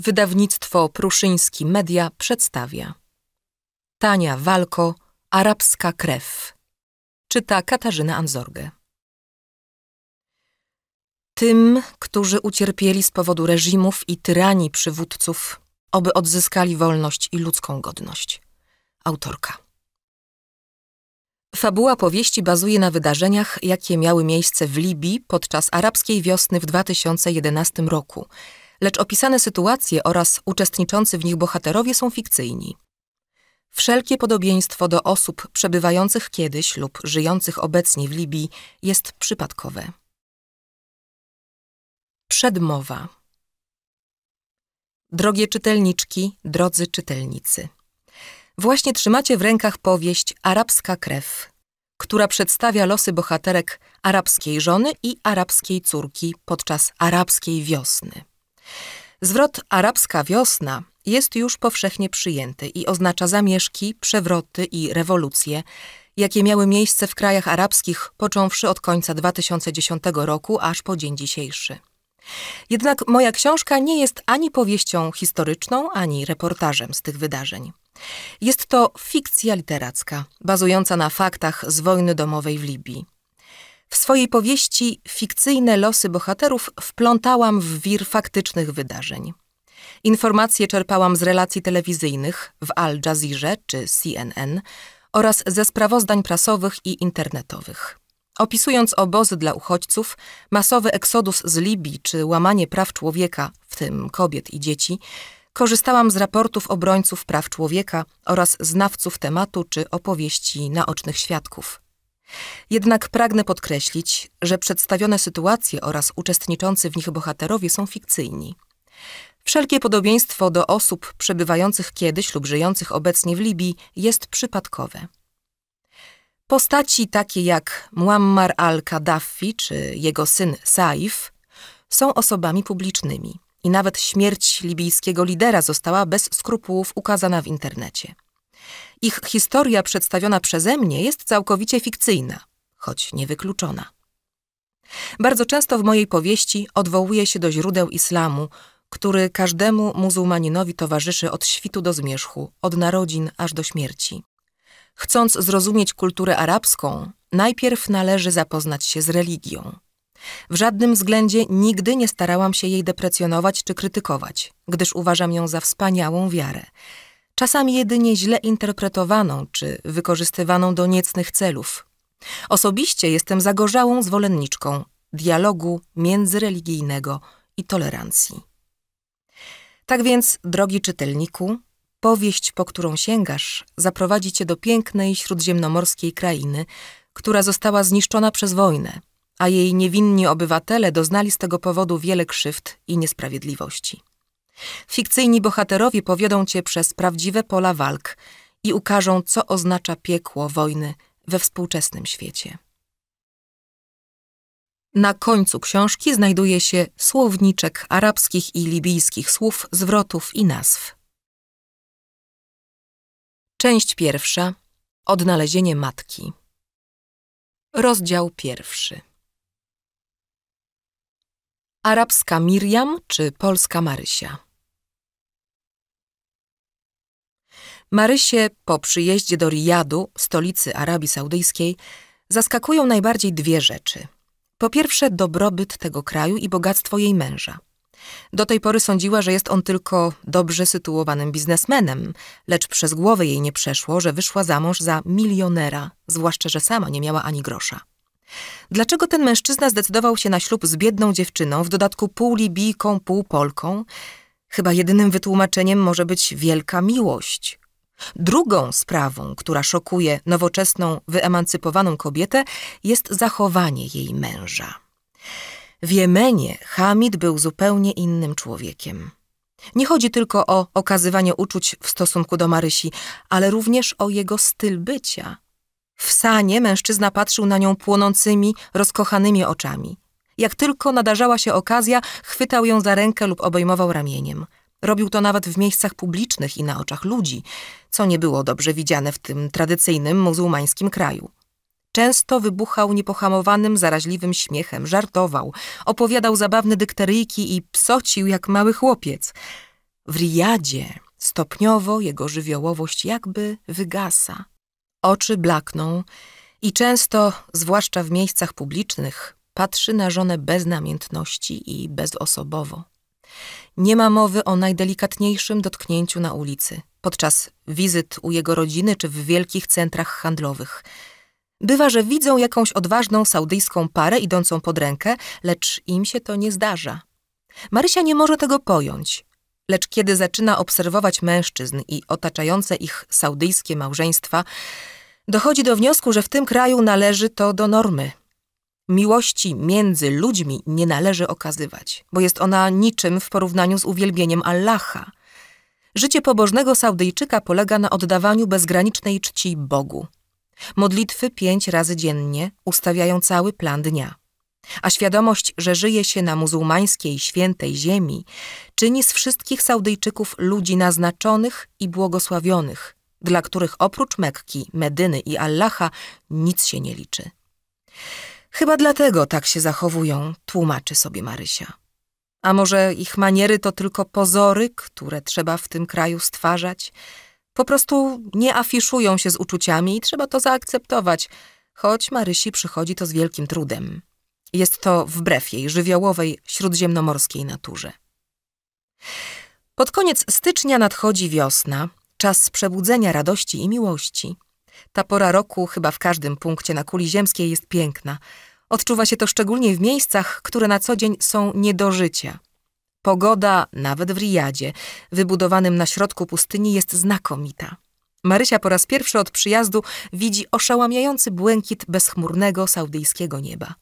Wydawnictwo Pruszyński Media przedstawia Tania Walko, Arabska Krew Czyta Katarzyna Anzorge Tym, którzy ucierpieli z powodu reżimów i tyranii przywódców, oby odzyskali wolność i ludzką godność. Autorka Fabuła powieści bazuje na wydarzeniach, jakie miały miejsce w Libii podczas arabskiej wiosny w 2011 roku – lecz opisane sytuacje oraz uczestniczący w nich bohaterowie są fikcyjni. Wszelkie podobieństwo do osób przebywających kiedyś lub żyjących obecnie w Libii jest przypadkowe. Przedmowa Drogie czytelniczki, drodzy czytelnicy. Właśnie trzymacie w rękach powieść Arabska krew, która przedstawia losy bohaterek arabskiej żony i arabskiej córki podczas arabskiej wiosny. Zwrot arabska wiosna jest już powszechnie przyjęty i oznacza zamieszki, przewroty i rewolucje, jakie miały miejsce w krajach arabskich począwszy od końca 2010 roku aż po dzień dzisiejszy. Jednak moja książka nie jest ani powieścią historyczną, ani reportażem z tych wydarzeń. Jest to fikcja literacka, bazująca na faktach z wojny domowej w Libii. W swojej powieści fikcyjne losy bohaterów wplątałam w wir faktycznych wydarzeń. Informacje czerpałam z relacji telewizyjnych w Al Jazeera czy CNN oraz ze sprawozdań prasowych i internetowych. Opisując obozy dla uchodźców, masowy eksodus z Libii czy łamanie praw człowieka, w tym kobiet i dzieci, korzystałam z raportów obrońców praw człowieka oraz znawców tematu czy opowieści naocznych świadków. Jednak pragnę podkreślić, że przedstawione sytuacje oraz uczestniczący w nich bohaterowie są fikcyjni. Wszelkie podobieństwo do osób przebywających kiedyś lub żyjących obecnie w Libii jest przypadkowe. Postaci takie jak Muammar al-Kaddafi czy jego syn Saif są osobami publicznymi i nawet śmierć libijskiego lidera została bez skrupułów ukazana w internecie. Ich historia przedstawiona przeze mnie jest całkowicie fikcyjna, choć niewykluczona. Bardzo często w mojej powieści odwołuję się do źródeł islamu, który każdemu muzułmaninowi towarzyszy od świtu do zmierzchu, od narodzin aż do śmierci. Chcąc zrozumieć kulturę arabską, najpierw należy zapoznać się z religią. W żadnym względzie nigdy nie starałam się jej deprecjonować czy krytykować, gdyż uważam ją za wspaniałą wiarę, czasami jedynie źle interpretowaną czy wykorzystywaną do niecnych celów. Osobiście jestem zagorzałą zwolenniczką dialogu międzyreligijnego i tolerancji. Tak więc, drogi czytelniku, powieść, po którą sięgasz, zaprowadzi cię do pięknej śródziemnomorskiej krainy, która została zniszczona przez wojnę, a jej niewinni obywatele doznali z tego powodu wiele krzywd i niesprawiedliwości. Fikcyjni bohaterowie powiodą cię przez prawdziwe pola walk i ukażą, co oznacza piekło wojny we współczesnym świecie. Na końcu książki znajduje się słowniczek arabskich i libijskich słów, zwrotów i nazw. Część pierwsza Odnalezienie matki. Rozdział pierwszy. Arabska Miriam czy polska Marysia? Marysię po przyjeździe do Riyadu, stolicy Arabii Saudyjskiej, zaskakują najbardziej dwie rzeczy. Po pierwsze, dobrobyt tego kraju i bogactwo jej męża. Do tej pory sądziła, że jest on tylko dobrze sytuowanym biznesmenem, lecz przez głowę jej nie przeszło, że wyszła za mąż za milionera, zwłaszcza, że sama nie miała ani grosza. Dlaczego ten mężczyzna zdecydował się na ślub z biedną dziewczyną, w dodatku pół Libijką, pół Polką? Chyba jedynym wytłumaczeniem może być wielka miłość. Drugą sprawą, która szokuje nowoczesną, wyemancypowaną kobietę, jest zachowanie jej męża. W Jemenie Hamid był zupełnie innym człowiekiem. Nie chodzi tylko o okazywanie uczuć w stosunku do Marysi, ale również o jego styl bycia. W sanie mężczyzna patrzył na nią płonącymi, rozkochanymi oczami. Jak tylko nadarzała się okazja, chwytał ją za rękę lub obejmował ramieniem – Robił to nawet w miejscach publicznych i na oczach ludzi, co nie było dobrze widziane w tym tradycyjnym muzułmańskim kraju. Często wybuchał niepohamowanym, zaraźliwym śmiechem, żartował, opowiadał zabawne dykteryjki i psocił jak mały chłopiec. W Riyadzie stopniowo jego żywiołowość jakby wygasa. Oczy blakną i często, zwłaszcza w miejscach publicznych, patrzy na żonę bez namiętności i bezosobowo. Nie ma mowy o najdelikatniejszym dotknięciu na ulicy, podczas wizyt u jego rodziny czy w wielkich centrach handlowych. Bywa, że widzą jakąś odważną saudyjską parę idącą pod rękę, lecz im się to nie zdarza. Marysia nie może tego pojąć, lecz kiedy zaczyna obserwować mężczyzn i otaczające ich saudyjskie małżeństwa, dochodzi do wniosku, że w tym kraju należy to do normy – Miłości między ludźmi nie należy okazywać, bo jest ona niczym w porównaniu z uwielbieniem Allaha. Życie pobożnego Saudyjczyka polega na oddawaniu bezgranicznej czci Bogu. Modlitwy pięć razy dziennie ustawiają cały plan dnia. A świadomość, że żyje się na muzułmańskiej świętej ziemi, czyni z wszystkich Saudyjczyków ludzi naznaczonych i błogosławionych, dla których oprócz Mekki, Medyny i Allaha nic się nie liczy. Chyba dlatego tak się zachowują, tłumaczy sobie Marysia. A może ich maniery to tylko pozory, które trzeba w tym kraju stwarzać? Po prostu nie afiszują się z uczuciami i trzeba to zaakceptować, choć Marysi przychodzi to z wielkim trudem. Jest to wbrew jej żywiołowej, śródziemnomorskiej naturze. Pod koniec stycznia nadchodzi wiosna, czas przebudzenia radości i miłości – ta pora roku chyba w każdym punkcie na kuli ziemskiej jest piękna. Odczuwa się to szczególnie w miejscach, które na co dzień są nie do życia. Pogoda, nawet w Riyadzie, wybudowanym na środku pustyni, jest znakomita. Marysia po raz pierwszy od przyjazdu widzi oszałamiający błękit bezchmurnego saudyjskiego nieba.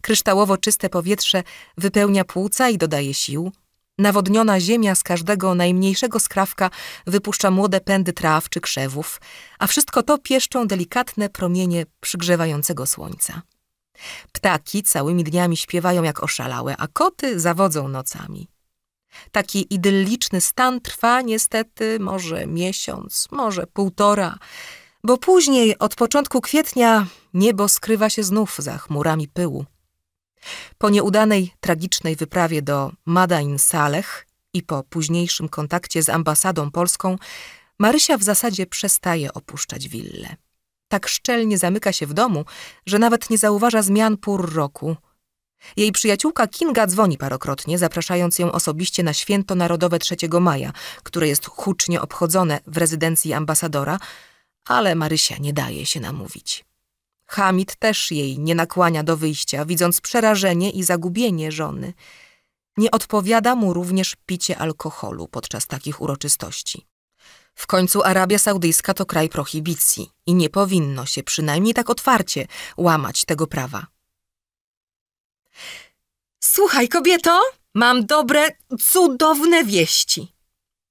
Kryształowo czyste powietrze wypełnia płuca i dodaje sił. Nawodniona ziemia z każdego najmniejszego skrawka wypuszcza młode pędy traw czy krzewów, a wszystko to pieszczą delikatne promienie przygrzewającego słońca. Ptaki całymi dniami śpiewają jak oszalałe, a koty zawodzą nocami. Taki idylliczny stan trwa niestety może miesiąc, może półtora, bo później od początku kwietnia niebo skrywa się znów za chmurami pyłu. Po nieudanej, tragicznej wyprawie do Madain Saleh i po późniejszym kontakcie z ambasadą polską, Marysia w zasadzie przestaje opuszczać willę. Tak szczelnie zamyka się w domu, że nawet nie zauważa zmian pór roku. Jej przyjaciółka Kinga dzwoni parokrotnie, zapraszając ją osobiście na święto narodowe 3 maja, które jest hucznie obchodzone w rezydencji ambasadora, ale Marysia nie daje się namówić. Hamid też jej nie nakłania do wyjścia, widząc przerażenie i zagubienie żony. Nie odpowiada mu również picie alkoholu podczas takich uroczystości. W końcu Arabia Saudyjska to kraj prohibicji i nie powinno się, przynajmniej tak otwarcie, łamać tego prawa. Słuchaj, kobieto, mam dobre, cudowne wieści.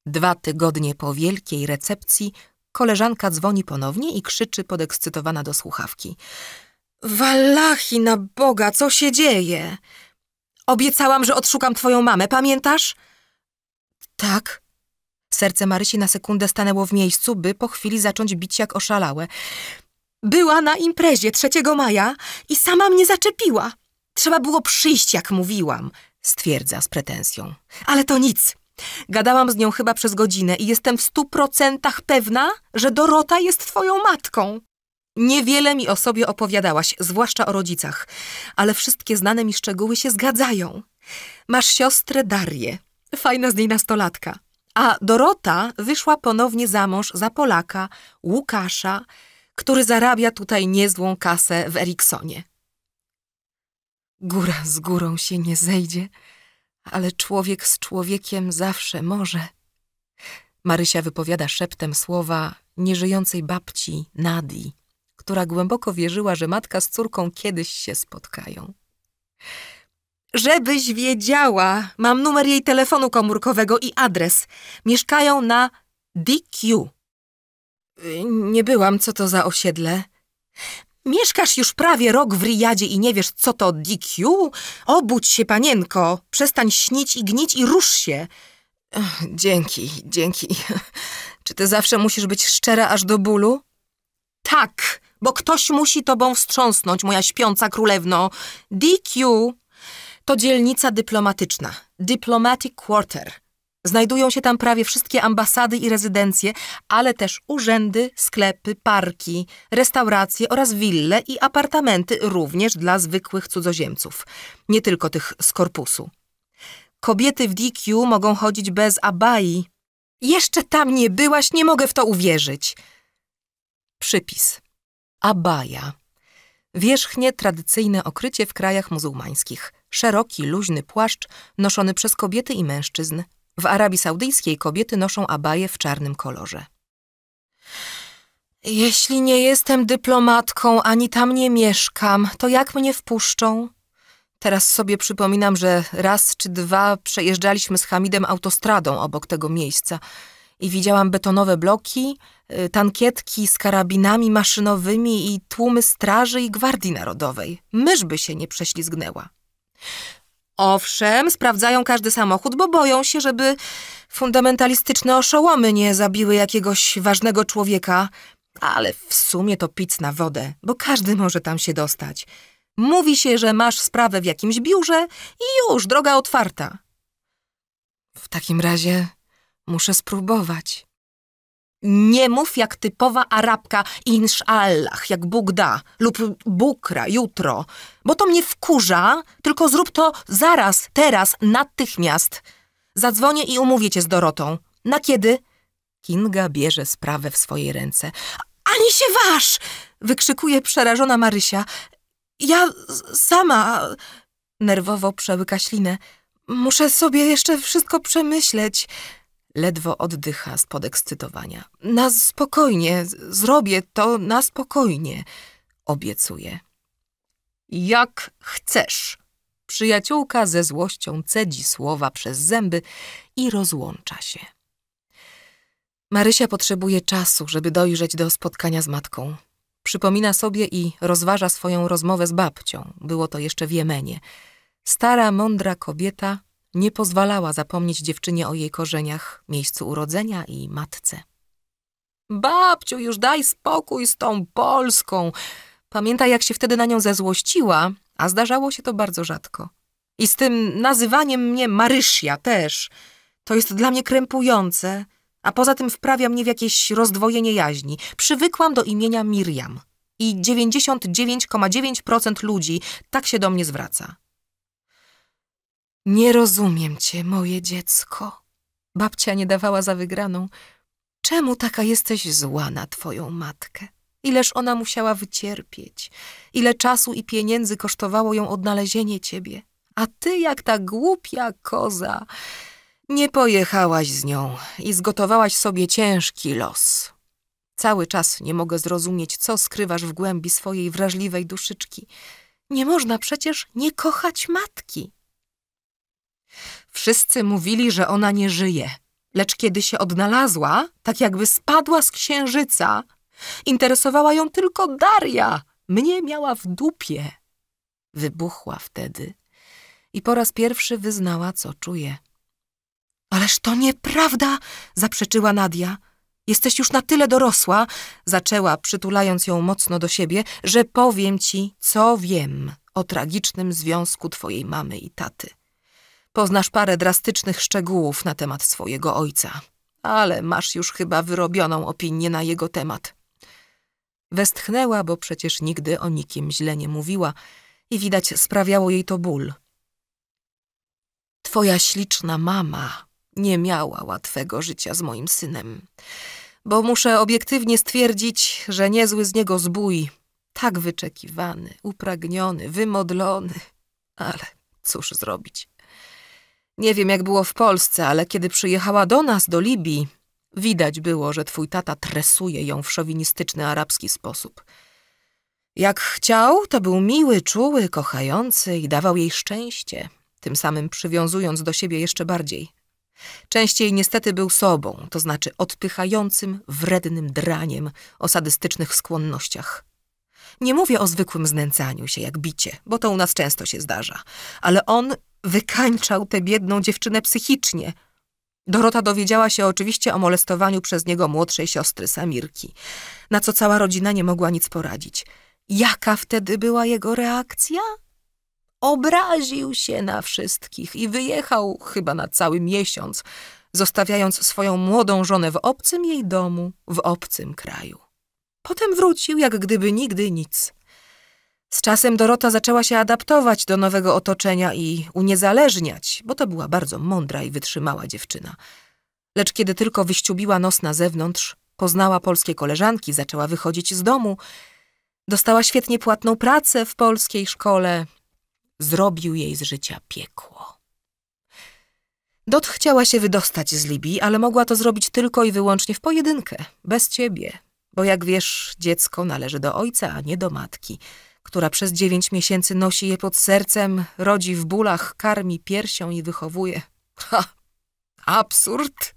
Dwa tygodnie po wielkiej recepcji Koleżanka dzwoni ponownie i krzyczy podekscytowana do słuchawki. Wallahi na Boga, co się dzieje? Obiecałam, że odszukam twoją mamę, pamiętasz? Tak. Serce Marysi na sekundę stanęło w miejscu, by po chwili zacząć bić jak oszalałe. Była na imprezie 3 maja i sama mnie zaczepiła. Trzeba było przyjść, jak mówiłam, stwierdza z pretensją. Ale to nic. Gadałam z nią chyba przez godzinę i jestem w stu procentach pewna, że Dorota jest twoją matką. Niewiele mi o sobie opowiadałaś, zwłaszcza o rodzicach, ale wszystkie znane mi szczegóły się zgadzają. Masz siostrę Darię, fajna z niej nastolatka. A Dorota wyszła ponownie za mąż za Polaka, Łukasza, który zarabia tutaj niezłą kasę w Eriksonie. Góra z górą się nie zejdzie, ale człowiek z człowiekiem zawsze może. Marysia wypowiada szeptem słowa nieżyjącej babci Nadi, która głęboko wierzyła, że matka z córką kiedyś się spotkają. Żebyś wiedziała, mam numer jej telefonu komórkowego i adres. Mieszkają na DQ. Y, nie byłam, co to za osiedle. Mieszkasz już prawie rok w Riyadzie i nie wiesz, co to DQ? Obudź się, panienko. Przestań śnić i gnić i rusz się. Ach, dzięki, dzięki. Czy ty zawsze musisz być szczera aż do bólu? Tak, bo ktoś musi tobą wstrząsnąć, moja śpiąca królewno. DQ to dzielnica dyplomatyczna. Diplomatic Quarter. Znajdują się tam prawie wszystkie ambasady i rezydencje, ale też urzędy, sklepy, parki, restauracje oraz wille i apartamenty również dla zwykłych cudzoziemców, nie tylko tych z korpusu. Kobiety w DQ mogą chodzić bez abai. Jeszcze tam nie byłaś, nie mogę w to uwierzyć. Przypis. Abaja. Wierzchnie tradycyjne okrycie w krajach muzułmańskich. Szeroki, luźny płaszcz noszony przez kobiety i mężczyzn w Arabii Saudyjskiej kobiety noszą abaje w czarnym kolorze. Jeśli nie jestem dyplomatką, ani tam nie mieszkam, to jak mnie wpuszczą? Teraz sobie przypominam, że raz czy dwa przejeżdżaliśmy z Hamidem autostradą obok tego miejsca i widziałam betonowe bloki, y, tankietki z karabinami maszynowymi i tłumy straży i gwardii narodowej. Myżby się nie prześlizgnęła. Owszem, sprawdzają każdy samochód, bo boją się, żeby fundamentalistyczne oszołomy nie zabiły jakiegoś ważnego człowieka. Ale w sumie to pic na wodę, bo każdy może tam się dostać. Mówi się, że masz sprawę w jakimś biurze i już droga otwarta. W takim razie muszę spróbować. Nie mów jak typowa Arabka, inszallah, jak Bóg da, lub bukra, jutro, bo to mnie wkurza, tylko zrób to zaraz, teraz, natychmiast. Zadzwonię i umówię cię z Dorotą. Na kiedy? Kinga bierze sprawę w swoje ręce. Ani się waż! wykrzykuje przerażona Marysia. Ja sama nerwowo przełyka ślinę. Muszę sobie jeszcze wszystko przemyśleć. Ledwo oddycha z podekscytowania. Na spokojnie, zrobię to na spokojnie, obiecuje. Jak chcesz. Przyjaciółka ze złością cedzi słowa przez zęby i rozłącza się. Marysia potrzebuje czasu, żeby dojrzeć do spotkania z matką. Przypomina sobie i rozważa swoją rozmowę z babcią. Było to jeszcze w Jemenie. Stara, mądra kobieta nie pozwalała zapomnieć dziewczynie o jej korzeniach, miejscu urodzenia i matce. Babciu, już daj spokój z tą Polską. Pamiętaj, jak się wtedy na nią zezłościła, a zdarzało się to bardzo rzadko. I z tym nazywaniem mnie Marysia też. To jest dla mnie krępujące, a poza tym wprawia mnie w jakieś rozdwojenie jaźni. Przywykłam do imienia Miriam i 99,9% ludzi tak się do mnie zwraca. Nie rozumiem cię, moje dziecko. Babcia nie dawała za wygraną. Czemu taka jesteś zła na twoją matkę? Ileż ona musiała wycierpieć, ile czasu i pieniędzy kosztowało ją odnalezienie ciebie. A ty, jak ta głupia koza, nie pojechałaś z nią i zgotowałaś sobie ciężki los. Cały czas nie mogę zrozumieć, co skrywasz w głębi swojej wrażliwej duszyczki. Nie można przecież nie kochać matki. Wszyscy mówili, że ona nie żyje. Lecz kiedy się odnalazła, tak jakby spadła z księżyca, interesowała ją tylko Daria. Mnie miała w dupie. Wybuchła wtedy i po raz pierwszy wyznała, co czuje. Ależ to nieprawda, zaprzeczyła Nadia. Jesteś już na tyle dorosła, zaczęła, przytulając ją mocno do siebie, że powiem ci, co wiem o tragicznym związku twojej mamy i taty poznasz parę drastycznych szczegółów na temat swojego ojca. Ale masz już chyba wyrobioną opinię na jego temat. Westchnęła, bo przecież nigdy o nikim źle nie mówiła i widać sprawiało jej to ból. Twoja śliczna mama nie miała łatwego życia z moim synem, bo muszę obiektywnie stwierdzić, że niezły z niego zbój, tak wyczekiwany, upragniony, wymodlony, ale cóż zrobić. Nie wiem, jak było w Polsce, ale kiedy przyjechała do nas, do Libii, widać było, że twój tata tresuje ją w szowinistyczny arabski sposób. Jak chciał, to był miły, czuły, kochający i dawał jej szczęście, tym samym przywiązując do siebie jeszcze bardziej. Częściej niestety był sobą, to znaczy odpychającym, wrednym draniem o sadystycznych skłonnościach. Nie mówię o zwykłym znęcaniu się, jak bicie, bo to u nas często się zdarza, ale on wykańczał tę biedną dziewczynę psychicznie. Dorota dowiedziała się oczywiście o molestowaniu przez niego młodszej siostry Samirki, na co cała rodzina nie mogła nic poradzić. Jaka wtedy była jego reakcja? Obraził się na wszystkich i wyjechał chyba na cały miesiąc, zostawiając swoją młodą żonę w obcym jej domu, w obcym kraju. Potem wrócił jak gdyby nigdy nic. Z czasem Dorota zaczęła się adaptować do nowego otoczenia i uniezależniać, bo to była bardzo mądra i wytrzymała dziewczyna. Lecz kiedy tylko wyściubiła nos na zewnątrz, poznała polskie koleżanki, zaczęła wychodzić z domu, dostała świetnie płatną pracę w polskiej szkole, zrobił jej z życia piekło. Dot chciała się wydostać z Libii, ale mogła to zrobić tylko i wyłącznie w pojedynkę, bez ciebie, bo jak wiesz, dziecko należy do ojca, a nie do matki – która przez dziewięć miesięcy nosi je pod sercem, rodzi w bólach, karmi piersią i wychowuje. Ha! Absurd!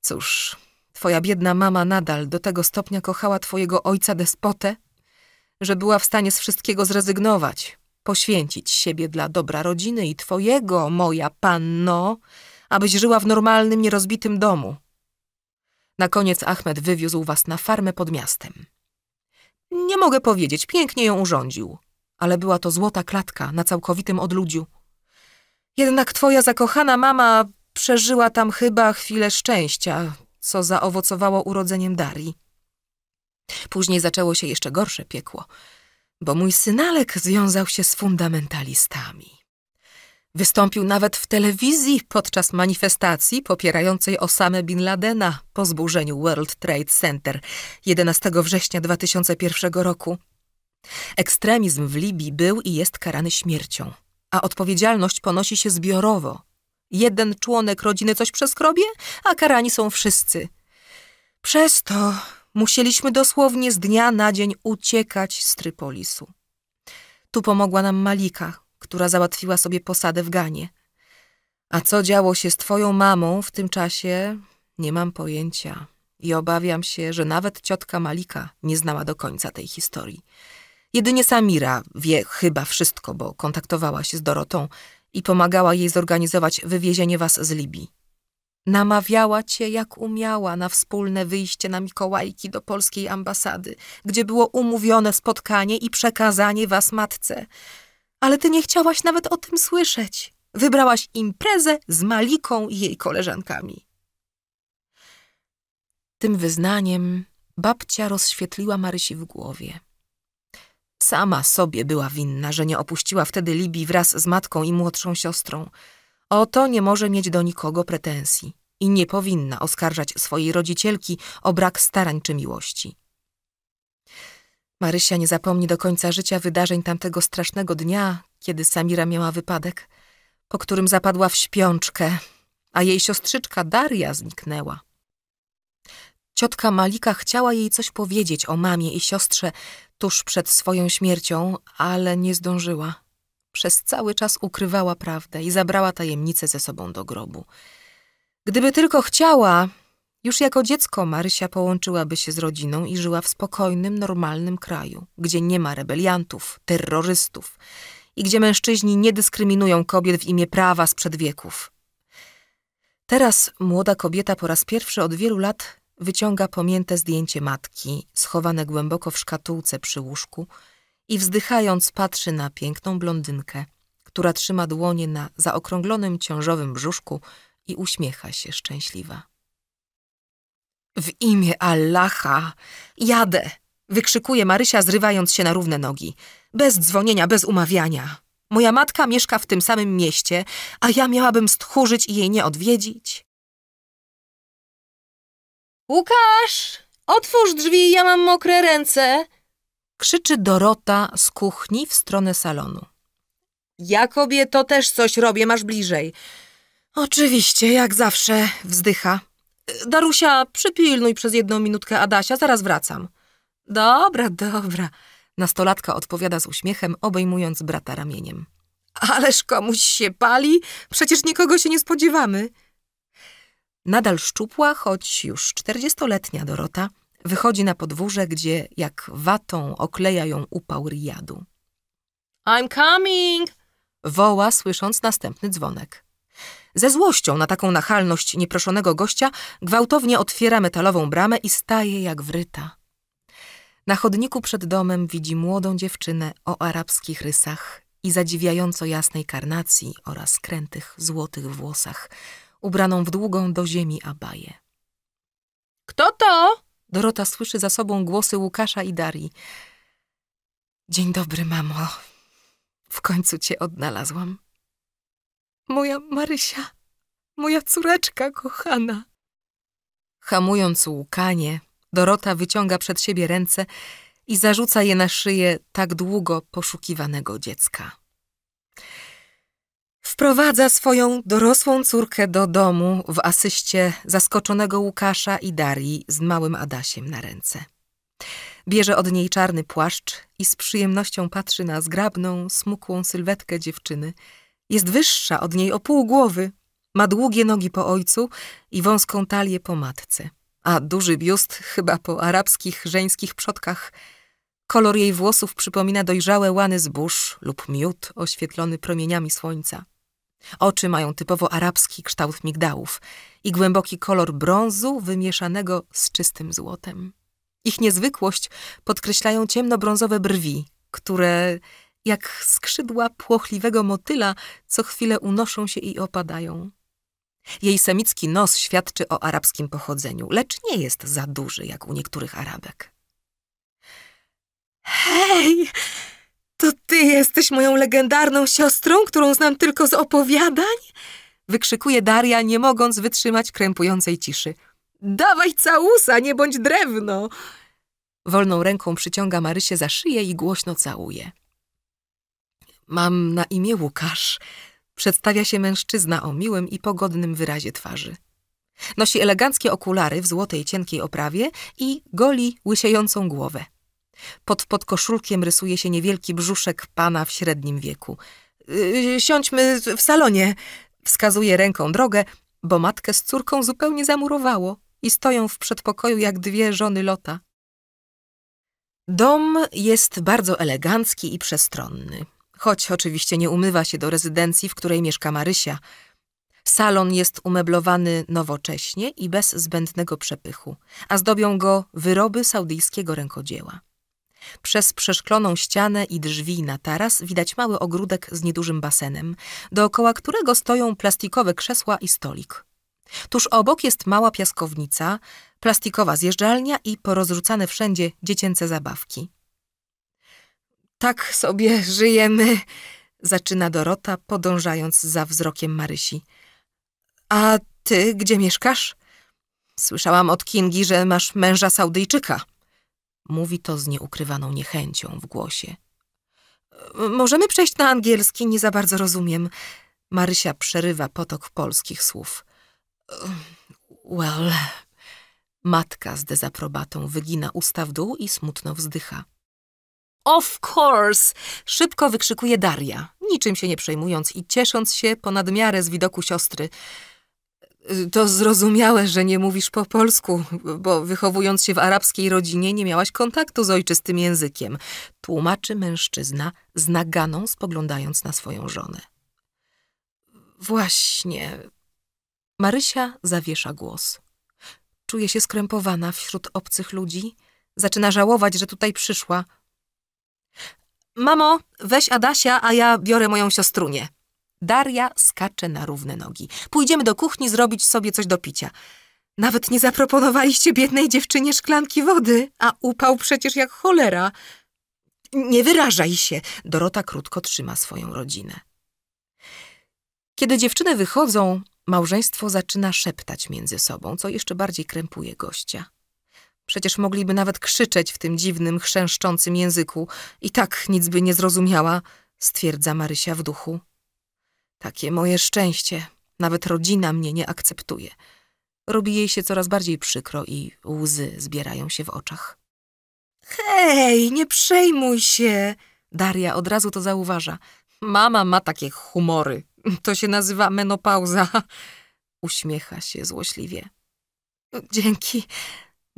Cóż, twoja biedna mama nadal do tego stopnia kochała twojego ojca despotę, że była w stanie z wszystkiego zrezygnować, poświęcić siebie dla dobra rodziny i twojego, moja panno, abyś żyła w normalnym, nierozbitym domu. Na koniec Ahmed wywiózł was na farmę pod miastem. Nie mogę powiedzieć, pięknie ją urządził. Ale była to złota klatka na całkowitym odludziu. Jednak twoja zakochana mama przeżyła tam chyba chwilę szczęścia, co zaowocowało urodzeniem Darii. Później zaczęło się jeszcze gorsze piekło, bo mój synalek związał się z fundamentalistami. Wystąpił nawet w telewizji podczas manifestacji popierającej Osamę Bin Ladena po zburzeniu World Trade Center 11 września 2001 roku. Ekstremizm w Libii był i jest karany śmiercią, a odpowiedzialność ponosi się zbiorowo. Jeden członek rodziny coś przeskrobie, a karani są wszyscy. Przez to musieliśmy dosłownie z dnia na dzień uciekać z Trypolisu. Tu pomogła nam Malika, która załatwiła sobie posadę w Ganie. A co działo się z twoją mamą w tym czasie, nie mam pojęcia. I obawiam się, że nawet ciotka Malika nie znała do końca tej historii. Jedynie Samira wie chyba wszystko, bo kontaktowała się z Dorotą i pomagała jej zorganizować wywiezienie was z Libii. Namawiała cię jak umiała na wspólne wyjście na Mikołajki do polskiej ambasady, gdzie było umówione spotkanie i przekazanie was matce. Ale ty nie chciałaś nawet o tym słyszeć. Wybrałaś imprezę z Maliką i jej koleżankami. Tym wyznaniem babcia rozświetliła Marysi w głowie. Sama sobie była winna, że nie opuściła wtedy Libii wraz z matką i młodszą siostrą. O to nie może mieć do nikogo pretensji i nie powinna oskarżać swojej rodzicielki o brak starań czy miłości. Marysia nie zapomni do końca życia wydarzeń tamtego strasznego dnia, kiedy Samira miała wypadek, po którym zapadła w śpiączkę, a jej siostrzyczka Daria zniknęła. Ciotka Malika chciała jej coś powiedzieć o mamie i siostrze tuż przed swoją śmiercią, ale nie zdążyła. Przez cały czas ukrywała prawdę i zabrała tajemnicę ze sobą do grobu. Gdyby tylko chciała, już jako dziecko Marysia połączyłaby się z rodziną i żyła w spokojnym, normalnym kraju, gdzie nie ma rebeliantów, terrorystów i gdzie mężczyźni nie dyskryminują kobiet w imię prawa sprzed wieków. Teraz młoda kobieta po raz pierwszy od wielu lat wyciąga pamięte zdjęcie matki, schowane głęboko w szkatułce przy łóżku i wzdychając patrzy na piękną blondynkę, która trzyma dłonie na zaokrąglonym ciążowym brzuszku i uśmiecha się szczęśliwa. W imię Allaha! Jadę! wykrzykuje Marysia, zrywając się na równe nogi. Bez dzwonienia, bez umawiania. Moja matka mieszka w tym samym mieście, a ja miałabym stchórzyć i jej nie odwiedzić. Łukasz, otwórz drzwi, ja mam mokre ręce! Krzyczy Dorota z kuchni w stronę salonu. Ja to też coś robię, masz bliżej. Oczywiście, jak zawsze, wzdycha. Darusia, przypilnuj przez jedną minutkę Adasia, zaraz wracam. Dobra, dobra. Nastolatka odpowiada z uśmiechem, obejmując brata ramieniem. Ależ komuś się pali, przecież nikogo się nie spodziewamy. Nadal szczupła, choć już czterdziestoletnia Dorota wychodzi na podwórze, gdzie jak watą okleja ją upał riadu. I'm coming! woła, słysząc następny dzwonek. Ze złością na taką nachalność nieproszonego gościa gwałtownie otwiera metalową bramę i staje jak wryta. Na chodniku przed domem widzi młodą dziewczynę o arabskich rysach i zadziwiająco jasnej karnacji oraz krętych złotych włosach, ubraną w długą do ziemi abaję. Kto to? Dorota słyszy za sobą głosy Łukasza i Darii. Dzień dobry, mamo. W końcu cię odnalazłam. Moja Marysia, moja córeczka kochana. Hamując łkanie, Dorota wyciąga przed siebie ręce i zarzuca je na szyję tak długo poszukiwanego dziecka. Wprowadza swoją dorosłą córkę do domu w asyście zaskoczonego Łukasza i Darii z małym Adasiem na ręce. Bierze od niej czarny płaszcz i z przyjemnością patrzy na zgrabną, smukłą sylwetkę dziewczyny, jest wyższa od niej o pół głowy, ma długie nogi po ojcu i wąską talię po matce, a duży biust chyba po arabskich żeńskich przodkach. Kolor jej włosów przypomina dojrzałe łany zbóż lub miód oświetlony promieniami słońca. Oczy mają typowo arabski kształt migdałów i głęboki kolor brązu wymieszanego z czystym złotem. Ich niezwykłość podkreślają ciemnobrązowe brwi, które jak skrzydła płochliwego motyla, co chwilę unoszą się i opadają. Jej semicki nos świadczy o arabskim pochodzeniu, lecz nie jest za duży jak u niektórych Arabek. Hej, to ty jesteś moją legendarną siostrą, którą znam tylko z opowiadań? Wykrzykuje Daria, nie mogąc wytrzymać krępującej ciszy. Dawaj całusa, nie bądź drewno! Wolną ręką przyciąga Marysię za szyję i głośno całuje. Mam na imię Łukasz. Przedstawia się mężczyzna o miłym i pogodnym wyrazie twarzy. Nosi eleganckie okulary w złotej cienkiej oprawie i goli łysiejącą głowę. Pod podkoszulkiem rysuje się niewielki brzuszek pana w średnim wieku. Y, siądźmy w salonie, wskazuje ręką drogę, bo matkę z córką zupełnie zamurowało i stoją w przedpokoju jak dwie żony lota. Dom jest bardzo elegancki i przestronny choć oczywiście nie umywa się do rezydencji, w której mieszka Marysia. Salon jest umeblowany nowocześnie i bez zbędnego przepychu, a zdobią go wyroby saudyjskiego rękodzieła. Przez przeszkloną ścianę i drzwi na taras widać mały ogródek z niedużym basenem, dookoła którego stoją plastikowe krzesła i stolik. Tuż obok jest mała piaskownica, plastikowa zjeżdżalnia i porozrzucane wszędzie dziecięce zabawki. Tak sobie żyjemy, zaczyna Dorota, podążając za wzrokiem Marysi. A ty gdzie mieszkasz? Słyszałam od Kingi, że masz męża Saudyjczyka. Mówi to z nieukrywaną niechęcią w głosie. Możemy przejść na angielski, nie za bardzo rozumiem. Marysia przerywa potok polskich słów. Well... Matka z dezaprobatą wygina usta w dół i smutno wzdycha. Of course! Szybko wykrzykuje Daria, niczym się nie przejmując i ciesząc się ponad miarę z widoku siostry. To zrozumiałe, że nie mówisz po polsku, bo wychowując się w arabskiej rodzinie nie miałaś kontaktu z ojczystym językiem, tłumaczy mężczyzna z naganą spoglądając na swoją żonę. Właśnie. Marysia zawiesza głos. Czuje się skrępowana wśród obcych ludzi. Zaczyna żałować, że tutaj przyszła, Mamo, weź Adasia, a ja biorę moją siostrunię. Daria skacze na równe nogi. Pójdziemy do kuchni zrobić sobie coś do picia. Nawet nie zaproponowaliście biednej dziewczynie szklanki wody, a upał przecież jak cholera. Nie wyrażaj się. Dorota krótko trzyma swoją rodzinę. Kiedy dziewczyny wychodzą, małżeństwo zaczyna szeptać między sobą, co jeszcze bardziej krępuje gościa. Przecież mogliby nawet krzyczeć w tym dziwnym, chrzęszczącym języku. I tak nic by nie zrozumiała, stwierdza Marysia w duchu. Takie moje szczęście. Nawet rodzina mnie nie akceptuje. Robi jej się coraz bardziej przykro i łzy zbierają się w oczach. Hej, nie przejmuj się! Daria od razu to zauważa. Mama ma takie humory. To się nazywa menopauza. Uśmiecha się złośliwie. Dzięki.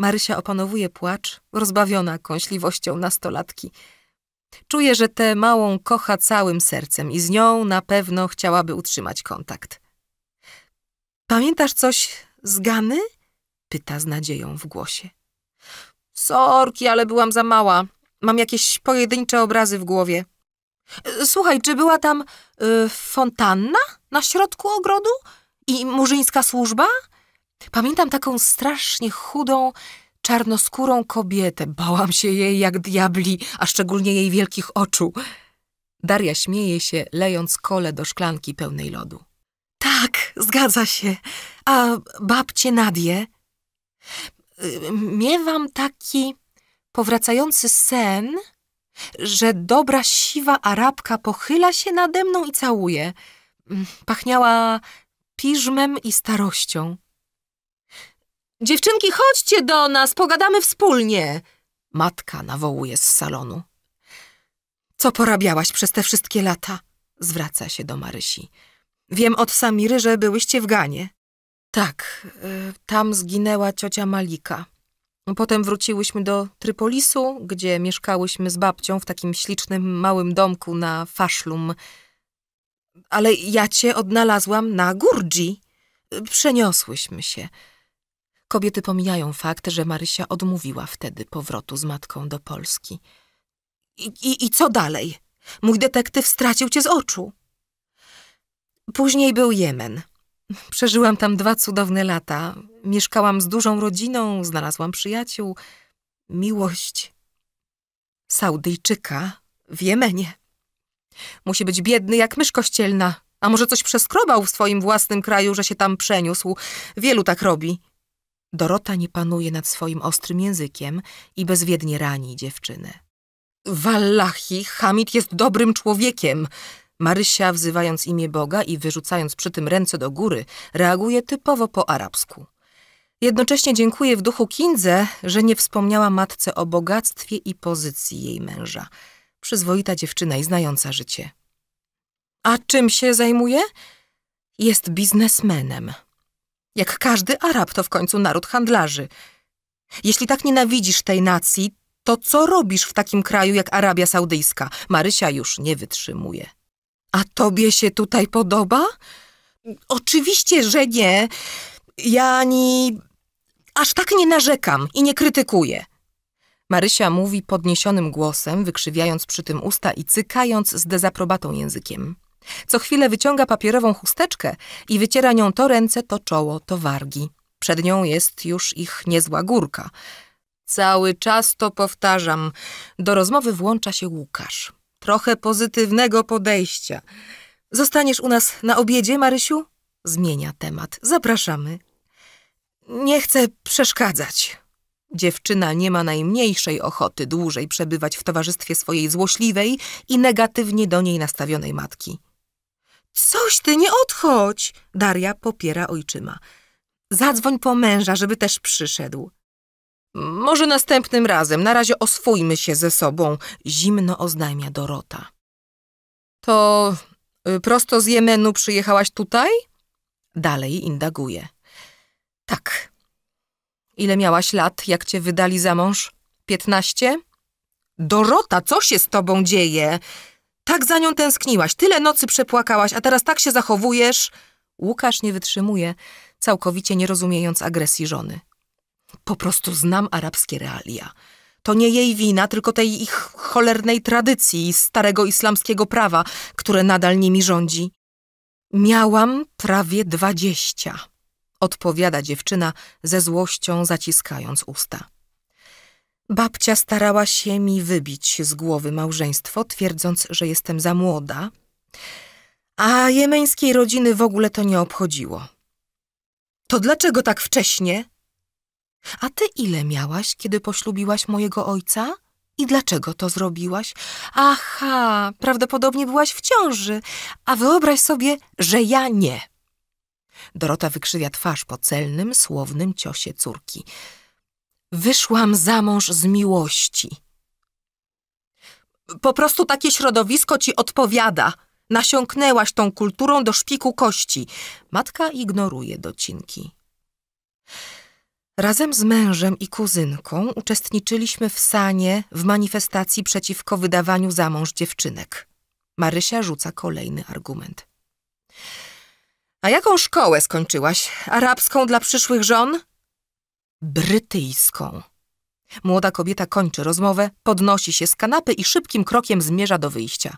Marysia opanowuje płacz, rozbawiona kąśliwością nastolatki. Czuje, że tę małą kocha całym sercem i z nią na pewno chciałaby utrzymać kontakt. Pamiętasz coś z Gany? pyta z nadzieją w głosie. Sorki, ale byłam za mała. Mam jakieś pojedyncze obrazy w głowie. Słuchaj, czy była tam y, fontanna na środku ogrodu? I murzyńska służba? Pamiętam taką strasznie chudą, czarnoskórą kobietę. Bałam się jej jak diabli, a szczególnie jej wielkich oczu. Daria śmieje się, lejąc kole do szklanki pełnej lodu. Tak, zgadza się. A babcie Nadie? Miewam taki powracający sen, że dobra siwa Arabka pochyla się nade mną i całuje. Pachniała piżmem i starością. Dziewczynki, chodźcie do nas, pogadamy wspólnie. Matka nawołuje z salonu. Co porabiałaś przez te wszystkie lata? Zwraca się do Marysi. Wiem od Samiry, że byłyście w Ganie. Tak, y, tam zginęła ciocia Malika. Potem wróciłyśmy do Trypolisu, gdzie mieszkałyśmy z babcią w takim ślicznym małym domku na Faszlum. Ale ja cię odnalazłam na Gurdzi. Przeniosłyśmy się. Kobiety pomijają fakt, że Marysia odmówiła wtedy powrotu z matką do Polski. I, i, i co dalej? Mój detektyw stracił cię z oczu. Później był Jemen. Przeżyłam tam dwa cudowne lata. Mieszkałam z dużą rodziną, znalazłam przyjaciół. Miłość Saudyjczyka w Jemenie. Musi być biedny jak mysz kościelna. A może coś przeskrobał w swoim własnym kraju, że się tam przeniósł. Wielu tak robi. Dorota nie panuje nad swoim ostrym językiem i bezwiednie rani dziewczynę. Wallahi, Hamid jest dobrym człowiekiem! Marysia, wzywając imię Boga i wyrzucając przy tym ręce do góry, reaguje typowo po arabsku. Jednocześnie dziękuję w duchu Kindze, że nie wspomniała matce o bogactwie i pozycji jej męża. Przyzwoita dziewczyna i znająca życie. A czym się zajmuje? Jest biznesmenem, jak każdy Arab to w końcu naród handlarzy. Jeśli tak nienawidzisz tej nacji, to co robisz w takim kraju jak Arabia Saudyjska? Marysia już nie wytrzymuje. A tobie się tutaj podoba? Oczywiście, że nie. Ja ani... aż tak nie narzekam i nie krytykuję. Marysia mówi podniesionym głosem, wykrzywiając przy tym usta i cykając z dezaprobatą językiem. Co chwilę wyciąga papierową chusteczkę i wyciera nią to ręce, to czoło, to wargi. Przed nią jest już ich niezła górka. Cały czas to powtarzam. Do rozmowy włącza się Łukasz. Trochę pozytywnego podejścia. Zostaniesz u nas na obiedzie, Marysiu? Zmienia temat. Zapraszamy. Nie chcę przeszkadzać. Dziewczyna nie ma najmniejszej ochoty dłużej przebywać w towarzystwie swojej złośliwej i negatywnie do niej nastawionej matki. Coś ty, nie odchodź! Daria popiera ojczyma. Zadzwoń po męża, żeby też przyszedł. Może następnym razem, na razie oswójmy się ze sobą, zimno oznajmia Dorota. To y, prosto z Jemenu przyjechałaś tutaj? Dalej indaguje. Tak. Ile miałaś lat, jak cię wydali za mąż? Piętnaście? Dorota, co się z tobą dzieje? Tak za nią tęskniłaś, tyle nocy przepłakałaś, a teraz tak się zachowujesz. Łukasz nie wytrzymuje, całkowicie nie rozumiejąc agresji żony. Po prostu znam arabskie realia. To nie jej wina, tylko tej ich cholernej tradycji i starego islamskiego prawa, które nadal nimi rządzi. Miałam prawie dwadzieścia, odpowiada dziewczyna ze złością zaciskając usta. Babcia starała się mi wybić z głowy małżeństwo, twierdząc, że jestem za młoda, a jemeńskiej rodziny w ogóle to nie obchodziło. To dlaczego tak wcześnie? A ty ile miałaś, kiedy poślubiłaś mojego ojca? I dlaczego to zrobiłaś? Aha, prawdopodobnie byłaś w ciąży, a wyobraź sobie, że ja nie. Dorota wykrzywia twarz po celnym, słownym ciosie córki. Wyszłam za mąż z miłości. Po prostu takie środowisko ci odpowiada. Nasiąknęłaś tą kulturą do szpiku kości. Matka ignoruje docinki. Razem z mężem i kuzynką uczestniczyliśmy w sanie w manifestacji przeciwko wydawaniu za mąż dziewczynek. Marysia rzuca kolejny argument. A jaką szkołę skończyłaś? Arabską dla przyszłych żon? brytyjską. Młoda kobieta kończy rozmowę, podnosi się z kanapy i szybkim krokiem zmierza do wyjścia.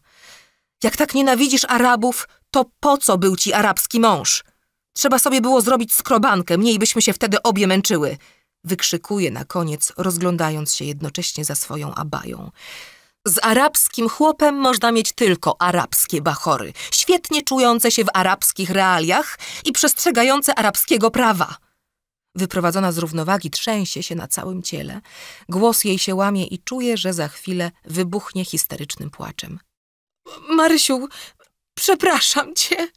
Jak tak nienawidzisz Arabów, to po co był ci arabski mąż? Trzeba sobie było zrobić skrobankę, mniej byśmy się wtedy obie męczyły. Wykrzykuje na koniec, rozglądając się jednocześnie za swoją abają. Z arabskim chłopem można mieć tylko arabskie bachory, świetnie czujące się w arabskich realiach i przestrzegające arabskiego prawa. Wyprowadzona z równowagi trzęsie się na całym ciele. Głos jej się łamie i czuje, że za chwilę wybuchnie histerycznym płaczem. Marysiu, przepraszam cię.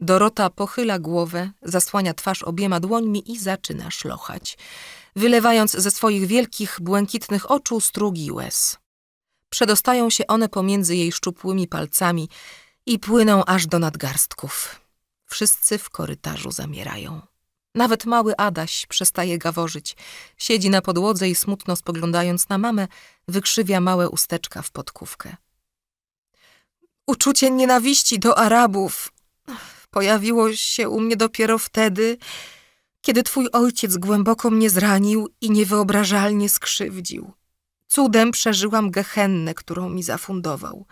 Dorota pochyla głowę, zasłania twarz obiema dłońmi i zaczyna szlochać, wylewając ze swoich wielkich, błękitnych oczu strugi łez. Przedostają się one pomiędzy jej szczupłymi palcami i płyną aż do nadgarstków. Wszyscy w korytarzu zamierają. Nawet mały Adaś przestaje gaworzyć. Siedzi na podłodze i smutno spoglądając na mamę, wykrzywia małe usteczka w podkówkę. Uczucie nienawiści do Arabów pojawiło się u mnie dopiero wtedy, kiedy twój ojciec głęboko mnie zranił i niewyobrażalnie skrzywdził. Cudem przeżyłam gehennę, którą mi zafundował.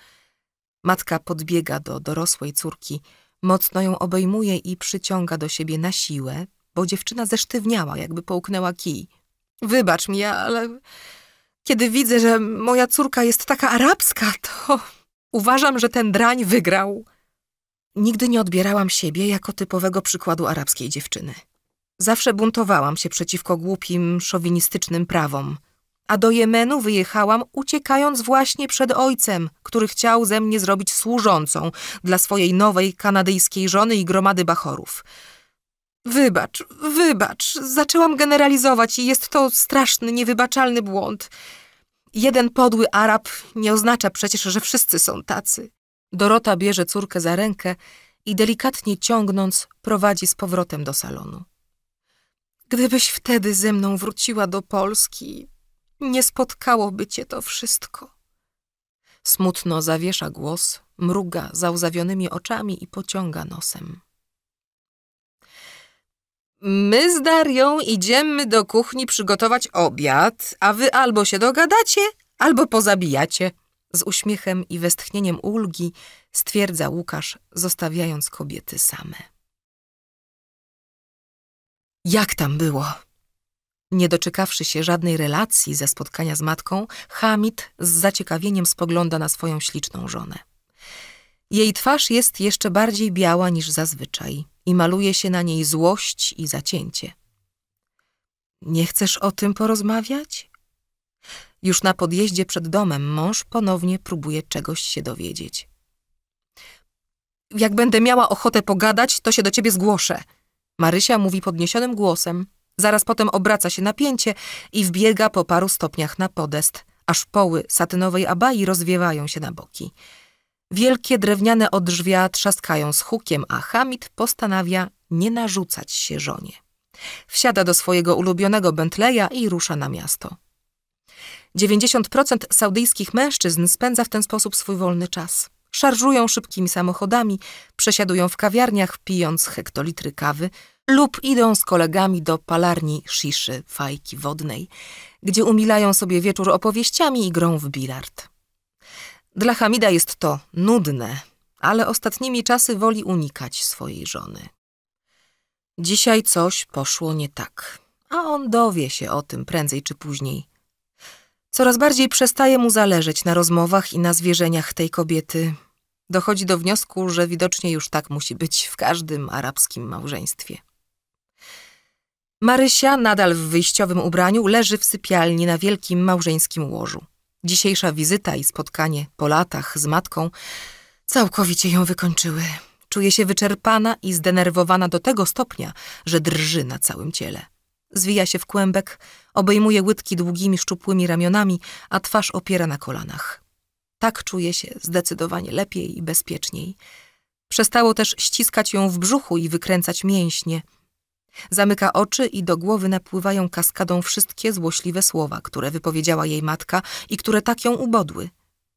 Matka podbiega do dorosłej córki, mocno ją obejmuje i przyciąga do siebie na siłę, bo dziewczyna zesztywniała, jakby połknęła kij. Wybacz mi, ale kiedy widzę, że moja córka jest taka arabska, to uważam, że ten drań wygrał. Nigdy nie odbierałam siebie jako typowego przykładu arabskiej dziewczyny. Zawsze buntowałam się przeciwko głupim, szowinistycznym prawom. A do Jemenu wyjechałam, uciekając właśnie przed ojcem, który chciał ze mnie zrobić służącą dla swojej nowej kanadyjskiej żony i gromady bachorów. Wybacz, wybacz. Zaczęłam generalizować i jest to straszny, niewybaczalny błąd. Jeden podły Arab nie oznacza przecież, że wszyscy są tacy. Dorota bierze córkę za rękę i delikatnie ciągnąc prowadzi z powrotem do salonu. Gdybyś wtedy ze mną wróciła do Polski, nie spotkałoby cię to wszystko. Smutno zawiesza głos, mruga załzawionymi oczami i pociąga nosem. My z Darią idziemy do kuchni przygotować obiad, a wy albo się dogadacie, albo pozabijacie. Z uśmiechem i westchnieniem ulgi stwierdza Łukasz, zostawiając kobiety same. Jak tam było? Nie doczekawszy się żadnej relacji ze spotkania z matką, Hamid z zaciekawieniem spogląda na swoją śliczną żonę. Jej twarz jest jeszcze bardziej biała niż zazwyczaj i maluje się na niej złość i zacięcie. Nie chcesz o tym porozmawiać? Już na podjeździe przed domem mąż ponownie próbuje czegoś się dowiedzieć. Jak będę miała ochotę pogadać, to się do ciebie zgłoszę. Marysia mówi podniesionym głosem. Zaraz potem obraca się napięcie i wbiega po paru stopniach na podest, aż poły satynowej abai rozwiewają się na boki. Wielkie drewniane odrzwia trzaskają z hukiem, a Hamid postanawia nie narzucać się żonie. Wsiada do swojego ulubionego Bentleya i rusza na miasto. 90% saudyjskich mężczyzn spędza w ten sposób swój wolny czas. Szarżują szybkimi samochodami, przesiadują w kawiarniach, pijąc hektolitry kawy lub idą z kolegami do palarni sziszy, fajki wodnej, gdzie umilają sobie wieczór opowieściami i grą w bilard. Dla Hamida jest to nudne, ale ostatnimi czasy woli unikać swojej żony. Dzisiaj coś poszło nie tak, a on dowie się o tym prędzej czy później. Coraz bardziej przestaje mu zależeć na rozmowach i na zwierzeniach tej kobiety. Dochodzi do wniosku, że widocznie już tak musi być w każdym arabskim małżeństwie. Marysia, nadal w wyjściowym ubraniu, leży w sypialni na wielkim małżeńskim łożu. Dzisiejsza wizyta i spotkanie po latach z matką całkowicie ją wykończyły. Czuje się wyczerpana i zdenerwowana do tego stopnia, że drży na całym ciele. Zwija się w kłębek, obejmuje łydki długimi, szczupłymi ramionami, a twarz opiera na kolanach. Tak czuje się zdecydowanie lepiej i bezpieczniej. Przestało też ściskać ją w brzuchu i wykręcać mięśnie – Zamyka oczy i do głowy napływają kaskadą wszystkie złośliwe słowa, które wypowiedziała jej matka i które tak ją ubodły.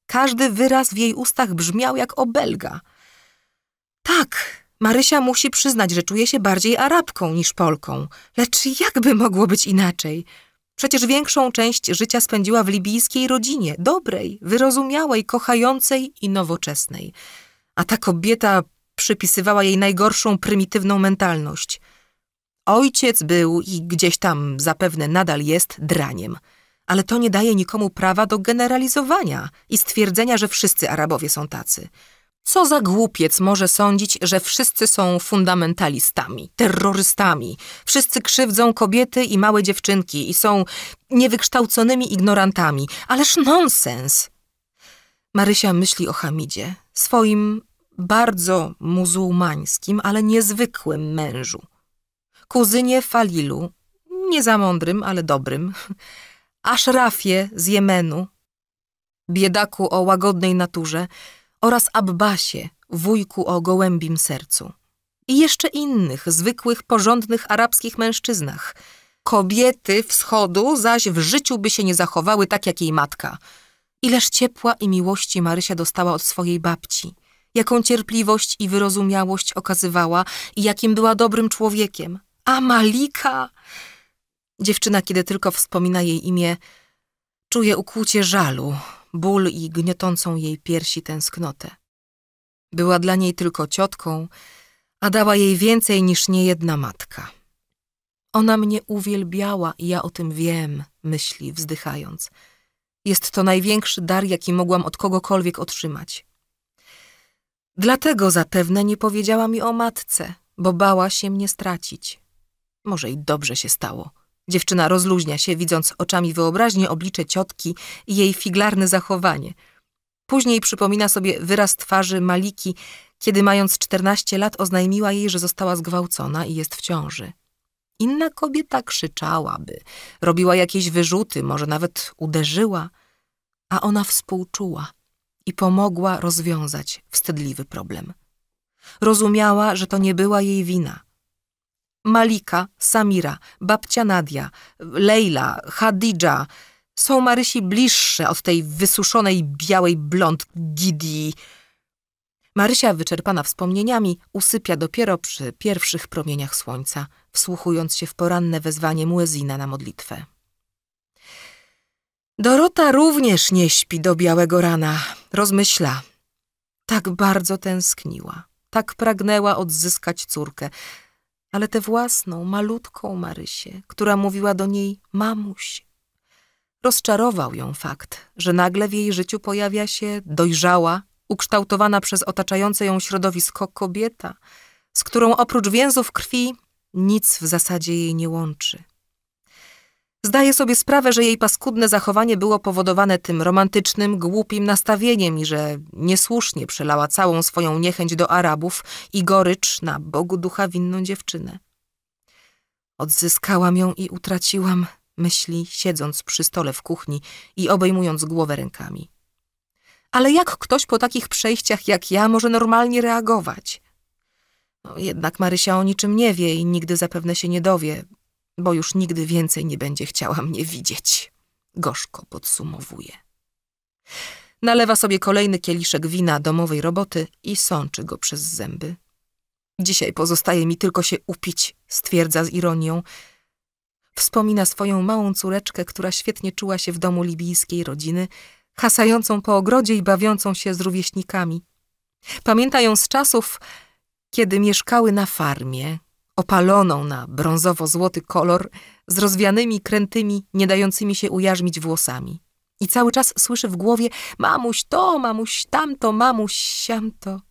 Każdy wyraz w jej ustach brzmiał jak obelga. Tak, Marysia musi przyznać, że czuje się bardziej Arabką niż Polką. Lecz jakby mogło być inaczej? Przecież większą część życia spędziła w libijskiej rodzinie, dobrej, wyrozumiałej, kochającej i nowoczesnej. A ta kobieta przypisywała jej najgorszą prymitywną mentalność – Ojciec był i gdzieś tam zapewne nadal jest draniem. Ale to nie daje nikomu prawa do generalizowania i stwierdzenia, że wszyscy Arabowie są tacy. Co za głupiec może sądzić, że wszyscy są fundamentalistami, terrorystami, wszyscy krzywdzą kobiety i małe dziewczynki i są niewykształconymi ignorantami. Ależ nonsens! Marysia myśli o Hamidzie, swoim bardzo muzułmańskim, ale niezwykłym mężu kuzynie Falilu, nie za mądrym, ale dobrym, Ashrafie z Jemenu, biedaku o łagodnej naturze oraz Abbasie, wujku o gołębim sercu. I jeszcze innych, zwykłych, porządnych arabskich mężczyznach. Kobiety wschodu zaś w życiu by się nie zachowały tak jak jej matka. Ileż ciepła i miłości Marysia dostała od swojej babci. Jaką cierpliwość i wyrozumiałość okazywała i jakim była dobrym człowiekiem. Amalika! Dziewczyna, kiedy tylko wspomina jej imię, czuje ukłucie żalu, ból i gniotącą jej piersi tęsknotę. Była dla niej tylko ciotką, a dała jej więcej niż niejedna matka. Ona mnie uwielbiała i ja o tym wiem, myśli, wzdychając. Jest to największy dar, jaki mogłam od kogokolwiek otrzymać. Dlatego zapewne nie powiedziała mi o matce, bo bała się mnie stracić. Może i dobrze się stało. Dziewczyna rozluźnia się, widząc oczami wyobraźnie oblicze ciotki i jej figlarne zachowanie. Później przypomina sobie wyraz twarzy Maliki, kiedy mając 14 lat oznajmiła jej, że została zgwałcona i jest w ciąży. Inna kobieta krzyczałaby, robiła jakieś wyrzuty, może nawet uderzyła, a ona współczuła i pomogła rozwiązać wstydliwy problem. Rozumiała, że to nie była jej wina – Malika, Samira, babcia Nadia, Leila, Hadidża są Marysi bliższe od tej wysuszonej białej blond gidi. Marysia, wyczerpana wspomnieniami, usypia dopiero przy pierwszych promieniach słońca, wsłuchując się w poranne wezwanie Muezina na modlitwę. Dorota również nie śpi do białego rana, rozmyśla. Tak bardzo tęskniła, tak pragnęła odzyskać córkę – ale tę własną, malutką Marysię, która mówiła do niej mamuś. Rozczarował ją fakt, że nagle w jej życiu pojawia się dojrzała, ukształtowana przez otaczające ją środowisko kobieta, z którą oprócz więzów krwi nic w zasadzie jej nie łączy. Zdaje sobie sprawę, że jej paskudne zachowanie było powodowane tym romantycznym, głupim nastawieniem i że niesłusznie przelała całą swoją niechęć do Arabów i gorycz na Bogu ducha winną dziewczynę. Odzyskałam ją i utraciłam, myśli, siedząc przy stole w kuchni i obejmując głowę rękami. Ale jak ktoś po takich przejściach jak ja może normalnie reagować? No, jednak Marysia o niczym nie wie i nigdy zapewne się nie dowie, bo już nigdy więcej nie będzie chciała mnie widzieć. Gorzko podsumowuje. Nalewa sobie kolejny kieliszek wina domowej roboty i sączy go przez zęby. Dzisiaj pozostaje mi tylko się upić, stwierdza z ironią. Wspomina swoją małą córeczkę, która świetnie czuła się w domu libijskiej rodziny, hasającą po ogrodzie i bawiącą się z rówieśnikami. Pamięta ją z czasów, kiedy mieszkały na farmie, opaloną na brązowo-złoty kolor, z rozwianymi, krętymi, nie dającymi się ujarzmić włosami. I cały czas słyszy w głowie mamuś to, mamuś tamto, mamuś siamto.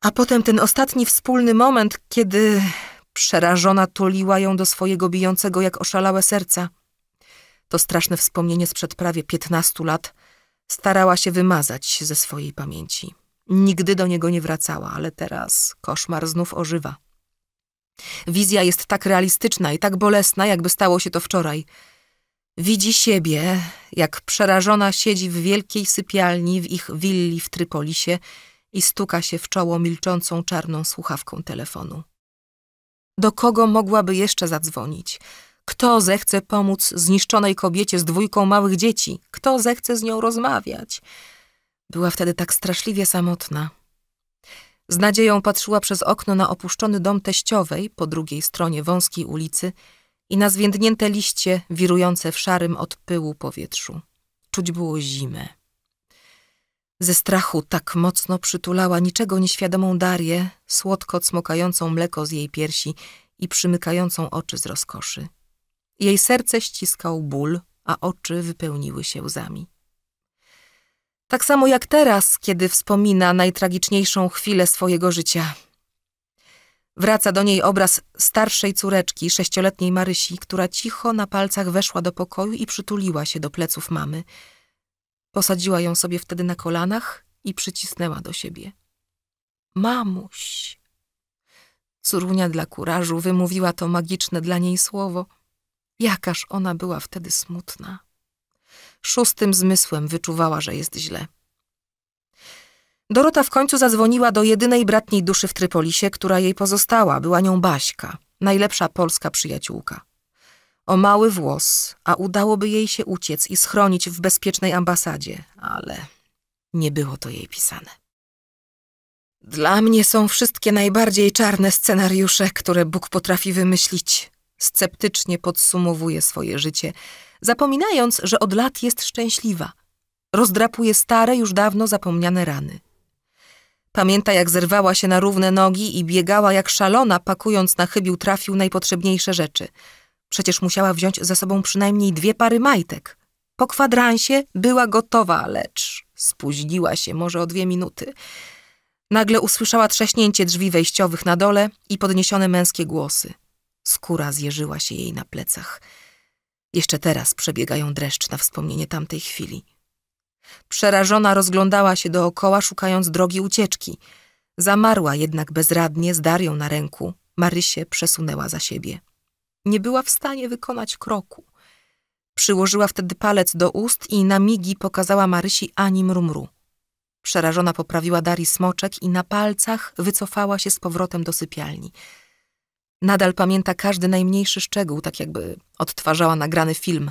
A potem ten ostatni wspólny moment, kiedy przerażona tuliła ją do swojego bijącego jak oszalałe serca. To straszne wspomnienie sprzed prawie piętnastu lat starała się wymazać ze swojej pamięci. Nigdy do niego nie wracała, ale teraz koszmar znów ożywa. Wizja jest tak realistyczna i tak bolesna, jakby stało się to wczoraj. Widzi siebie, jak przerażona siedzi w wielkiej sypialni w ich willi w Trypolisie i stuka się w czoło milczącą czarną słuchawką telefonu. Do kogo mogłaby jeszcze zadzwonić? Kto zechce pomóc zniszczonej kobiecie z dwójką małych dzieci? Kto zechce z nią rozmawiać? Była wtedy tak straszliwie samotna. Z nadzieją patrzyła przez okno na opuszczony dom teściowej po drugiej stronie wąskiej ulicy i na zwiędnięte liście wirujące w szarym od pyłu powietrzu. Czuć było zimę. Ze strachu tak mocno przytulała niczego nieświadomą Darię, słodko cmokającą mleko z jej piersi i przymykającą oczy z rozkoszy. Jej serce ściskał ból, a oczy wypełniły się łzami. Tak samo jak teraz, kiedy wspomina najtragiczniejszą chwilę swojego życia. Wraca do niej obraz starszej córeczki, sześcioletniej Marysi, która cicho na palcach weszła do pokoju i przytuliła się do pleców mamy. Posadziła ją sobie wtedy na kolanach i przycisnęła do siebie. Mamuś! Córunia dla kurażu wymówiła to magiczne dla niej słowo. Jakaż ona była wtedy smutna szóstym zmysłem wyczuwała, że jest źle. Dorota w końcu zadzwoniła do jedynej bratniej duszy w Trypolisie, która jej pozostała. Była nią Baśka, najlepsza polska przyjaciółka. O mały włos, a udałoby jej się uciec i schronić w bezpiecznej ambasadzie, ale nie było to jej pisane. Dla mnie są wszystkie najbardziej czarne scenariusze, które Bóg potrafi wymyślić, sceptycznie podsumowuje swoje życie, zapominając, że od lat jest szczęśliwa. Rozdrapuje stare, już dawno zapomniane rany. Pamięta, jak zerwała się na równe nogi i biegała jak szalona, pakując na chybił trafił najpotrzebniejsze rzeczy. Przecież musiała wziąć ze sobą przynajmniej dwie pary majtek. Po kwadransie była gotowa, lecz spóźniła się może o dwie minuty. Nagle usłyszała trzaśnięcie drzwi wejściowych na dole i podniesione męskie głosy. Skóra zjeżyła się jej na plecach. Jeszcze teraz przebiegają dreszcz na wspomnienie tamtej chwili. Przerażona rozglądała się dookoła, szukając drogi ucieczki. Zamarła jednak bezradnie z Darią na ręku. Marysię przesunęła za siebie. Nie była w stanie wykonać kroku. Przyłożyła wtedy palec do ust i na migi pokazała Marysi ani mrumru. Przerażona poprawiła Dari smoczek i na palcach wycofała się z powrotem do sypialni. Nadal pamięta każdy najmniejszy szczegół, tak jakby odtwarzała nagrany film.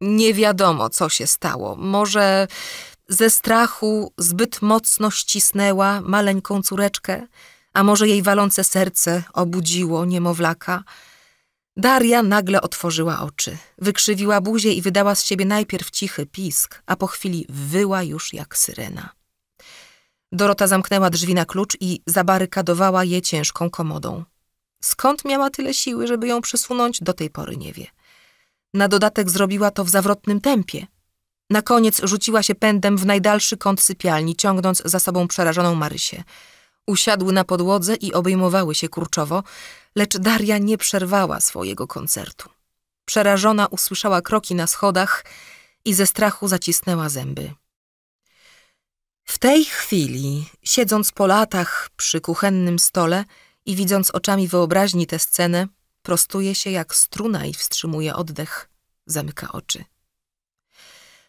Nie wiadomo, co się stało. Może ze strachu zbyt mocno ścisnęła maleńką córeczkę, a może jej walące serce obudziło niemowlaka. Daria nagle otworzyła oczy, wykrzywiła buzię i wydała z siebie najpierw cichy pisk, a po chwili wyła już jak syrena. Dorota zamknęła drzwi na klucz i zabarykadowała je ciężką komodą. Skąd miała tyle siły, żeby ją przesunąć, do tej pory nie wie. Na dodatek zrobiła to w zawrotnym tempie. Na koniec rzuciła się pędem w najdalszy kąt sypialni, ciągnąc za sobą przerażoną Marysię. Usiadły na podłodze i obejmowały się kurczowo, lecz Daria nie przerwała swojego koncertu. Przerażona usłyszała kroki na schodach i ze strachu zacisnęła zęby. W tej chwili, siedząc po latach przy kuchennym stole, i widząc oczami wyobraźni tę scenę, prostuje się jak struna i wstrzymuje oddech, zamyka oczy.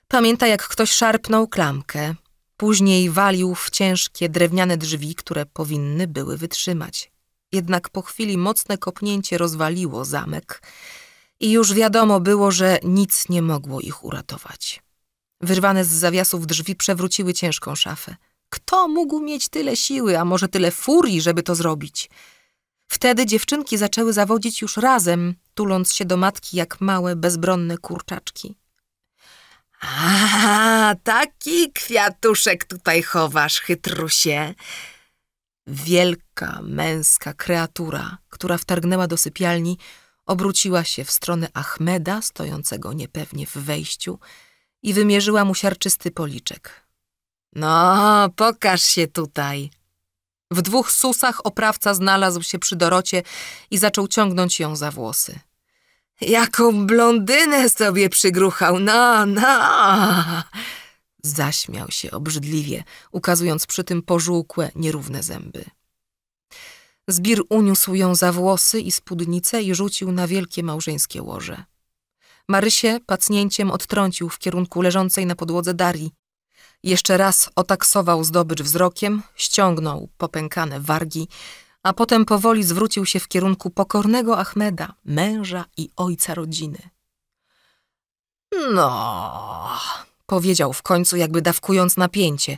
Pamięta, jak ktoś szarpnął klamkę, później walił w ciężkie drewniane drzwi, które powinny były wytrzymać. Jednak po chwili mocne kopnięcie rozwaliło zamek i już wiadomo było, że nic nie mogło ich uratować. Wyrwane z zawiasów drzwi przewróciły ciężką szafę. Kto mógł mieć tyle siły, a może tyle furii, żeby to zrobić? Wtedy dziewczynki zaczęły zawodzić już razem, tuląc się do matki jak małe, bezbronne kurczaczki. A, taki kwiatuszek tutaj chowasz, chytrusie. Wielka, męska kreatura, która wtargnęła do sypialni, obróciła się w stronę Ahmeda, stojącego niepewnie w wejściu, i wymierzyła mu siarczysty policzek. No, pokaż się tutaj. W dwóch susach oprawca znalazł się przy Dorocie i zaczął ciągnąć ją za włosy. Jaką blondynę sobie przygruchał, no, no! Zaśmiał się obrzydliwie, ukazując przy tym pożółkłe, nierówne zęby. Zbir uniósł ją za włosy i spódnicę i rzucił na wielkie małżeńskie łoże. Marysie pacnięciem odtrącił w kierunku leżącej na podłodze Darii, jeszcze raz otaksował zdobycz wzrokiem, ściągnął popękane wargi, a potem powoli zwrócił się w kierunku pokornego Ahmeda, męża i ojca rodziny. No, powiedział w końcu, jakby dawkując napięcie.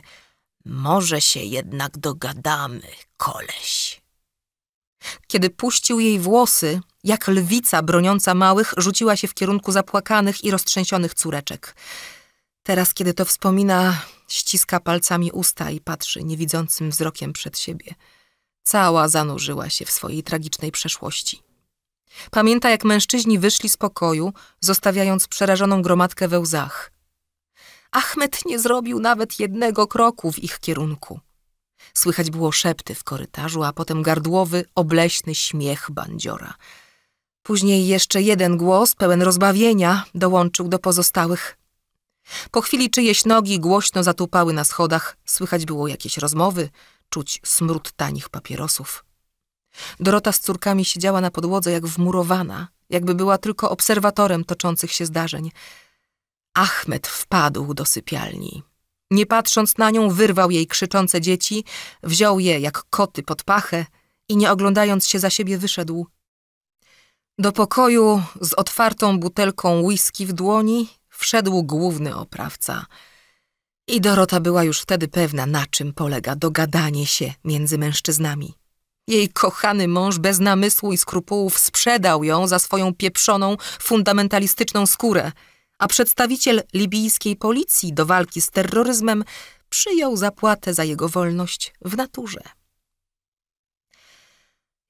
Może się jednak dogadamy, koleś. Kiedy puścił jej włosy, jak lwica broniąca małych, rzuciła się w kierunku zapłakanych i roztrzęsionych córeczek. Teraz, kiedy to wspomina, ściska palcami usta i patrzy niewidzącym wzrokiem przed siebie. Cała zanurzyła się w swojej tragicznej przeszłości. Pamięta, jak mężczyźni wyszli z pokoju, zostawiając przerażoną gromadkę we łzach. Achmed nie zrobił nawet jednego kroku w ich kierunku. Słychać było szepty w korytarzu, a potem gardłowy, obleśny śmiech bandziora. Później jeszcze jeden głos, pełen rozbawienia, dołączył do pozostałych. Po chwili czyjeś nogi głośno zatupały na schodach, słychać było jakieś rozmowy, czuć smród tanich papierosów. Dorota z córkami siedziała na podłodze jak wmurowana, jakby była tylko obserwatorem toczących się zdarzeń. Achmed wpadł do sypialni. Nie patrząc na nią, wyrwał jej krzyczące dzieci, wziął je jak koty pod pachę i nie oglądając się za siebie wyszedł. Do pokoju z otwartą butelką whisky w dłoni wszedł główny oprawca. I Dorota była już wtedy pewna, na czym polega dogadanie się między mężczyznami. Jej kochany mąż bez namysłu i skrupułów sprzedał ją za swoją pieprzoną, fundamentalistyczną skórę, a przedstawiciel libijskiej policji do walki z terroryzmem przyjął zapłatę za jego wolność w naturze.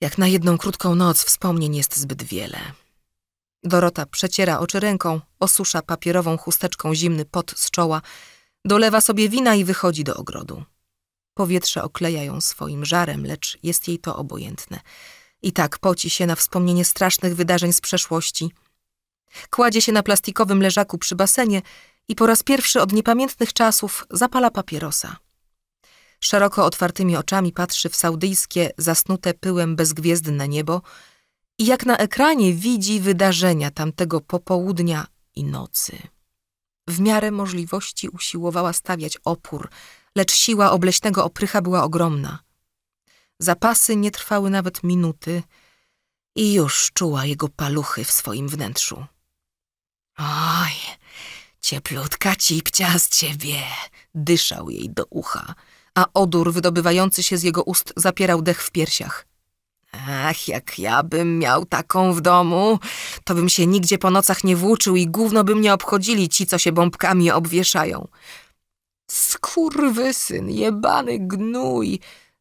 Jak na jedną krótką noc wspomnień jest zbyt wiele. Dorota przeciera oczy ręką, osusza papierową chusteczką zimny pot z czoła, dolewa sobie wina i wychodzi do ogrodu. Powietrze okleja ją swoim żarem, lecz jest jej to obojętne. I tak poci się na wspomnienie strasznych wydarzeń z przeszłości. Kładzie się na plastikowym leżaku przy basenie i po raz pierwszy od niepamiętnych czasów zapala papierosa. Szeroko otwartymi oczami patrzy w saudyjskie, zasnute pyłem bezgwiezdne niebo – i jak na ekranie widzi wydarzenia tamtego popołudnia i nocy. W miarę możliwości usiłowała stawiać opór, lecz siła obleśnego oprycha była ogromna. Zapasy nie trwały nawet minuty i już czuła jego paluchy w swoim wnętrzu. Oj, cieplutka cipcia z ciebie, dyszał jej do ucha, a odór wydobywający się z jego ust zapierał dech w piersiach. Ach, jak ja bym miał taką w domu, to bym się nigdzie po nocach nie włóczył i gówno by mnie obchodzili ci, co się bombkami obwieszają. syn, jebany gnój!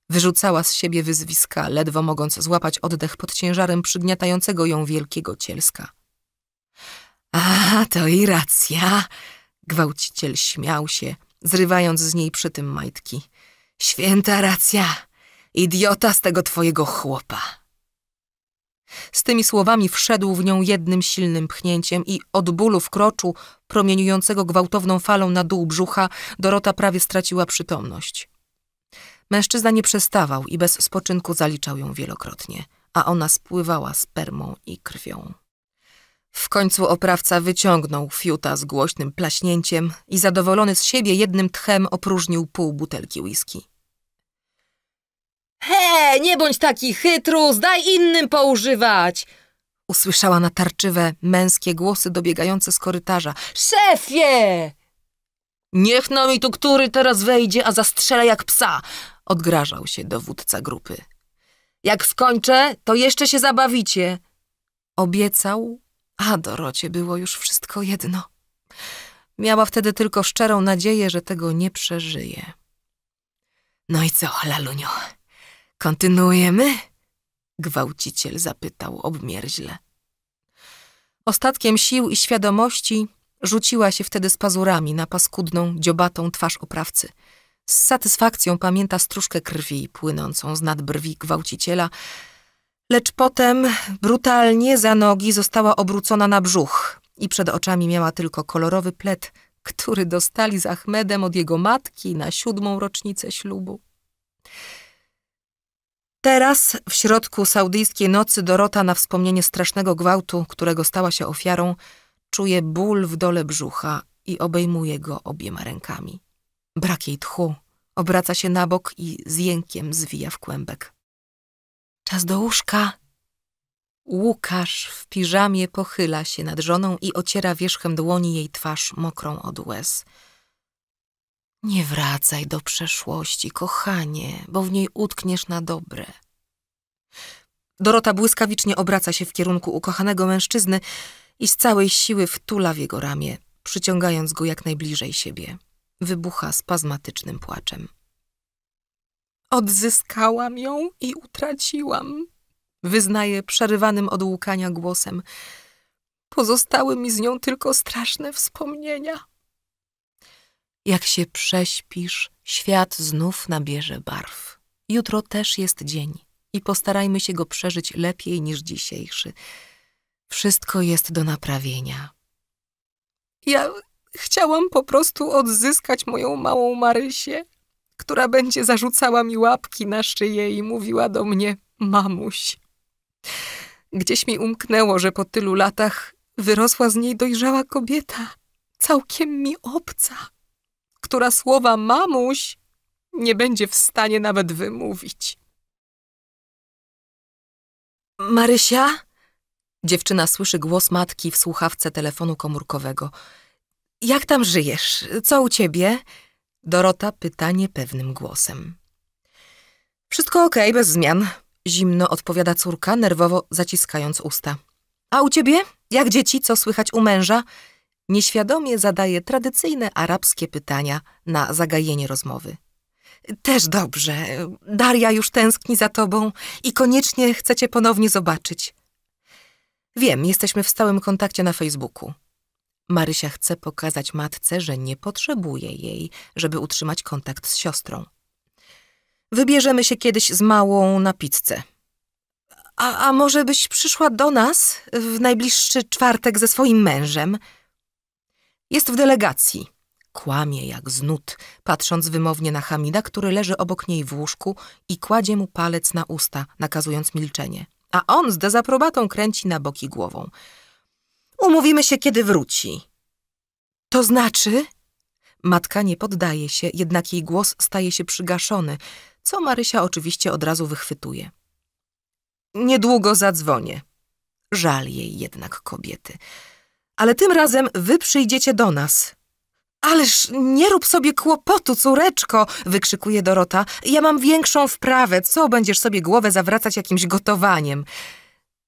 Wyrzucała z siebie wyzwiska, ledwo mogąc złapać oddech pod ciężarem przygniatającego ją wielkiego cielska. A, to i racja! Gwałciciel śmiał się, zrywając z niej przy tym majtki. Święta racja! Idiota z tego twojego chłopa. Z tymi słowami wszedł w nią jednym silnym pchnięciem i od bólu w kroczu, promieniującego gwałtowną falą na dół brzucha, Dorota prawie straciła przytomność. Mężczyzna nie przestawał i bez spoczynku zaliczał ją wielokrotnie, a ona spływała spermą i krwią. W końcu oprawca wyciągnął fiuta z głośnym plaśnięciem i zadowolony z siebie jednym tchem opróżnił pół butelki whisky. He, nie bądź taki chytru, zdaj innym poużywać! Usłyszała natarczywe męskie głosy dobiegające z korytarza. Szefie! Niech no mi tu który teraz wejdzie, a zastrzela jak psa! Odgrażał się dowódca grupy. Jak skończę, to jeszcze się zabawicie. Obiecał, a Dorocie było już wszystko jedno. Miała wtedy tylko szczerą nadzieję, że tego nie przeżyje. No i co, Lalunio? Kontynuujemy? Gwałciciel zapytał obmierźle. Ostatkiem sił i świadomości rzuciła się wtedy z pazurami na paskudną, dziobatą twarz oprawcy. Z satysfakcją pamięta stróżkę krwi płynącą z nad brwi gwałciciela, lecz potem brutalnie za nogi została obrócona na brzuch i przed oczami miała tylko kolorowy plet, który dostali z Ahmedem od jego matki na siódmą rocznicę ślubu. Teraz, w środku saudyjskiej nocy, Dorota na wspomnienie strasznego gwałtu, którego stała się ofiarą, czuje ból w dole brzucha i obejmuje go obiema rękami. Brak jej tchu, obraca się na bok i z jękiem zwija w kłębek. Czas do łóżka. Łukasz w piżamie pochyla się nad żoną i ociera wierzchem dłoni jej twarz mokrą od łez. Nie wracaj do przeszłości, kochanie, bo w niej utkniesz na dobre. Dorota błyskawicznie obraca się w kierunku ukochanego mężczyzny i z całej siły wtula w jego ramię, przyciągając go jak najbliżej siebie. Wybucha spazmatycznym płaczem. Odzyskałam ją i utraciłam, wyznaje przerywanym od łkania głosem. Pozostały mi z nią tylko straszne wspomnienia. Jak się prześpisz, świat znów nabierze barw. Jutro też jest dzień i postarajmy się go przeżyć lepiej niż dzisiejszy. Wszystko jest do naprawienia. Ja chciałam po prostu odzyskać moją małą Marysię, która będzie zarzucała mi łapki na szyję i mówiła do mnie mamuś. Gdzieś mi umknęło, że po tylu latach wyrosła z niej dojrzała kobieta, całkiem mi obca która słowa mamuś nie będzie w stanie nawet wymówić. Marysia? Dziewczyna słyszy głos matki w słuchawce telefonu komórkowego. Jak tam żyjesz? Co u ciebie? Dorota pyta niepewnym głosem. Wszystko okej, okay, bez zmian. Zimno odpowiada córka, nerwowo zaciskając usta. A u ciebie? Jak dzieci? Co słychać u męża? Nieświadomie zadaje tradycyjne arabskie pytania na zagajenie rozmowy. Też dobrze. Daria już tęskni za tobą i koniecznie chce cię ponownie zobaczyć. Wiem, jesteśmy w stałym kontakcie na Facebooku. Marysia chce pokazać matce, że nie potrzebuje jej, żeby utrzymać kontakt z siostrą. Wybierzemy się kiedyś z małą na pizzę. A, a może byś przyszła do nas w najbliższy czwartek ze swoim mężem? Jest w delegacji. Kłamie jak znud, patrząc wymownie na Hamida, który leży obok niej w łóżku i kładzie mu palec na usta, nakazując milczenie. A on z dezaprobatą kręci na boki głową. Umówimy się, kiedy wróci. To znaczy? Matka nie poddaje się, jednak jej głos staje się przygaszony, co Marysia oczywiście od razu wychwytuje. Niedługo zadzwonię. Żal jej jednak kobiety ale tym razem wy przyjdziecie do nas. Ależ nie rób sobie kłopotu, córeczko, wykrzykuje Dorota. Ja mam większą wprawę, co będziesz sobie głowę zawracać jakimś gotowaniem?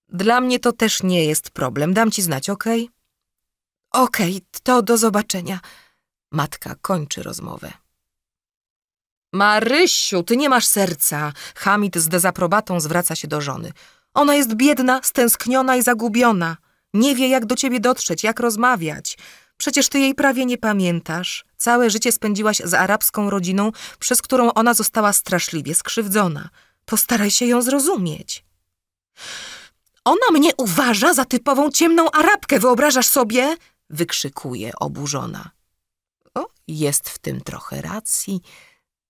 Dla mnie to też nie jest problem, dam ci znać, okej? Okay? Okej, okay, to do zobaczenia. Matka kończy rozmowę. Marysiu, ty nie masz serca. Hamid z dezaprobatą zwraca się do żony. Ona jest biedna, stęskniona i zagubiona. Nie wie, jak do ciebie dotrzeć, jak rozmawiać. Przecież ty jej prawie nie pamiętasz. Całe życie spędziłaś z arabską rodziną, przez którą ona została straszliwie skrzywdzona. Postaraj się ją zrozumieć. Ona mnie uważa za typową ciemną arabkę, wyobrażasz sobie? wykrzykuje oburzona. O, jest w tym trochę racji.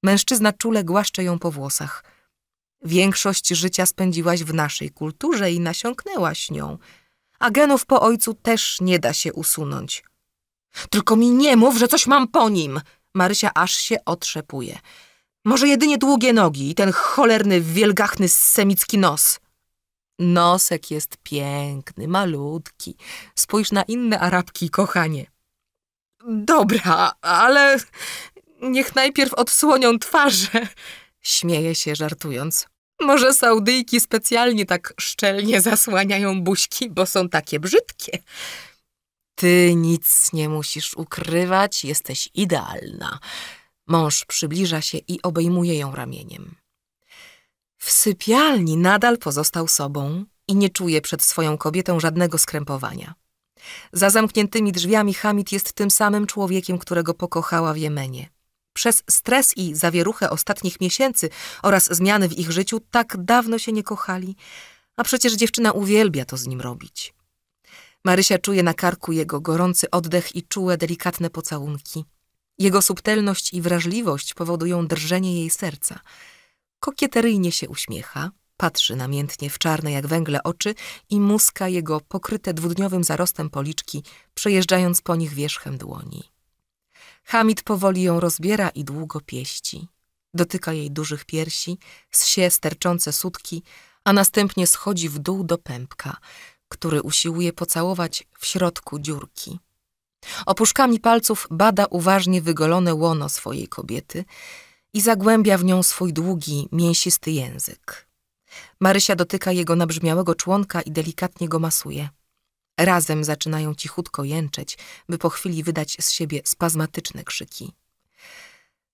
Mężczyzna czule głaszcze ją po włosach. Większość życia spędziłaś w naszej kulturze i nasiąknęłaś nią a genów po ojcu też nie da się usunąć. Tylko mi nie mów, że coś mam po nim! Marysia aż się otrzepuje. Może jedynie długie nogi i ten cholerny, wielgachny, semicki nos. Nosek jest piękny, malutki. Spójrz na inne Arabki, kochanie. Dobra, ale niech najpierw odsłonią twarze. Śmieje się, żartując. Może Saudyjki specjalnie tak szczelnie zasłaniają buźki, bo są takie brzydkie. Ty nic nie musisz ukrywać, jesteś idealna. Mąż przybliża się i obejmuje ją ramieniem. W sypialni nadal pozostał sobą i nie czuje przed swoją kobietą żadnego skrępowania. Za zamkniętymi drzwiami Hamid jest tym samym człowiekiem, którego pokochała w Jemenie. Przez stres i zawieruchę ostatnich miesięcy oraz zmiany w ich życiu tak dawno się nie kochali, a przecież dziewczyna uwielbia to z nim robić. Marysia czuje na karku jego gorący oddech i czułe, delikatne pocałunki. Jego subtelność i wrażliwość powodują drżenie jej serca. Kokieteryjnie się uśmiecha, patrzy namiętnie w czarne jak węgle oczy i muska jego pokryte dwudniowym zarostem policzki, przejeżdżając po nich wierzchem dłoni. Hamid powoli ją rozbiera i długo pieści. Dotyka jej dużych piersi, zsie sterczące sutki, a następnie schodzi w dół do pępka, który usiłuje pocałować w środku dziurki. Opuszkami palców bada uważnie wygolone łono swojej kobiety i zagłębia w nią swój długi, mięsisty język. Marysia dotyka jego nabrzmiałego członka i delikatnie go masuje – Razem zaczynają cichutko jęczeć, by po chwili wydać z siebie spazmatyczne krzyki.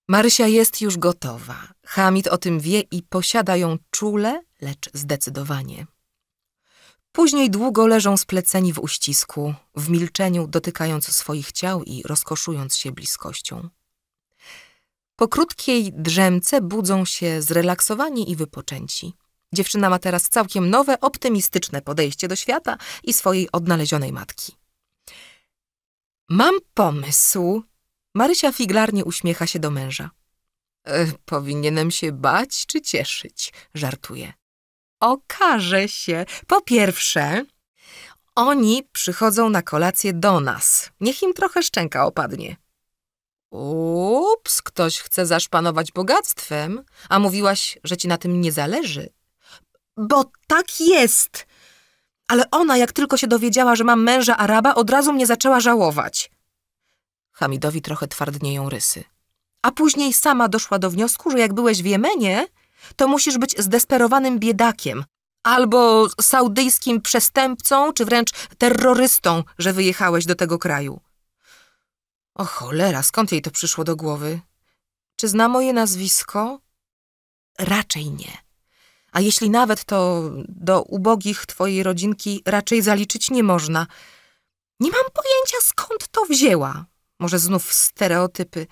Marysia jest już gotowa. Hamid o tym wie i posiada ją czule, lecz zdecydowanie. Później długo leżą spleceni w uścisku, w milczeniu dotykając swoich ciał i rozkoszując się bliskością. Po krótkiej drzemce budzą się zrelaksowani i wypoczęci. Dziewczyna ma teraz całkiem nowe, optymistyczne podejście do świata i swojej odnalezionej matki. Mam pomysł. Marysia figlarnie uśmiecha się do męża. E, powinienem się bać czy cieszyć? Żartuje. Okaże się. Po pierwsze, oni przychodzą na kolację do nas. Niech im trochę szczęka opadnie. Ups, ktoś chce zaszpanować bogactwem, a mówiłaś, że ci na tym nie zależy. Bo tak jest. Ale ona, jak tylko się dowiedziała, że mam męża Araba, od razu mnie zaczęła żałować. Hamidowi trochę twardnieją rysy. A później sama doszła do wniosku, że jak byłeś w Jemenie, to musisz być zdesperowanym biedakiem albo saudyjskim przestępcą, czy wręcz terrorystą, że wyjechałeś do tego kraju. O cholera, skąd jej to przyszło do głowy? Czy zna moje nazwisko? Raczej nie. A jeśli nawet, to do ubogich twojej rodzinki raczej zaliczyć nie można. Nie mam pojęcia, skąd to wzięła. Może znów stereotypy.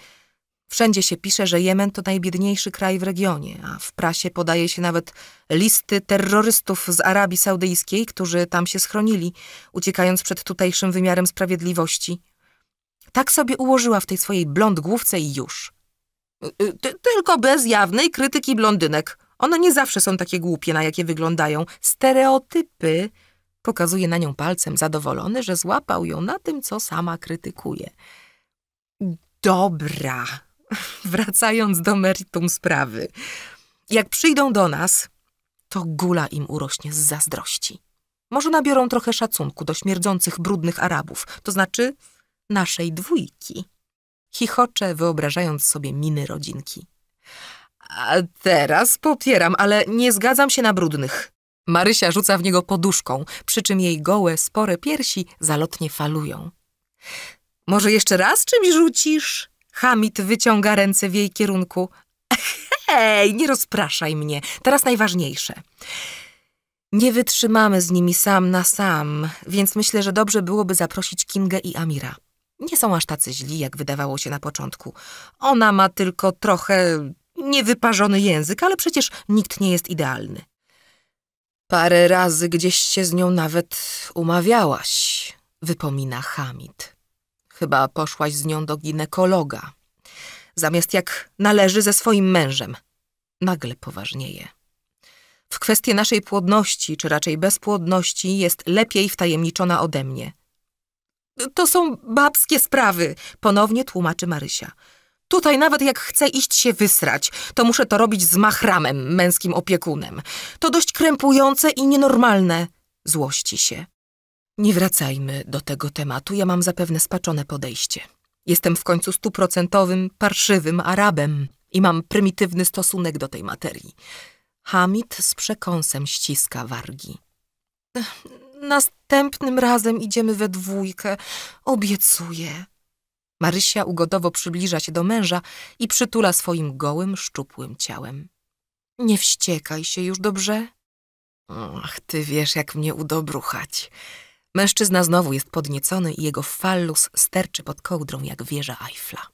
Wszędzie się pisze, że Jemen to najbiedniejszy kraj w regionie, a w prasie podaje się nawet listy terrorystów z Arabii Saudyjskiej, którzy tam się schronili, uciekając przed tutejszym wymiarem sprawiedliwości. Tak sobie ułożyła w tej swojej blond główce i już. Y, y, tylko bez jawnej krytyki blondynek, one nie zawsze są takie głupie, na jakie wyglądają. Stereotypy. Pokazuje na nią palcem, zadowolony, że złapał ją na tym, co sama krytykuje. Dobra. Wracając do meritum sprawy. Jak przyjdą do nas, to gula im urośnie z zazdrości. Może nabiorą trochę szacunku do śmierdzących, brudnych Arabów, to znaczy naszej dwójki. Chichocze, wyobrażając sobie miny rodzinki. A teraz popieram, ale nie zgadzam się na brudnych. Marysia rzuca w niego poduszką, przy czym jej gołe, spore piersi zalotnie falują. Może jeszcze raz czymś rzucisz? Hamid wyciąga ręce w jej kierunku. Hej, nie rozpraszaj mnie. Teraz najważniejsze. Nie wytrzymamy z nimi sam na sam, więc myślę, że dobrze byłoby zaprosić Kingę i Amira. Nie są aż tacy źli, jak wydawało się na początku. Ona ma tylko trochę Niewyparzony język, ale przecież nikt nie jest idealny. Parę razy gdzieś się z nią nawet umawiałaś, wypomina Hamid. Chyba poszłaś z nią do ginekologa. Zamiast jak należy ze swoim mężem. Nagle poważnieje. W kwestii naszej płodności, czy raczej bezpłodności, jest lepiej wtajemniczona ode mnie. To są babskie sprawy, ponownie tłumaczy Marysia. Tutaj nawet jak chcę iść się wysrać, to muszę to robić z mahramem, męskim opiekunem. To dość krępujące i nienormalne. Złości się. Nie wracajmy do tego tematu, ja mam zapewne spaczone podejście. Jestem w końcu stuprocentowym, parszywym Arabem i mam prymitywny stosunek do tej materii. Hamid z przekąsem ściska wargi. Następnym razem idziemy we dwójkę, obiecuję. Marysia ugodowo przybliża się do męża i przytula swoim gołym, szczupłym ciałem. Nie wściekaj się już, dobrze? Ach, ty wiesz, jak mnie udobruchać. Mężczyzna znowu jest podniecony i jego fallus sterczy pod kołdrą jak wieża Eiffla.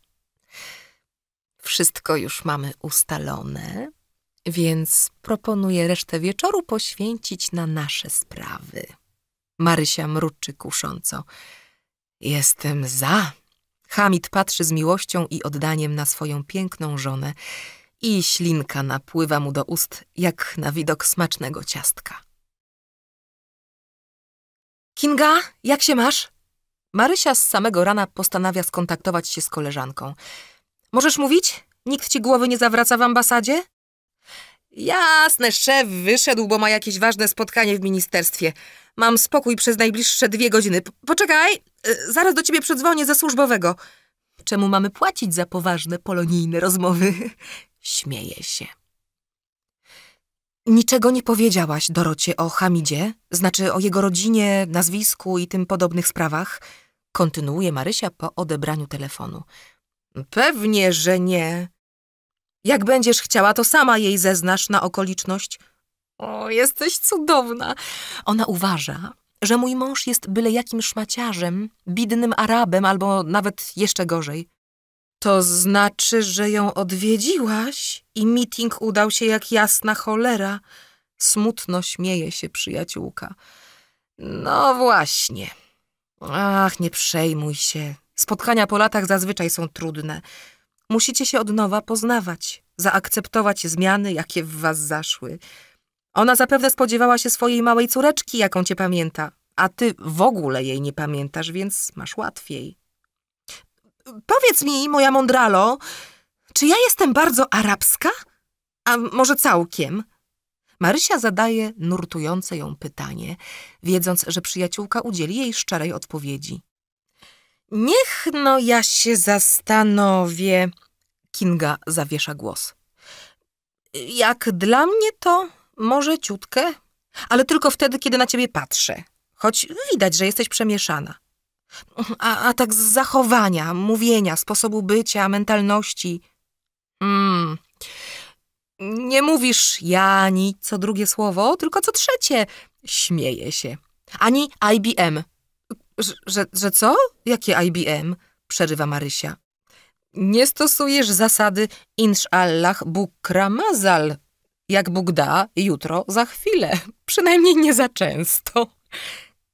Wszystko już mamy ustalone, więc proponuję resztę wieczoru poświęcić na nasze sprawy. Marysia mruczy kusząco. Jestem za, Hamid patrzy z miłością i oddaniem na swoją piękną żonę i ślinka napływa mu do ust jak na widok smacznego ciastka. Kinga, jak się masz? Marysia z samego rana postanawia skontaktować się z koleżanką. Możesz mówić? Nikt ci głowy nie zawraca w ambasadzie? Jasne, szef wyszedł, bo ma jakieś ważne spotkanie w ministerstwie. Mam spokój przez najbliższe dwie godziny. P poczekaj, y, zaraz do ciebie przedzwonię ze służbowego. Czemu mamy płacić za poważne polonijne rozmowy? Śmieje się. Niczego nie powiedziałaś Dorocie o Hamidzie, znaczy o jego rodzinie, nazwisku i tym podobnych sprawach? Kontynuuje Marysia po odebraniu telefonu. Pewnie, że nie. Jak będziesz chciała, to sama jej zeznasz na okoliczność – o, jesteś cudowna. Ona uważa, że mój mąż jest byle jakim szmaciarzem, bidnym Arabem albo nawet jeszcze gorzej. To znaczy, że ją odwiedziłaś i meeting udał się jak jasna cholera. Smutno śmieje się przyjaciółka. No właśnie. Ach, nie przejmuj się. Spotkania po latach zazwyczaj są trudne. Musicie się od nowa poznawać, zaakceptować zmiany, jakie w was zaszły. Ona zapewne spodziewała się swojej małej córeczki, jaką cię pamięta, a ty w ogóle jej nie pamiętasz, więc masz łatwiej. Powiedz mi, moja mądralo, czy ja jestem bardzo arabska? A może całkiem? Marysia zadaje nurtujące ją pytanie, wiedząc, że przyjaciółka udzieli jej szczerej odpowiedzi. Niech no ja się zastanowię. Kinga zawiesza głos. Jak dla mnie to może ciutkę, ale tylko wtedy, kiedy na ciebie patrzę. Choć widać, że jesteś przemieszana. A, a tak z zachowania, mówienia, sposobu bycia, mentalności. Mm. Nie mówisz ja ani co drugie słowo, tylko co trzecie. Śmieję się. Ani IBM. Że, że co? Jakie IBM? Przerywa Marysia. Nie stosujesz zasady Inshallah Bukramazal, jak Bóg da, jutro, za chwilę. Przynajmniej nie za często.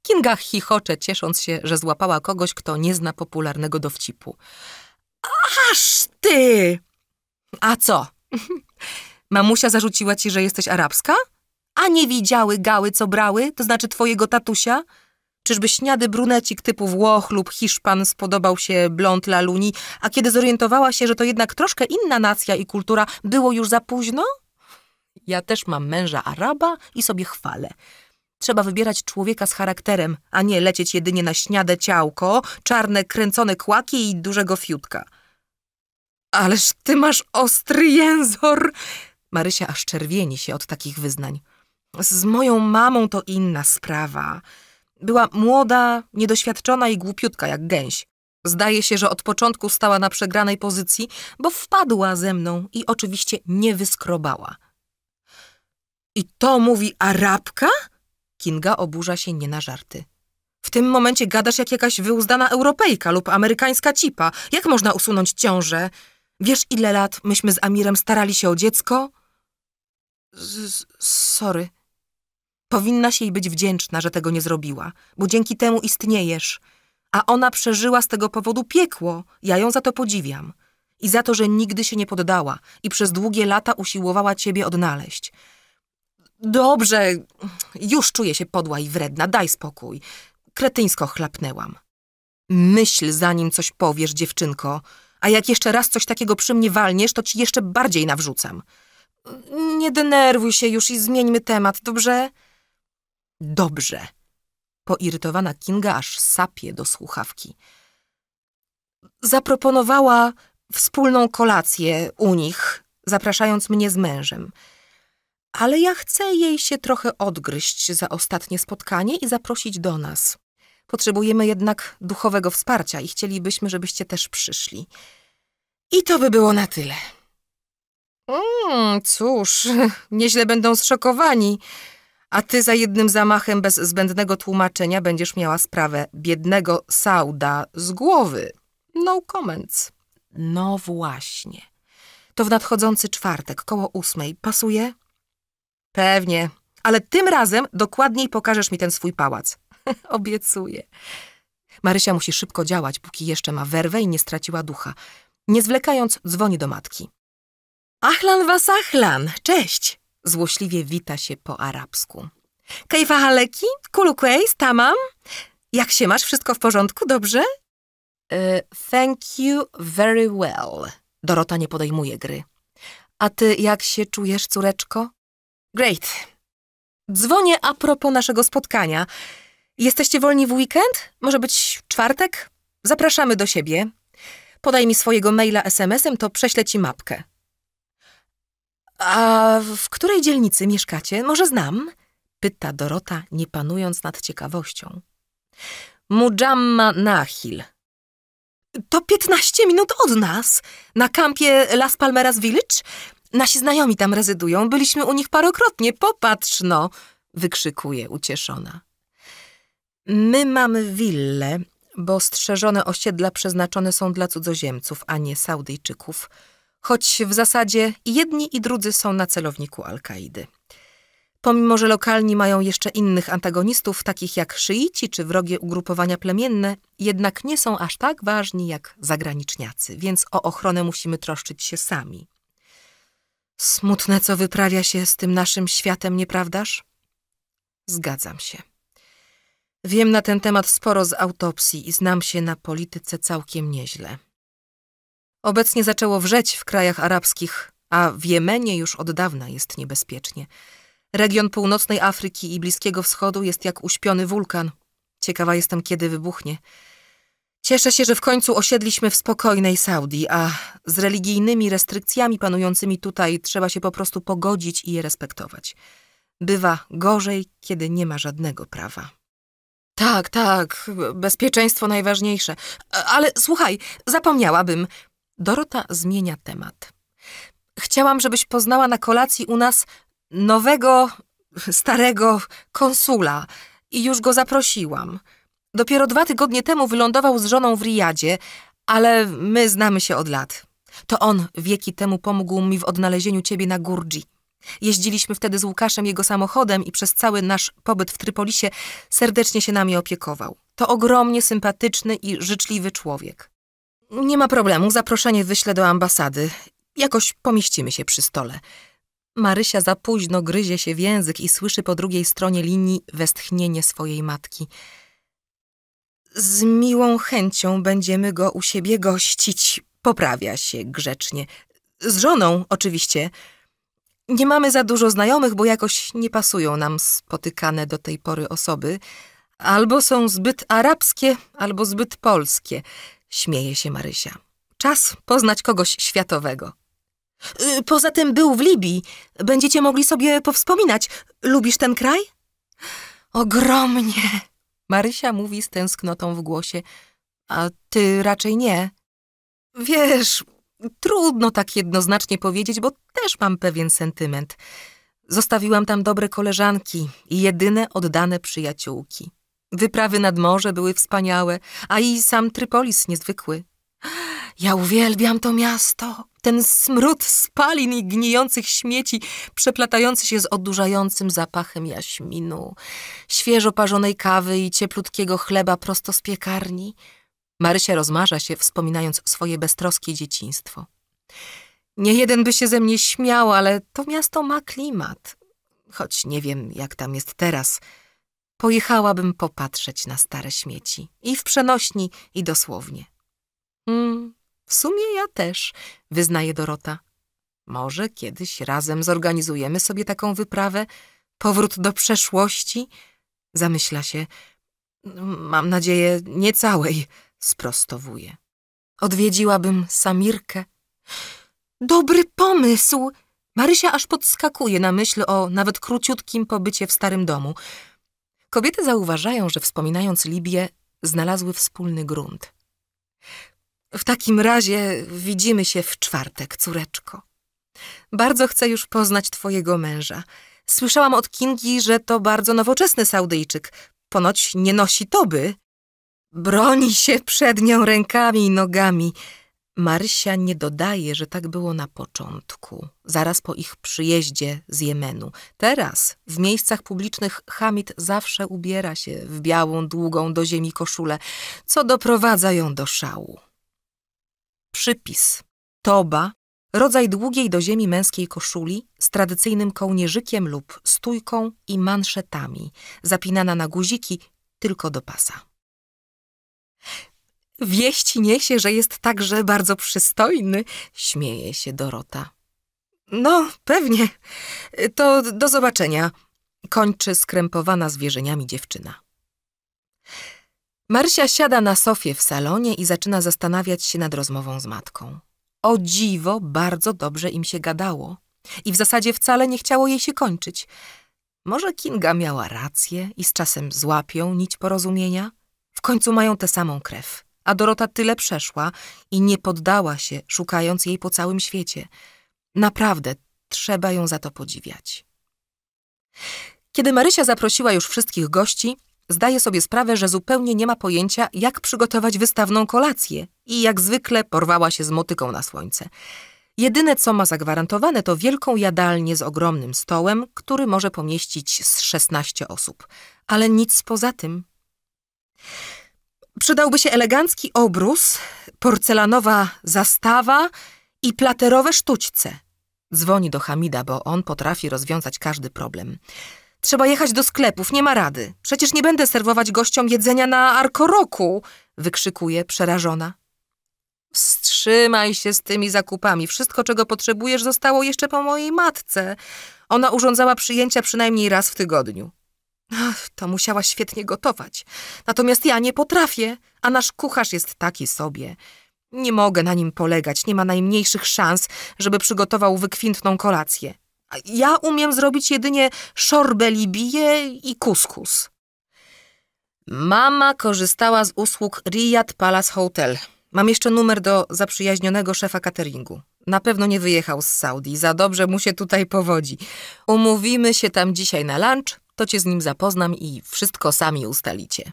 Kinga chichocze, ciesząc się, że złapała kogoś, kto nie zna popularnego dowcipu. Aż ty! A co? Mamusia zarzuciła ci, że jesteś arabska? A nie widziały gały, co brały? To znaczy twojego tatusia? Czyżby śniady brunecik typu Włoch lub Hiszpan spodobał się blond Laluni, a kiedy zorientowała się, że to jednak troszkę inna nacja i kultura, było już za późno? Ja też mam męża Araba i sobie chwalę. Trzeba wybierać człowieka z charakterem, a nie lecieć jedynie na śniade ciałko, czarne kręcone kłaki i dużego fiutka. Ależ ty masz ostry jęzor! Marysia aż czerwieni się od takich wyznań. Z moją mamą to inna sprawa. Była młoda, niedoświadczona i głupiutka jak gęś. Zdaje się, że od początku stała na przegranej pozycji, bo wpadła ze mną i oczywiście nie wyskrobała. I to mówi Arabka? Kinga oburza się nie na żarty. W tym momencie gadasz jak jakaś wyuzdana Europejka lub amerykańska cipa. Jak można usunąć ciążę? Wiesz, ile lat myśmy z Amirem starali się o dziecko? Z sorry. Powinnaś jej być wdzięczna, że tego nie zrobiła, bo dzięki temu istniejesz. A ona przeżyła z tego powodu piekło. Ja ją za to podziwiam. I za to, że nigdy się nie poddała i przez długie lata usiłowała ciebie odnaleźć. Dobrze, już czuję się podła i wredna, daj spokój. Kretyńsko chlapnęłam. Myśl zanim coś powiesz, dziewczynko, a jak jeszcze raz coś takiego przy mnie walniesz, to ci jeszcze bardziej nawrzucam. Nie denerwuj się już i zmieńmy temat, dobrze? Dobrze. Poirytowana Kinga aż sapie do słuchawki. Zaproponowała wspólną kolację u nich, zapraszając mnie z mężem ale ja chcę jej się trochę odgryźć za ostatnie spotkanie i zaprosić do nas. Potrzebujemy jednak duchowego wsparcia i chcielibyśmy, żebyście też przyszli. I to by było na tyle. Mm, cóż, nieźle będą zszokowani. A ty za jednym zamachem bez zbędnego tłumaczenia będziesz miała sprawę biednego Sauda z głowy. No comments. No właśnie. To w nadchodzący czwartek, koło ósmej. Pasuje? Pewnie, ale tym razem dokładniej pokażesz mi ten swój pałac. Obiecuję. Marysia musi szybko działać, póki jeszcze ma werwę i nie straciła ducha. Nie zwlekając, dzwoni do matki. Achlan was achlan, cześć! Złośliwie wita się po arabsku. Kejfa haleki, kwejs, tamam? Jak się masz? Wszystko w porządku? Dobrze? E, thank you very well. Dorota nie podejmuje gry. A ty jak się czujesz, córeczko? Great. Dzwonię a propos naszego spotkania. Jesteście wolni w weekend? Może być czwartek? Zapraszamy do siebie. Podaj mi swojego maila SMS-em, to prześlę ci mapkę. A w której dzielnicy mieszkacie? Może znam? Pyta Dorota, nie panując nad ciekawością. Mujamma Nahil. To piętnaście minut od nas, na kampie Las Palmeras Village. Nasi znajomi tam rezydują, byliśmy u nich parokrotnie, popatrz no! wykrzykuje ucieszona. My mamy willę, bo strzeżone osiedla przeznaczone są dla cudzoziemców, a nie Saudyjczyków, choć w zasadzie jedni i drudzy są na celowniku Al-Kaidy. Pomimo, że lokalni mają jeszcze innych antagonistów, takich jak szyici czy wrogie ugrupowania plemienne, jednak nie są aż tak ważni jak zagraniczniacy, więc o ochronę musimy troszczyć się sami. Smutne, co wyprawia się z tym naszym światem, nieprawdaż? Zgadzam się. Wiem na ten temat sporo z autopsji i znam się na polityce całkiem nieźle. Obecnie zaczęło wrzeć w krajach arabskich, a w Jemenie już od dawna jest niebezpiecznie. Region północnej Afryki i Bliskiego Wschodu jest jak uśpiony wulkan. Ciekawa jestem, kiedy wybuchnie. Cieszę się, że w końcu osiedliśmy w spokojnej Saudii, a z religijnymi restrykcjami panującymi tutaj trzeba się po prostu pogodzić i je respektować. Bywa gorzej, kiedy nie ma żadnego prawa. Tak, tak, bezpieczeństwo najważniejsze. Ale słuchaj, zapomniałabym. Dorota zmienia temat. Chciałam, żebyś poznała na kolacji u nas nowego, starego konsula i już go zaprosiłam. Dopiero dwa tygodnie temu wylądował z żoną w Riyadzie, ale my znamy się od lat. To on wieki temu pomógł mi w odnalezieniu ciebie na Gurdzi. Jeździliśmy wtedy z Łukaszem jego samochodem i przez cały nasz pobyt w Trypolisie serdecznie się nami opiekował. To ogromnie sympatyczny i życzliwy człowiek. Nie ma problemu, zaproszenie wyślę do ambasady. Jakoś pomieścimy się przy stole. Marysia za późno gryzie się w język i słyszy po drugiej stronie linii westchnienie swojej matki – z miłą chęcią będziemy go u siebie gościć, poprawia się grzecznie. Z żoną, oczywiście. Nie mamy za dużo znajomych, bo jakoś nie pasują nam spotykane do tej pory osoby. Albo są zbyt arabskie, albo zbyt polskie, śmieje się Marysia. Czas poznać kogoś światowego. Y, poza tym był w Libii. Będziecie mogli sobie powspominać. Lubisz ten kraj? Ogromnie, Marysia mówi z tęsknotą w głosie. A ty raczej nie. Wiesz, trudno tak jednoznacznie powiedzieć, bo też mam pewien sentyment. Zostawiłam tam dobre koleżanki i jedyne oddane przyjaciółki. Wyprawy nad morze były wspaniałe, a i sam Trypolis niezwykły. Ja uwielbiam to miasto. Ten smród spalin i gnijących śmieci, przeplatający się z odurzającym zapachem jaśminu, świeżo parzonej kawy i cieplutkiego chleba prosto z piekarni. Marysia rozmarza się, wspominając swoje beztroskie dzieciństwo. Nie jeden by się ze mnie śmiał, ale to miasto ma klimat. Choć nie wiem, jak tam jest teraz. Pojechałabym popatrzeć na stare śmieci. I w przenośni, i dosłownie. Mm, w sumie ja też, wyznaje Dorota. Może kiedyś razem zorganizujemy sobie taką wyprawę, powrót do przeszłości? Zamyśla się. Mam nadzieję, nie całej, sprostowuje. Odwiedziłabym Samirkę. Dobry pomysł! Marysia aż podskakuje na myśl o nawet króciutkim pobycie w starym domu. Kobiety zauważają, że wspominając Libię, znalazły wspólny grunt. W takim razie widzimy się w czwartek, córeczko. Bardzo chcę już poznać twojego męża. Słyszałam od Kingi, że to bardzo nowoczesny Saudyjczyk. Ponoć nie nosi toby. Broni się przed nią rękami i nogami. Marysia nie dodaje, że tak było na początku, zaraz po ich przyjeździe z Jemenu. Teraz w miejscach publicznych Hamid zawsze ubiera się w białą, długą do ziemi koszulę, co doprowadza ją do szału. Przypis. Toba. Rodzaj długiej do ziemi męskiej koszuli z tradycyjnym kołnierzykiem lub stójką i manszetami, zapinana na guziki tylko do pasa. Wieść niesie, że jest także bardzo przystojny, śmieje się Dorota. No, pewnie. To do zobaczenia, kończy skrępowana zwierzeniami dziewczyna. Marsia siada na sofie w salonie i zaczyna zastanawiać się nad rozmową z matką. O dziwo, bardzo dobrze im się gadało. I w zasadzie wcale nie chciało jej się kończyć. Może Kinga miała rację i z czasem złapią nić porozumienia? W końcu mają tę samą krew. A Dorota tyle przeszła i nie poddała się, szukając jej po całym świecie. Naprawdę, trzeba ją za to podziwiać. Kiedy Marysia zaprosiła już wszystkich gości, Zdaje sobie sprawę, że zupełnie nie ma pojęcia, jak przygotować wystawną kolację i jak zwykle porwała się z motyką na słońce. Jedyne, co ma zagwarantowane, to wielką jadalnię z ogromnym stołem, który może pomieścić z 16 osób. Ale nic poza tym. Przydałby się elegancki obrus, porcelanowa zastawa i platerowe sztućce. Dzwoni do Hamida, bo on potrafi rozwiązać każdy problem. Trzeba jechać do sklepów, nie ma rady. Przecież nie będę serwować gościom jedzenia na arkoroku, wykrzykuje przerażona. Wstrzymaj się z tymi zakupami. Wszystko, czego potrzebujesz, zostało jeszcze po mojej matce. Ona urządzała przyjęcia przynajmniej raz w tygodniu. Ach, to musiała świetnie gotować. Natomiast ja nie potrafię, a nasz kucharz jest taki sobie. Nie mogę na nim polegać, nie ma najmniejszych szans, żeby przygotował wykwintną kolację. Ja umiem zrobić jedynie szorbę libiję i kuskus. Mama korzystała z usług Riyadh Palace Hotel. Mam jeszcze numer do zaprzyjaźnionego szefa cateringu. Na pewno nie wyjechał z Saudi, za dobrze mu się tutaj powodzi. Umówimy się tam dzisiaj na lunch, to cię z nim zapoznam i wszystko sami ustalicie.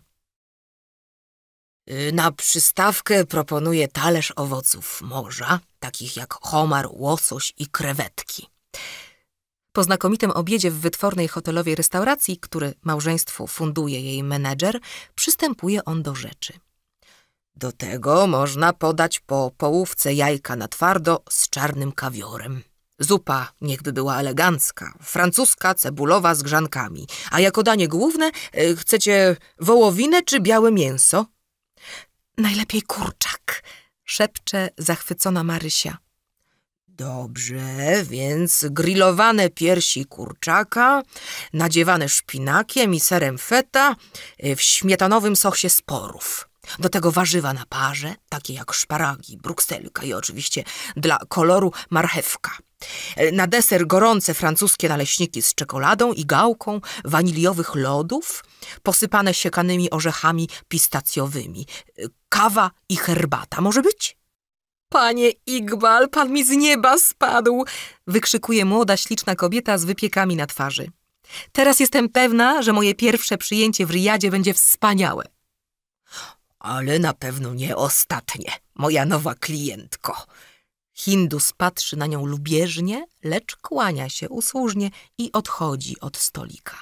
Y, na przystawkę proponuję talerz owoców morza, takich jak homar, łosoś i krewetki. Po znakomitym obiedzie w wytwornej hotelowej restauracji, który małżeństwu funduje jej menedżer, przystępuje on do rzeczy. Do tego można podać po połówce jajka na twardo z czarnym kawiorem. Zupa niechby była elegancka, francuska, cebulowa z grzankami. A jako danie główne y, chcecie wołowinę czy białe mięso? Najlepiej kurczak, szepcze zachwycona Marysia. Dobrze, więc grillowane piersi kurczaka, nadziewane szpinakiem i serem feta y, w śmietanowym sosie sporów. Do tego warzywa na parze, takie jak szparagi, brukselka i oczywiście dla koloru marchewka. Y, na deser gorące francuskie naleśniki z czekoladą i gałką waniliowych lodów, posypane siekanymi orzechami pistacjowymi. Y, kawa i herbata może być? Panie Igbal, pan mi z nieba spadł! wykrzykuje młoda, śliczna kobieta z wypiekami na twarzy. Teraz jestem pewna, że moje pierwsze przyjęcie w Riyadzie będzie wspaniałe. Ale na pewno nie ostatnie, moja nowa klientko. Hindus patrzy na nią lubieżnie, lecz kłania się usłużnie i odchodzi od stolika.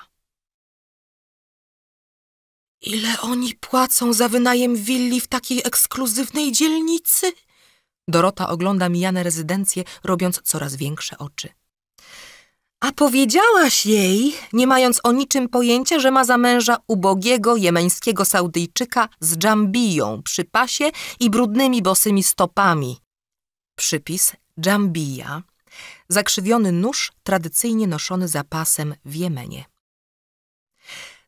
Ile oni płacą za wynajem willi w takiej ekskluzywnej dzielnicy? Dorota ogląda mijane rezydencje, robiąc coraz większe oczy. A powiedziałaś jej, nie mając o niczym pojęcia, że ma za męża ubogiego jemeńskiego Saudyjczyka z dżambiją przy pasie i brudnymi bosymi stopami. Przypis dżambija, zakrzywiony nóż tradycyjnie noszony za pasem w Jemenie.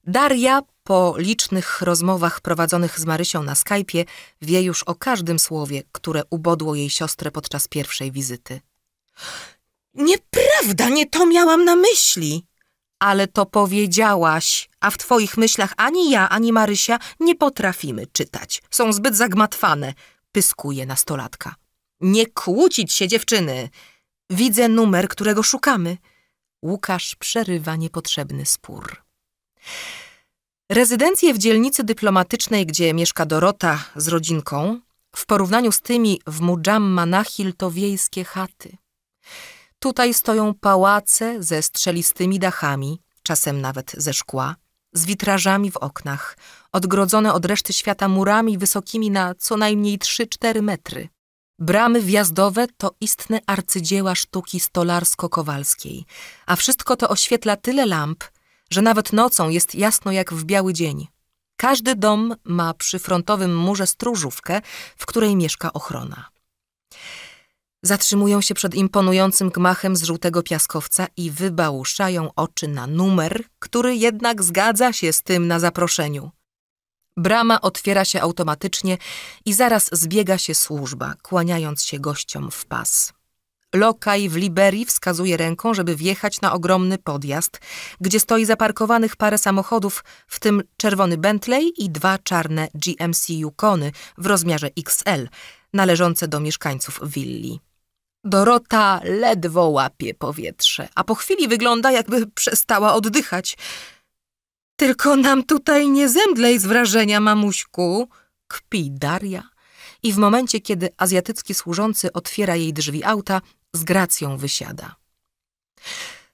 Daria po licznych rozmowach prowadzonych z Marysią na Skype'ie wie już o każdym słowie, które ubodło jej siostrę podczas pierwszej wizyty. Nieprawda, nie to miałam na myśli. Ale to powiedziałaś, a w twoich myślach ani ja, ani Marysia nie potrafimy czytać. Są zbyt zagmatwane, pyskuje nastolatka. Nie kłócić się, dziewczyny! Widzę numer, którego szukamy. Łukasz przerywa niepotrzebny spór. Rezydencje w dzielnicy dyplomatycznej, gdzie mieszka Dorota z rodzinką, w porównaniu z tymi w Mujamma Nahil to wiejskie chaty. Tutaj stoją pałace ze strzelistymi dachami, czasem nawet ze szkła, z witrażami w oknach, odgrodzone od reszty świata murami wysokimi na co najmniej 3-4 metry. Bramy wjazdowe to istne arcydzieła sztuki stolarsko-kowalskiej, a wszystko to oświetla tyle lamp – że nawet nocą jest jasno jak w biały dzień. Każdy dom ma przy frontowym murze stróżówkę, w której mieszka ochrona. Zatrzymują się przed imponującym gmachem z żółtego piaskowca i wybałuszają oczy na numer, który jednak zgadza się z tym na zaproszeniu. Brama otwiera się automatycznie i zaraz zbiega się służba, kłaniając się gościom w pas. Lokaj w Liberii wskazuje ręką, żeby wjechać na ogromny podjazd, gdzie stoi zaparkowanych parę samochodów, w tym czerwony Bentley i dwa czarne GMC Yukony w rozmiarze XL, należące do mieszkańców willi. Dorota ledwo łapie powietrze, a po chwili wygląda, jakby przestała oddychać. Tylko nam tutaj nie zemdlej z wrażenia, mamuśku, kpi Daria i w momencie, kiedy azjatycki służący otwiera jej drzwi auta, z gracją wysiada.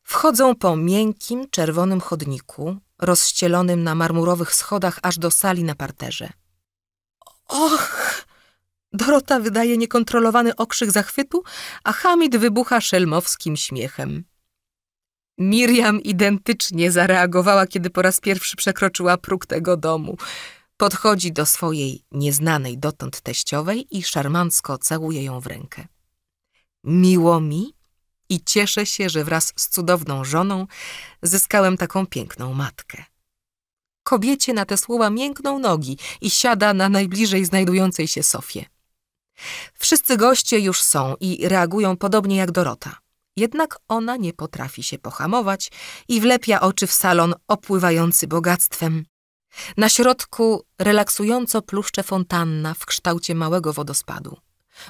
Wchodzą po miękkim, czerwonym chodniku, rozścielonym na marmurowych schodach aż do sali na parterze. Och! Dorota wydaje niekontrolowany okrzyk zachwytu, a Hamid wybucha szelmowskim śmiechem. Miriam identycznie zareagowała, kiedy po raz pierwszy przekroczyła próg tego domu. Podchodzi do swojej nieznanej dotąd teściowej i szarmancko całuje ją w rękę. Miło mi i cieszę się, że wraz z cudowną żoną zyskałem taką piękną matkę. Kobiecie na te słowa miękną nogi i siada na najbliżej znajdującej się Sofie. Wszyscy goście już są i reagują podobnie jak Dorota. Jednak ona nie potrafi się pohamować i wlepia oczy w salon opływający bogactwem, na środku relaksująco pluszcze fontanna w kształcie małego wodospadu.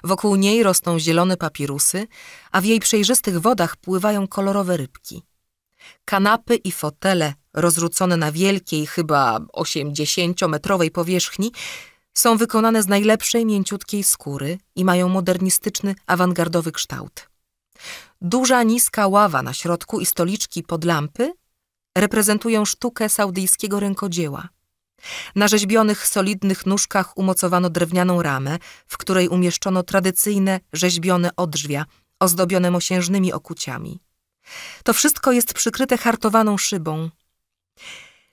Wokół niej rosną zielone papirusy, a w jej przejrzystych wodach pływają kolorowe rybki. Kanapy i fotele, rozrzucone na wielkiej, chyba 80-metrowej powierzchni, są wykonane z najlepszej mięciutkiej skóry i mają modernistyczny, awangardowy kształt. Duża, niska ława na środku i stoliczki pod lampy reprezentują sztukę saudyjskiego rękodzieła. Na rzeźbionych, solidnych nóżkach umocowano drewnianą ramę, w której umieszczono tradycyjne, rzeźbione odrzwia, ozdobione mosiężnymi okuciami. To wszystko jest przykryte hartowaną szybą.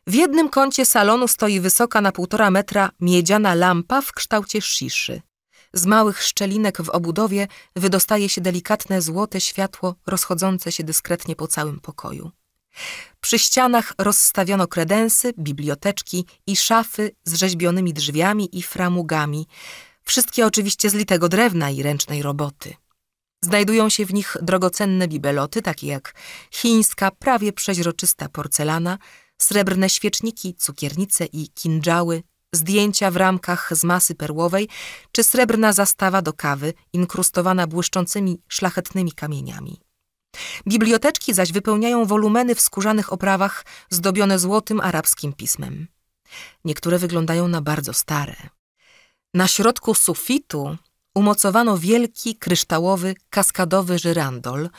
W jednym kącie salonu stoi wysoka na półtora metra miedziana lampa w kształcie sziszy. Z małych szczelinek w obudowie wydostaje się delikatne złote światło rozchodzące się dyskretnie po całym pokoju. Przy ścianach rozstawiono kredensy, biblioteczki i szafy z rzeźbionymi drzwiami i framugami, wszystkie oczywiście z litego drewna i ręcznej roboty. Znajdują się w nich drogocenne bibeloty, takie jak chińska, prawie przeźroczysta porcelana, srebrne świeczniki, cukiernice i kindżały, zdjęcia w ramkach z masy perłowej, czy srebrna zastawa do kawy, inkrustowana błyszczącymi szlachetnymi kamieniami. Biblioteczki zaś wypełniają wolumeny w skórzanych oprawach zdobione złotym arabskim pismem. Niektóre wyglądają na bardzo stare. Na środku sufitu umocowano wielki, kryształowy, kaskadowy żyrandol,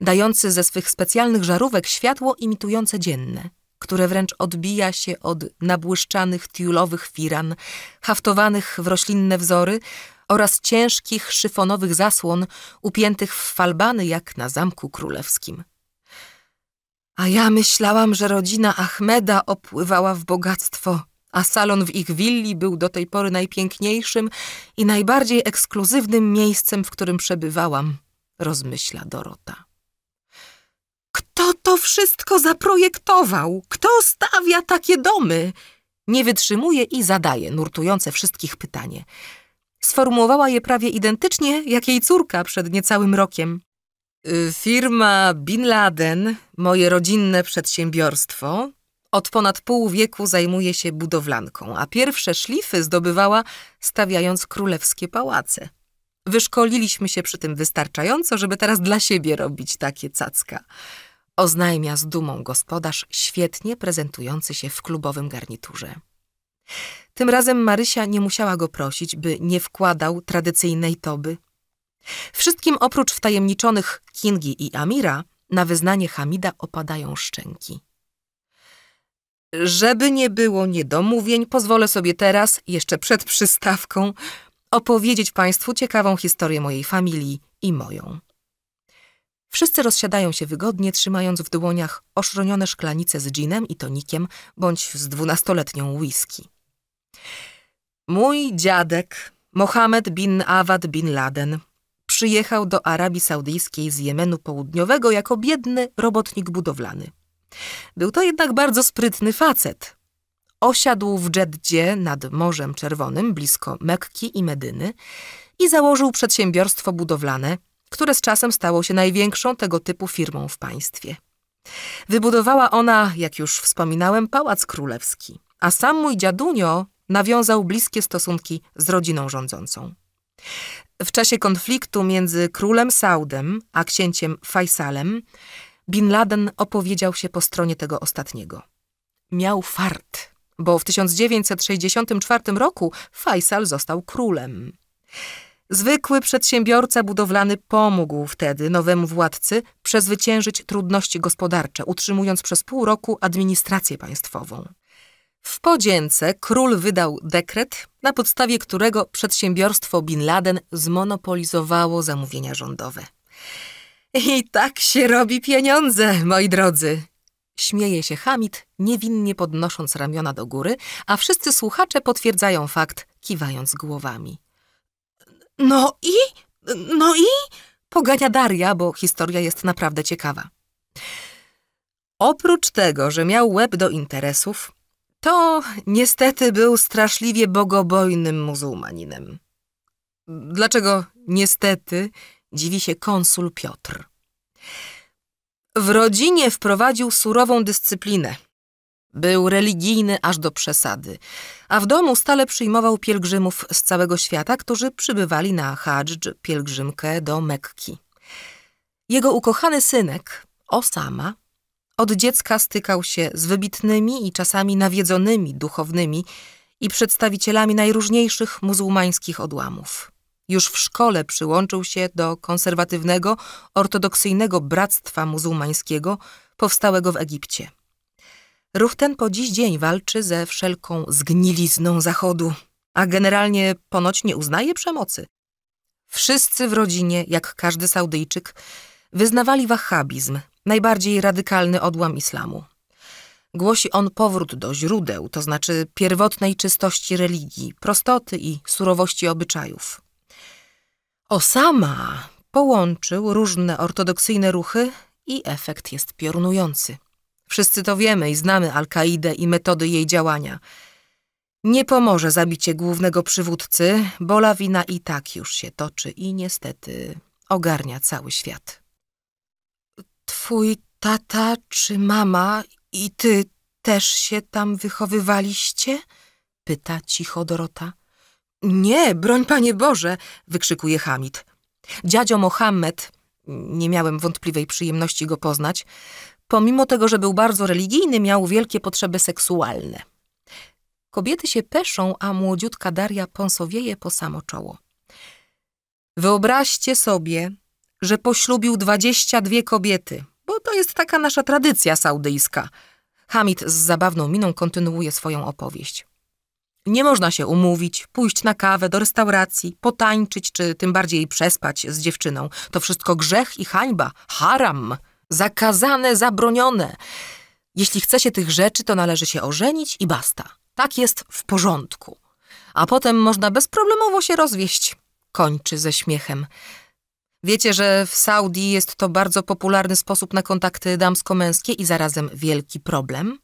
dający ze swych specjalnych żarówek światło imitujące dzienne, które wręcz odbija się od nabłyszczanych tiulowych firan, haftowanych w roślinne wzory, oraz ciężkich szyfonowych zasłon upiętych w falbany jak na zamku królewskim. A ja myślałam, że rodzina Ahmeda opływała w bogactwo, a salon w ich willi był do tej pory najpiękniejszym i najbardziej ekskluzywnym miejscem, w którym przebywałam, rozmyśla Dorota. Kto to wszystko zaprojektował? Kto stawia takie domy? Nie wytrzymuje i zadaje nurtujące wszystkich pytanie. Sformułowała je prawie identycznie jak jej córka przed niecałym rokiem. Y, firma Bin Laden, moje rodzinne przedsiębiorstwo, od ponad pół wieku zajmuje się budowlanką, a pierwsze szlify zdobywała stawiając królewskie pałace. Wyszkoliliśmy się przy tym wystarczająco, żeby teraz dla siebie robić takie cacka. Oznajmia z dumą gospodarz, świetnie prezentujący się w klubowym garniturze. Tym razem Marysia nie musiała go prosić, by nie wkładał tradycyjnej toby. Wszystkim oprócz wtajemniczonych Kingi i Amira na wyznanie Hamida opadają szczęki. Żeby nie było niedomówień, pozwolę sobie teraz, jeszcze przed przystawką, opowiedzieć Państwu ciekawą historię mojej familii i moją. Wszyscy rozsiadają się wygodnie, trzymając w dłoniach oszronione szklanice z ginem i tonikiem bądź z dwunastoletnią whisky. Mój dziadek, Mohamed bin Awad bin Laden, przyjechał do Arabii Saudyjskiej z Jemenu Południowego jako biedny robotnik budowlany. Był to jednak bardzo sprytny facet. Osiadł w Dżeddzie nad Morzem Czerwonym, blisko Mekki i Medyny i założył przedsiębiorstwo budowlane, które z czasem stało się największą tego typu firmą w państwie. Wybudowała ona, jak już wspominałem, pałac królewski, a sam mój dziadunio nawiązał bliskie stosunki z rodziną rządzącą. W czasie konfliktu między królem Saudem a księciem Faisalem Bin Laden opowiedział się po stronie tego ostatniego. Miał fart, bo w 1964 roku Faisal został królem. Zwykły przedsiębiorca budowlany pomógł wtedy nowemu władcy przezwyciężyć trudności gospodarcze, utrzymując przez pół roku administrację państwową. W podzięce król wydał dekret, na podstawie którego przedsiębiorstwo Bin Laden zmonopolizowało zamówienia rządowe. I tak się robi pieniądze, moi drodzy! Śmieje się Hamid, niewinnie podnosząc ramiona do góry, a wszyscy słuchacze potwierdzają fakt, kiwając głowami. No i? No i? Pogania Daria, bo historia jest naprawdę ciekawa. Oprócz tego, że miał łeb do interesów, to niestety był straszliwie bogobojnym muzułmaninem. Dlaczego niestety dziwi się konsul Piotr? W rodzinie wprowadził surową dyscyplinę. Był religijny aż do przesady, a w domu stale przyjmował pielgrzymów z całego świata, którzy przybywali na hadżdż, pielgrzymkę do Mekki. Jego ukochany synek, Osama, od dziecka stykał się z wybitnymi i czasami nawiedzonymi duchownymi i przedstawicielami najróżniejszych muzułmańskich odłamów. Już w szkole przyłączył się do konserwatywnego, ortodoksyjnego bractwa muzułmańskiego powstałego w Egipcie. Ruch ten po dziś dzień walczy ze wszelką zgnilizną Zachodu, a generalnie ponoć nie uznaje przemocy. Wszyscy w rodzinie, jak każdy Saudyjczyk, Wyznawali wahhabizm, najbardziej radykalny odłam islamu. Głosi on powrót do źródeł, to znaczy pierwotnej czystości religii, prostoty i surowości obyczajów. Osama połączył różne ortodoksyjne ruchy i efekt jest piorunujący. Wszyscy to wiemy i znamy Al-Kaidę i metody jej działania. Nie pomoże zabicie głównego przywódcy, bo lawina i tak już się toczy i niestety ogarnia cały świat. Twój tata czy mama i ty też się tam wychowywaliście? Pyta cicho Dorota. Nie, broń Panie Boże! wykrzykuje Hamid. Dziadzio Mohammed, nie miałem wątpliwej przyjemności go poznać, pomimo tego, że był bardzo religijny, miał wielkie potrzeby seksualne. Kobiety się peszą, a młodziutka Daria ponsowieje po samo czoło. Wyobraźcie sobie, że poślubił dwadzieścia dwie kobiety bo to jest taka nasza tradycja saudyjska. Hamid z zabawną miną kontynuuje swoją opowieść. Nie można się umówić, pójść na kawę do restauracji, potańczyć czy tym bardziej przespać z dziewczyną. To wszystko grzech i hańba, haram, zakazane, zabronione. Jeśli chce się tych rzeczy, to należy się ożenić i basta. Tak jest w porządku. A potem można bezproblemowo się rozwieść. Kończy ze śmiechem. Wiecie, że w Saudi jest to bardzo popularny sposób na kontakty damsko-męskie i zarazem wielki problem?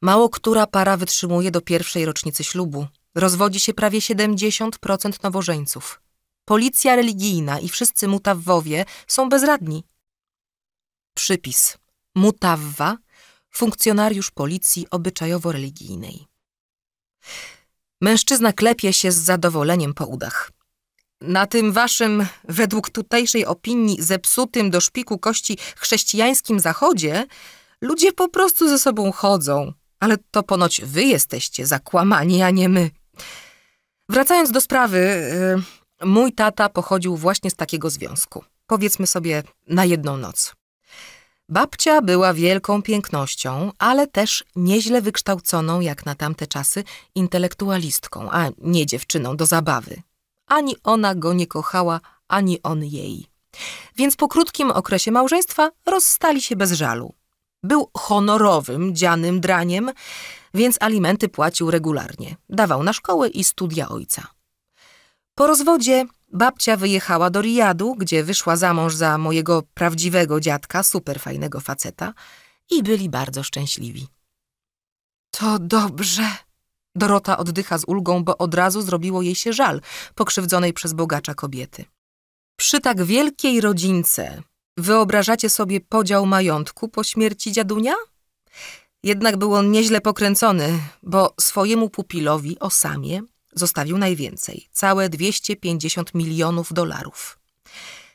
Mało która para wytrzymuje do pierwszej rocznicy ślubu. Rozwodzi się prawie 70% nowożeńców. Policja religijna i wszyscy mutawwowie są bezradni. Przypis. Mutawwa, funkcjonariusz policji obyczajowo-religijnej. Mężczyzna klepie się z zadowoleniem po udach na tym waszym, według tutejszej opinii, zepsutym do szpiku kości chrześcijańskim zachodzie, ludzie po prostu ze sobą chodzą. Ale to ponoć wy jesteście zakłamani, a nie my. Wracając do sprawy, y, mój tata pochodził właśnie z takiego związku. Powiedzmy sobie na jedną noc. Babcia była wielką pięknością, ale też nieźle wykształconą, jak na tamte czasy, intelektualistką, a nie dziewczyną do zabawy. Ani ona go nie kochała, ani on jej. Więc po krótkim okresie małżeństwa rozstali się bez żalu. Był honorowym, dzianym draniem, więc alimenty płacił regularnie. Dawał na szkoły i studia ojca. Po rozwodzie babcia wyjechała do riadu, gdzie wyszła za mąż za mojego prawdziwego dziadka, superfajnego faceta i byli bardzo szczęśliwi. To dobrze, Dorota oddycha z ulgą, bo od razu zrobiło jej się żal pokrzywdzonej przez bogacza kobiety. Przy tak wielkiej rodzince wyobrażacie sobie podział majątku po śmierci dziadunia? Jednak był on nieźle pokręcony, bo swojemu pupilowi Osamie zostawił najwięcej całe 250 milionów dolarów.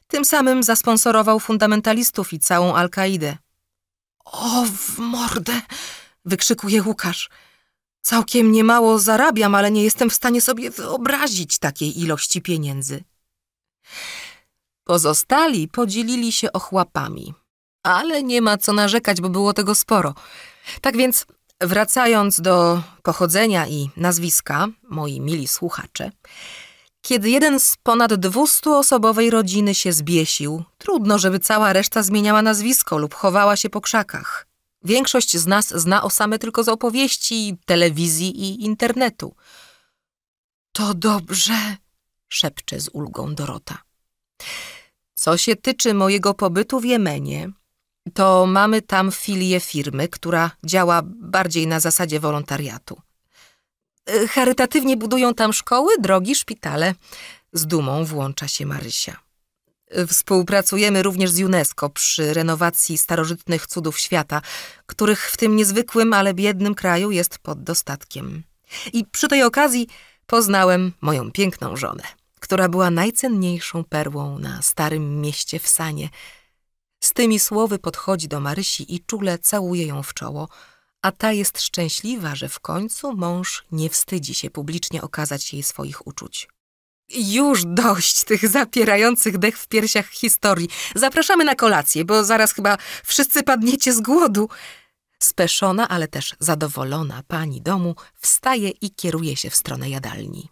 Tym samym zasponsorował fundamentalistów i całą Al-Kaidę. O, w mordę! wykrzykuje Łukasz. Całkiem niemało zarabiam, ale nie jestem w stanie sobie wyobrazić takiej ilości pieniędzy. Pozostali podzielili się ochłapami, ale nie ma co narzekać, bo było tego sporo. Tak więc, wracając do pochodzenia i nazwiska, moi mili słuchacze, kiedy jeden z ponad dwustuosobowej rodziny się zbiesił, trudno, żeby cała reszta zmieniała nazwisko lub chowała się po krzakach. Większość z nas zna Osamę tylko z opowieści, telewizji i internetu. To dobrze, szepcze z ulgą Dorota. Co się tyczy mojego pobytu w Jemenie, to mamy tam filię firmy, która działa bardziej na zasadzie wolontariatu. E, charytatywnie budują tam szkoły, drogi, szpitale. Z dumą włącza się Marysia. Współpracujemy również z UNESCO przy renowacji starożytnych cudów świata, których w tym niezwykłym, ale biednym kraju jest pod dostatkiem. I przy tej okazji poznałem moją piękną żonę, która była najcenniejszą perłą na starym mieście w Sanie. Z tymi słowy podchodzi do Marysi i czule całuje ją w czoło, a ta jest szczęśliwa, że w końcu mąż nie wstydzi się publicznie okazać jej swoich uczuć. Już dość tych zapierających dech w piersiach historii. Zapraszamy na kolację, bo zaraz chyba wszyscy padniecie z głodu. Speszona, ale też zadowolona pani domu wstaje i kieruje się w stronę jadalni.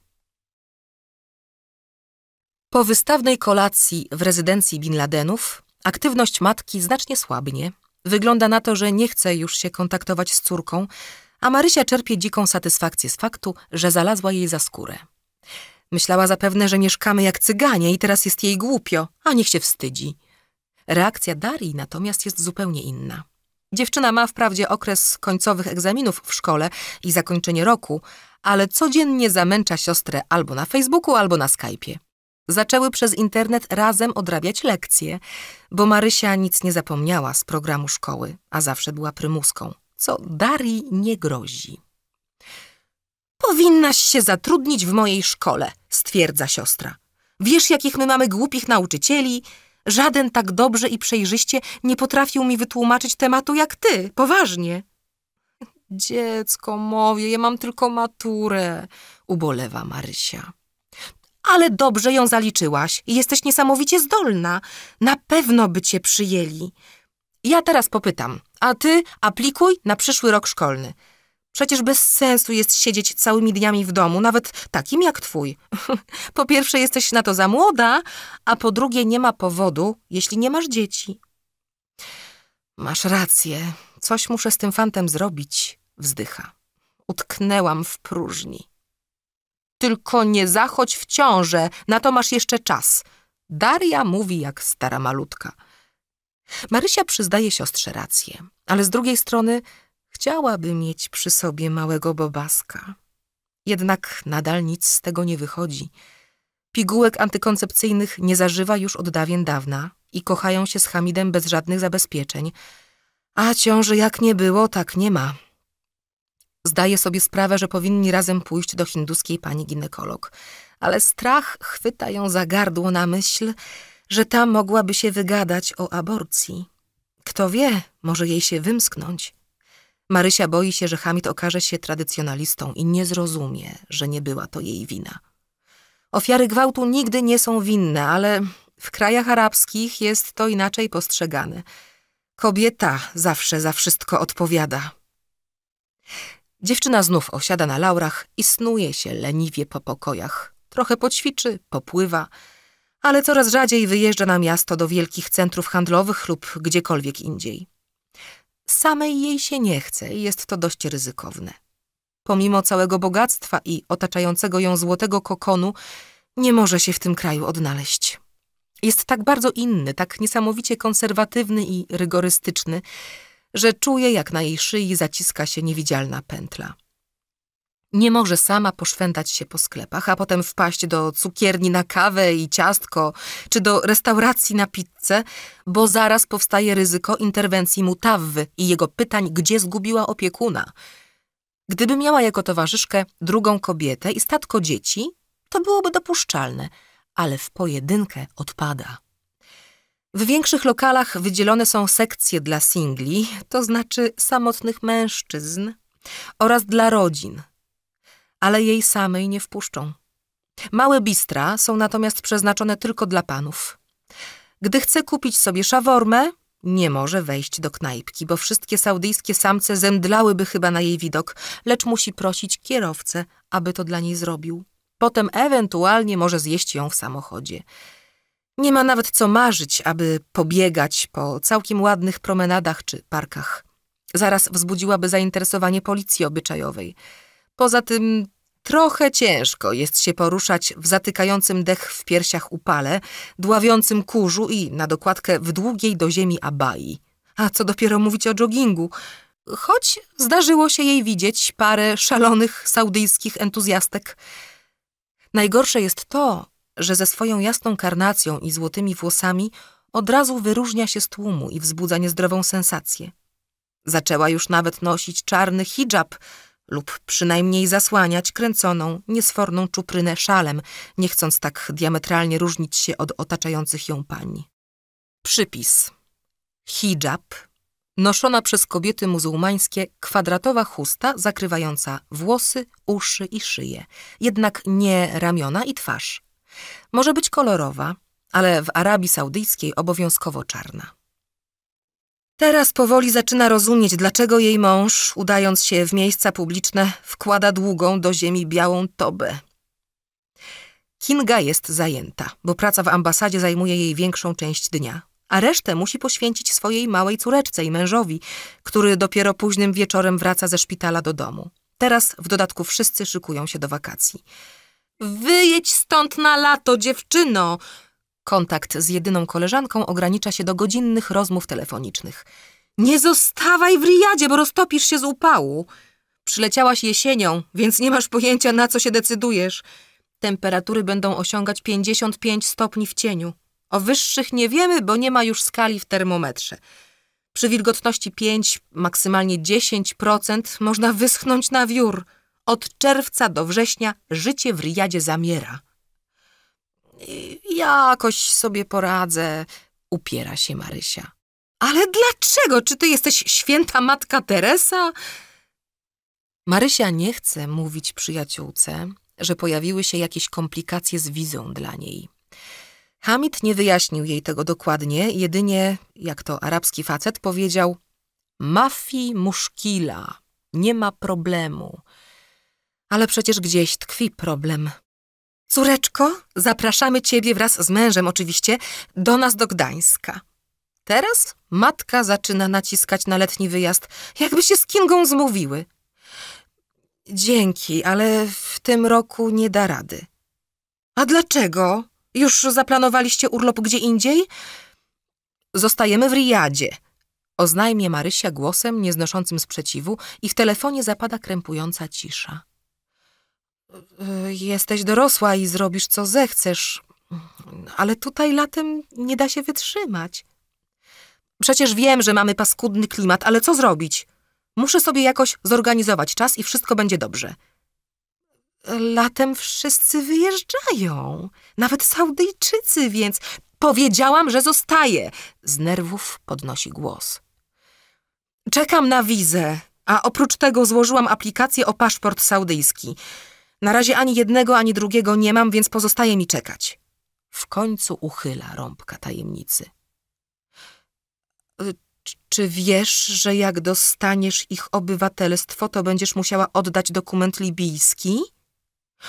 Po wystawnej kolacji w rezydencji Bin Ladenów aktywność matki znacznie słabnie. Wygląda na to, że nie chce już się kontaktować z córką, a Marysia czerpie dziką satysfakcję z faktu, że zalazła jej za skórę. Myślała zapewne, że mieszkamy jak cyganie i teraz jest jej głupio, a niech się wstydzi. Reakcja Darii natomiast jest zupełnie inna. Dziewczyna ma wprawdzie okres końcowych egzaminów w szkole i zakończenie roku, ale codziennie zamęcza siostrę albo na Facebooku, albo na Skype'ie. Zaczęły przez internet razem odrabiać lekcje, bo Marysia nic nie zapomniała z programu szkoły, a zawsze była prymuską, co Darii nie grozi. Powinnaś się zatrudnić w mojej szkole, stwierdza siostra. Wiesz, jakich my mamy głupich nauczycieli? Żaden tak dobrze i przejrzyście nie potrafił mi wytłumaczyć tematu jak ty, poważnie. Dziecko moje, ja mam tylko maturę, ubolewa Marysia. Ale dobrze ją zaliczyłaś i jesteś niesamowicie zdolna. Na pewno by cię przyjęli. Ja teraz popytam, a ty aplikuj na przyszły rok szkolny. Przecież bez sensu jest siedzieć całymi dniami w domu, nawet takim jak twój. po pierwsze, jesteś na to za młoda, a po drugie, nie ma powodu, jeśli nie masz dzieci. Masz rację, coś muszę z tym fantem zrobić, wzdycha. Utknęłam w próżni. Tylko nie zachodź w ciążę, na to masz jeszcze czas. Daria mówi jak stara malutka. Marysia przyznaje siostrze rację, ale z drugiej strony Chciałaby mieć przy sobie małego bobaska. Jednak nadal nic z tego nie wychodzi. Pigułek antykoncepcyjnych nie zażywa już od dawien dawna i kochają się z Hamidem bez żadnych zabezpieczeń. A ciąży jak nie było, tak nie ma. Zdaję sobie sprawę, że powinni razem pójść do hinduskiej pani ginekolog, ale strach chwyta ją za gardło na myśl, że ta mogłaby się wygadać o aborcji. Kto wie, może jej się wymsknąć. Marysia boi się, że Hamid okaże się tradycjonalistą i nie zrozumie, że nie była to jej wina. Ofiary gwałtu nigdy nie są winne, ale w krajach arabskich jest to inaczej postrzegane. Kobieta zawsze za wszystko odpowiada. Dziewczyna znów osiada na laurach i snuje się leniwie po pokojach. Trochę poćwiczy, popływa, ale coraz rzadziej wyjeżdża na miasto do wielkich centrów handlowych lub gdziekolwiek indziej. Samej jej się nie chce i jest to dość ryzykowne. Pomimo całego bogactwa i otaczającego ją złotego kokonu, nie może się w tym kraju odnaleźć. Jest tak bardzo inny, tak niesamowicie konserwatywny i rygorystyczny, że czuje, jak na jej szyi zaciska się niewidzialna pętla. Nie może sama poszwędzać się po sklepach, a potem wpaść do cukierni na kawę i ciastko, czy do restauracji na pizzę, bo zaraz powstaje ryzyko interwencji mutawy i jego pytań, gdzie zgubiła opiekuna. Gdyby miała jako towarzyszkę drugą kobietę i statko dzieci, to byłoby dopuszczalne, ale w pojedynkę odpada. W większych lokalach wydzielone są sekcje dla singli, to znaczy samotnych mężczyzn, oraz dla rodzin – ale jej samej nie wpuszczą. Małe bistra są natomiast przeznaczone tylko dla panów. Gdy chce kupić sobie szawormę, nie może wejść do knajpki, bo wszystkie saudyjskie samce zemdlałyby chyba na jej widok, lecz musi prosić kierowcę, aby to dla niej zrobił. Potem ewentualnie może zjeść ją w samochodzie. Nie ma nawet co marzyć, aby pobiegać po całkiem ładnych promenadach czy parkach. Zaraz wzbudziłaby zainteresowanie policji obyczajowej – Poza tym trochę ciężko jest się poruszać w zatykającym dech w piersiach upale, dławiącym kurzu i, na dokładkę, w długiej do ziemi abai. A co dopiero mówić o joggingu – choć zdarzyło się jej widzieć parę szalonych saudyjskich entuzjastek. Najgorsze jest to, że ze swoją jasną karnacją i złotymi włosami od razu wyróżnia się z tłumu i wzbudza niezdrową sensację. Zaczęła już nawet nosić czarny hijab, lub przynajmniej zasłaniać kręconą, niesforną czuprynę szalem, nie chcąc tak diametralnie różnić się od otaczających ją pań. Przypis. Hijab. Noszona przez kobiety muzułmańskie kwadratowa chusta zakrywająca włosy, uszy i szyję, jednak nie ramiona i twarz. Może być kolorowa, ale w Arabii Saudyjskiej obowiązkowo czarna. Teraz powoli zaczyna rozumieć, dlaczego jej mąż, udając się w miejsca publiczne, wkłada długą do ziemi białą tobę. Kinga jest zajęta, bo praca w ambasadzie zajmuje jej większą część dnia, a resztę musi poświęcić swojej małej córeczce i mężowi, który dopiero późnym wieczorem wraca ze szpitala do domu. Teraz w dodatku wszyscy szykują się do wakacji. Wyjedź stąd na lato, dziewczyno! Kontakt z jedyną koleżanką ogranicza się do godzinnych rozmów telefonicznych. Nie zostawaj w Riyadzie, bo roztopisz się z upału. Przyleciałaś jesienią, więc nie masz pojęcia, na co się decydujesz. Temperatury będą osiągać 55 stopni w cieniu. O wyższych nie wiemy, bo nie ma już skali w termometrze. Przy wilgotności 5, maksymalnie 10% można wyschnąć na wiór. Od czerwca do września życie w Riyadzie zamiera. Jakoś sobie poradzę, upiera się Marysia. Ale dlaczego? Czy ty jesteś święta matka Teresa? Marysia nie chce mówić przyjaciółce, że pojawiły się jakieś komplikacje z wizą dla niej. Hamid nie wyjaśnił jej tego dokładnie, jedynie, jak to arabski facet powiedział, mafi muszkila, nie ma problemu. Ale przecież gdzieś tkwi problem. Córeczko, zapraszamy ciebie wraz z mężem oczywiście do nas do Gdańska. Teraz matka zaczyna naciskać na letni wyjazd, jakby się z Kingą zmówiły. Dzięki, ale w tym roku nie da rady. A dlaczego? Już zaplanowaliście urlop gdzie indziej? Zostajemy w Riyadzie. Oznajmie Marysia głosem nieznoszącym sprzeciwu i w telefonie zapada krępująca cisza. Y, jesteś dorosła i zrobisz co zechcesz, ale tutaj latem nie da się wytrzymać. Przecież wiem, że mamy paskudny klimat, ale co zrobić? Muszę sobie jakoś zorganizować czas i wszystko będzie dobrze. Latem wszyscy wyjeżdżają, nawet Saudyjczycy, więc powiedziałam, że zostaję. Z nerwów podnosi głos. Czekam na wizę, a oprócz tego złożyłam aplikację o paszport saudyjski. Na razie ani jednego, ani drugiego nie mam, więc pozostaje mi czekać. W końcu uchyla rąbka tajemnicy. Y, czy wiesz, że jak dostaniesz ich obywatelstwo, to będziesz musiała oddać dokument libijski?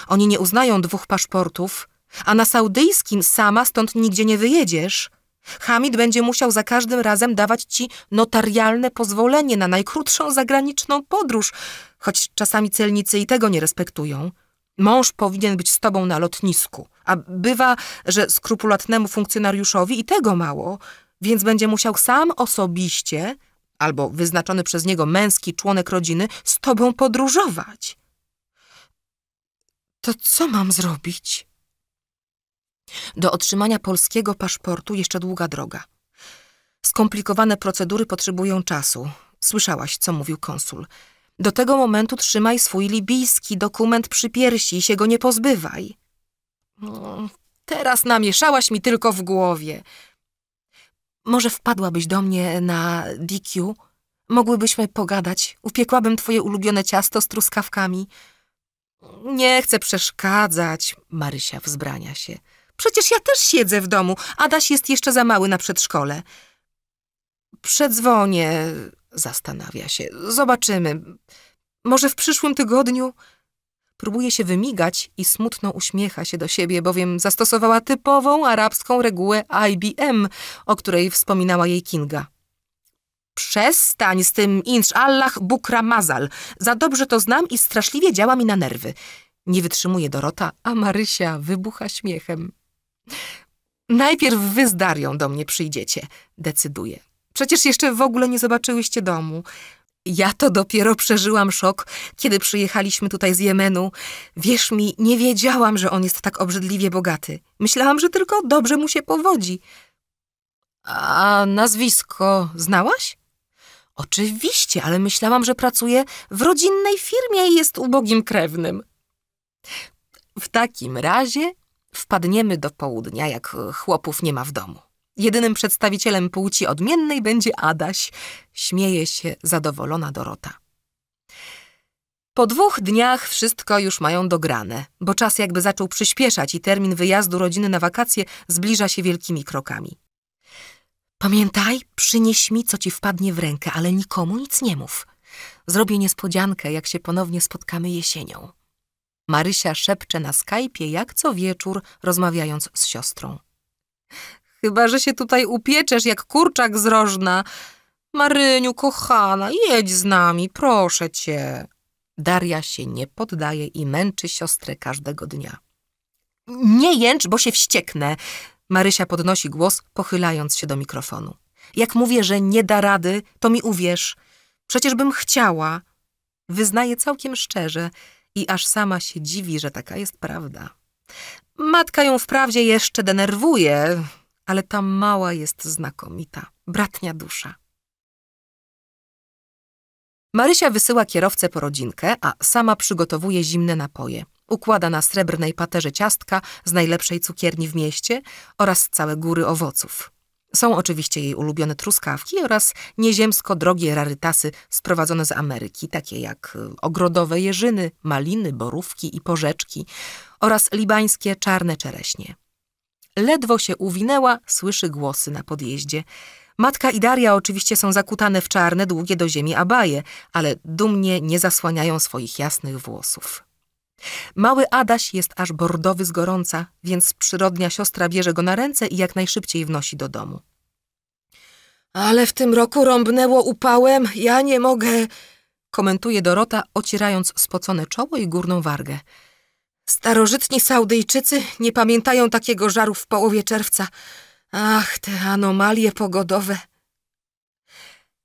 Oni nie uznają dwóch paszportów, a na saudyjskim sama stąd nigdzie nie wyjedziesz. Hamid będzie musiał za każdym razem dawać ci notarialne pozwolenie na najkrótszą zagraniczną podróż, choć czasami celnicy i tego nie respektują. Mąż powinien być z tobą na lotnisku, a bywa, że skrupulatnemu funkcjonariuszowi i tego mało, więc będzie musiał sam osobiście albo wyznaczony przez niego męski członek rodziny z tobą podróżować. To co mam zrobić? Do otrzymania polskiego paszportu jeszcze długa droga. Skomplikowane procedury potrzebują czasu. Słyszałaś, co mówił konsul. Do tego momentu trzymaj swój libijski dokument przy piersi i się go nie pozbywaj. No, teraz namieszałaś mi tylko w głowie. Może wpadłabyś do mnie na DQ? Mogłybyśmy pogadać. Upiekłabym twoje ulubione ciasto z truskawkami. Nie chcę przeszkadzać, Marysia wzbrania się. Przecież ja też siedzę w domu. Adaś jest jeszcze za mały na przedszkole. Przedzwonię, Zastanawia się. Zobaczymy. Może w przyszłym tygodniu? Próbuje się wymigać i smutno uśmiecha się do siebie, bowiem zastosowała typową arabską regułę IBM, o której wspominała jej Kinga. Przestań z tym, insz Allah bukra mazal. Za dobrze to znam i straszliwie działa mi na nerwy. Nie wytrzymuje Dorota, a Marysia wybucha śmiechem. Najpierw wy z Darią do mnie przyjdziecie, decyduje. Przecież jeszcze w ogóle nie zobaczyłyście domu. Ja to dopiero przeżyłam szok, kiedy przyjechaliśmy tutaj z Jemenu. Wierz mi, nie wiedziałam, że on jest tak obrzydliwie bogaty. Myślałam, że tylko dobrze mu się powodzi. A nazwisko znałaś? Oczywiście, ale myślałam, że pracuje w rodzinnej firmie i jest ubogim krewnym. W takim razie wpadniemy do południa, jak chłopów nie ma w domu. Jedynym przedstawicielem płci odmiennej będzie Adaś, śmieje się zadowolona Dorota. Po dwóch dniach wszystko już mają dograne, bo czas jakby zaczął przyspieszać i termin wyjazdu rodziny na wakacje zbliża się wielkimi krokami. Pamiętaj, przynieś mi, co ci wpadnie w rękę, ale nikomu nic nie mów. Zrobię niespodziankę, jak się ponownie spotkamy jesienią. Marysia szepcze na Skype'ie jak co wieczór, rozmawiając z siostrą. Chyba, że się tutaj upieczesz jak kurczak z rożna. Maryniu, kochana, jedź z nami, proszę cię. Daria się nie poddaje i męczy siostrę każdego dnia. Nie jęcz, bo się wścieknę. Marysia podnosi głos, pochylając się do mikrofonu. Jak mówię, że nie da rady, to mi uwierz. Przecież bym chciała. Wyznaje całkiem szczerze i aż sama się dziwi, że taka jest prawda. Matka ją wprawdzie jeszcze denerwuje, ale ta mała jest znakomita, bratnia dusza. Marysia wysyła kierowcę po rodzinkę, a sama przygotowuje zimne napoje. Układa na srebrnej paterze ciastka z najlepszej cukierni w mieście oraz całe góry owoców. Są oczywiście jej ulubione truskawki oraz nieziemsko drogie rarytasy sprowadzone z Ameryki, takie jak y, ogrodowe jeżyny, maliny, borówki i porzeczki oraz libańskie czarne czereśnie. Ledwo się uwinęła, słyszy głosy na podjeździe. Matka i Daria oczywiście są zakutane w czarne, długie do ziemi abaje, ale dumnie nie zasłaniają swoich jasnych włosów. Mały Adaś jest aż bordowy z gorąca, więc przyrodnia siostra bierze go na ręce i jak najszybciej wnosi do domu. Ale w tym roku rąbnęło upałem, ja nie mogę, komentuje Dorota, ocierając spocone czoło i górną wargę. Starożytni Saudyjczycy nie pamiętają takiego żaru w połowie czerwca. Ach, te anomalie pogodowe.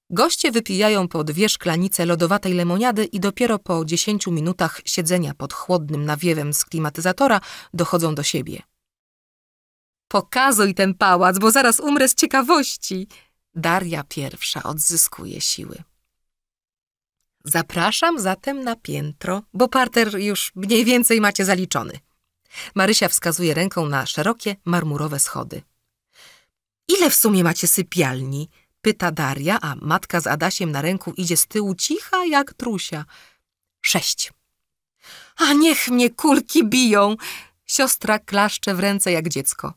Goście wypijają po dwie szklanice lodowatej lemoniady i dopiero po dziesięciu minutach siedzenia pod chłodnym nawiewem z klimatyzatora dochodzą do siebie. Pokazuj ten pałac, bo zaraz umrę z ciekawości. Daria pierwsza odzyskuje siły. Zapraszam zatem na piętro, bo parter już mniej więcej macie zaliczony. Marysia wskazuje ręką na szerokie, marmurowe schody. Ile w sumie macie sypialni? Pyta Daria, a matka z Adasiem na ręku idzie z tyłu cicha jak trusia. Sześć. A niech mnie kulki biją! Siostra klaszcze w ręce jak dziecko.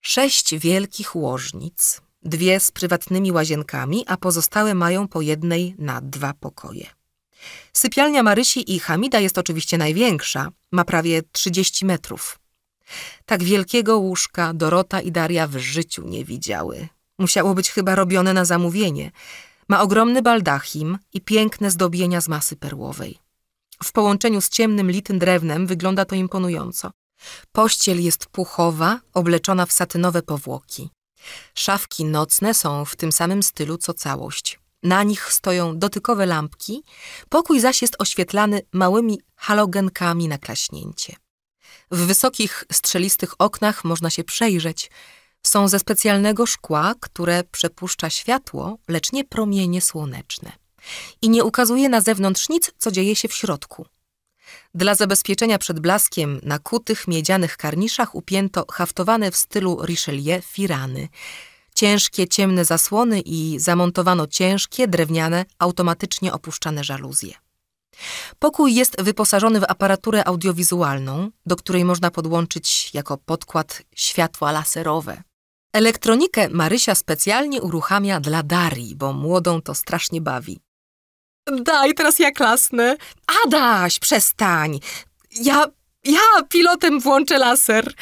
Sześć wielkich łożnic, dwie z prywatnymi łazienkami, a pozostałe mają po jednej na dwa pokoje. Sypialnia Marysi i Hamida jest oczywiście największa, ma prawie 30 metrów. Tak wielkiego łóżka Dorota i Daria w życiu nie widziały. Musiało być chyba robione na zamówienie. Ma ogromny baldachim i piękne zdobienia z masy perłowej. W połączeniu z ciemnym litym drewnem wygląda to imponująco. Pościel jest puchowa, obleczona w satynowe powłoki. Szafki nocne są w tym samym stylu co całość. Na nich stoją dotykowe lampki, pokój zaś jest oświetlany małymi halogenkami na klaśnięcie. W wysokich, strzelistych oknach można się przejrzeć. Są ze specjalnego szkła, które przepuszcza światło, lecz nie promienie słoneczne. I nie ukazuje na zewnątrz nic, co dzieje się w środku. Dla zabezpieczenia przed blaskiem na kutych miedzianych karniszach upięto haftowane w stylu Richelieu firany. Ciężkie, ciemne zasłony i zamontowano ciężkie, drewniane, automatycznie opuszczane żaluzje. Pokój jest wyposażony w aparaturę audiowizualną, do której można podłączyć jako podkład światła laserowe. Elektronikę Marysia specjalnie uruchamia dla Darii, bo młodą to strasznie bawi. Daj, teraz ja klasnę. Adaś, przestań. Ja, ja pilotem włączę laser.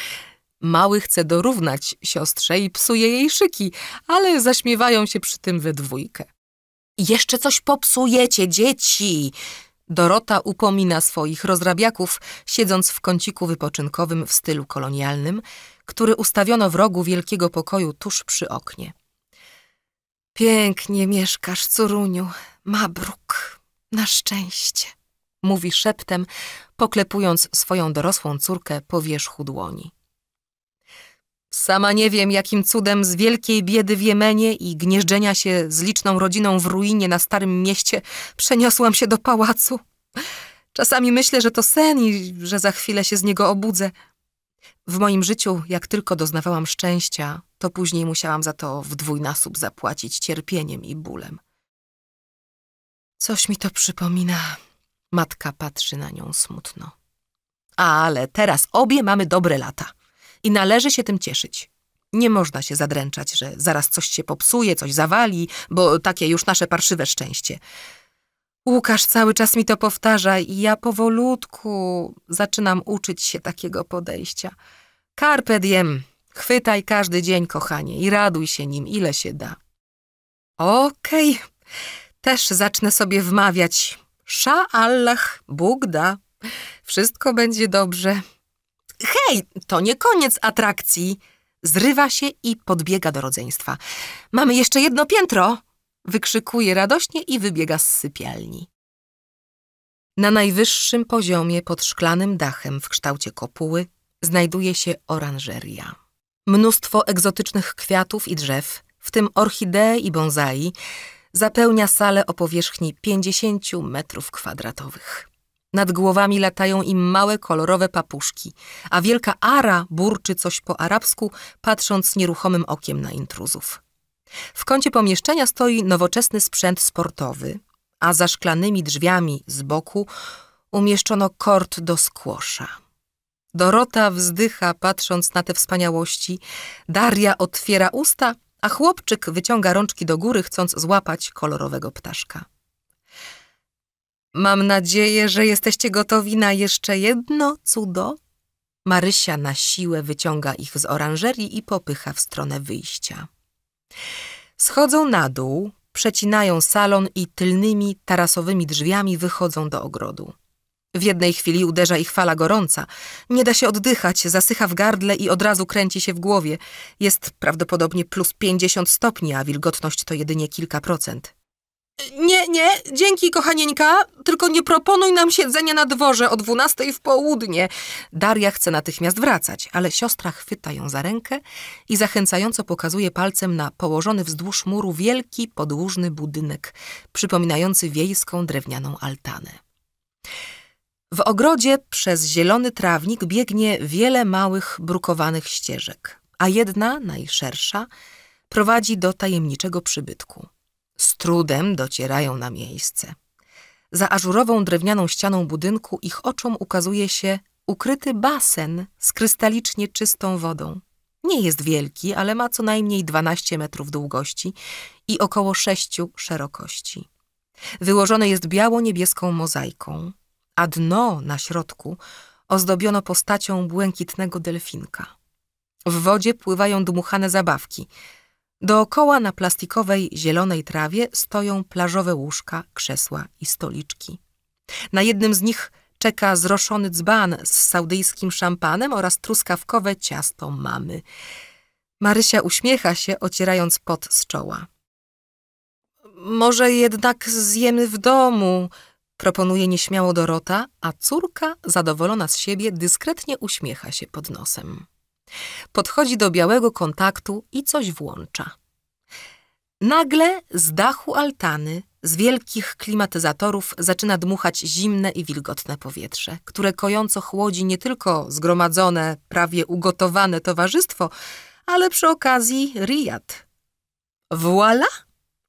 Mały chce dorównać siostrze i psuje jej szyki, ale zaśmiewają się przy tym we dwójkę. Jeszcze coś popsujecie, dzieci! Dorota upomina swoich rozrabiaków, siedząc w kąciku wypoczynkowym w stylu kolonialnym, który ustawiono w rogu wielkiego pokoju tuż przy oknie. Pięknie mieszkasz, córuniu, Mabruk, na szczęście, mówi szeptem, poklepując swoją dorosłą córkę po wierzchu dłoni. Sama nie wiem, jakim cudem z wielkiej biedy w Jemenie i gnieżdżenia się z liczną rodziną w ruinie na Starym Mieście przeniosłam się do pałacu. Czasami myślę, że to sen i że za chwilę się z niego obudzę. W moim życiu, jak tylko doznawałam szczęścia, to później musiałam za to w dwójnasób zapłacić cierpieniem i bólem. Coś mi to przypomina. Matka patrzy na nią smutno. Ale teraz obie mamy dobre lata i należy się tym cieszyć. Nie można się zadręczać, że zaraz coś się popsuje, coś zawali, bo takie już nasze parszywe szczęście. Łukasz cały czas mi to powtarza i ja powolutku zaczynam uczyć się takiego podejścia. Carpe diem, chwytaj każdy dzień, kochanie, i raduj się nim, ile się da. Okej, okay też zacznę sobie wmawiać. Sza Allah, Bóg da. Wszystko będzie dobrze. Hej, to nie koniec atrakcji. Zrywa się i podbiega do rodzeństwa. Mamy jeszcze jedno piętro! Wykrzykuje radośnie i wybiega z sypialni. Na najwyższym poziomie pod szklanym dachem w kształcie kopuły znajduje się oranżeria. Mnóstwo egzotycznych kwiatów i drzew, w tym orchidee i bonsai, zapełnia salę o powierzchni 50 metrów kwadratowych. Nad głowami latają im małe kolorowe papuszki, a wielka ara burczy coś po arabsku, patrząc nieruchomym okiem na intruzów. W kącie pomieszczenia stoi nowoczesny sprzęt sportowy, a za szklanymi drzwiami z boku umieszczono kort do skłosza. Dorota wzdycha, patrząc na te wspaniałości. Daria otwiera usta, a chłopczyk wyciąga rączki do góry, chcąc złapać kolorowego ptaszka. Mam nadzieję, że jesteście gotowi na jeszcze jedno cudo? Marysia na siłę wyciąga ich z oranżerii i popycha w stronę wyjścia. Schodzą na dół, przecinają salon i tylnymi tarasowymi drzwiami wychodzą do ogrodu. W jednej chwili uderza ich fala gorąca. Nie da się oddychać, zasycha w gardle i od razu kręci się w głowie. Jest prawdopodobnie plus 50 stopni, a wilgotność to jedynie kilka procent. Nie, nie, dzięki kochanieńka, tylko nie proponuj nam siedzenia na dworze o dwunastej w południe. Daria chce natychmiast wracać, ale siostra chwyta ją za rękę i zachęcająco pokazuje palcem na położony wzdłuż muru wielki, podłużny budynek, przypominający wiejską drewnianą altanę. W ogrodzie przez zielony trawnik biegnie wiele małych brukowanych ścieżek, a jedna, najszersza, prowadzi do tajemniczego przybytku. Z trudem docierają na miejsce. Za ażurową drewnianą ścianą budynku ich oczom ukazuje się ukryty basen z krystalicznie czystą wodą. Nie jest wielki, ale ma co najmniej 12 metrów długości i około 6 szerokości. Wyłożony jest biało-niebieską mozaiką a dno na środku ozdobiono postacią błękitnego delfinka. W wodzie pływają dmuchane zabawki. Dookoła na plastikowej, zielonej trawie stoją plażowe łóżka, krzesła i stoliczki. Na jednym z nich czeka zroszony dzban z saudyjskim szampanem oraz truskawkowe ciasto mamy. Marysia uśmiecha się, ocierając pot z czoła. Może jednak zjemy w domu, proponuje nieśmiało Dorota, a córka, zadowolona z siebie, dyskretnie uśmiecha się pod nosem. Podchodzi do białego kontaktu i coś włącza. Nagle z dachu altany, z wielkich klimatyzatorów zaczyna dmuchać zimne i wilgotne powietrze, które kojąco chłodzi nie tylko zgromadzone, prawie ugotowane towarzystwo, ale przy okazji Riad. Voila!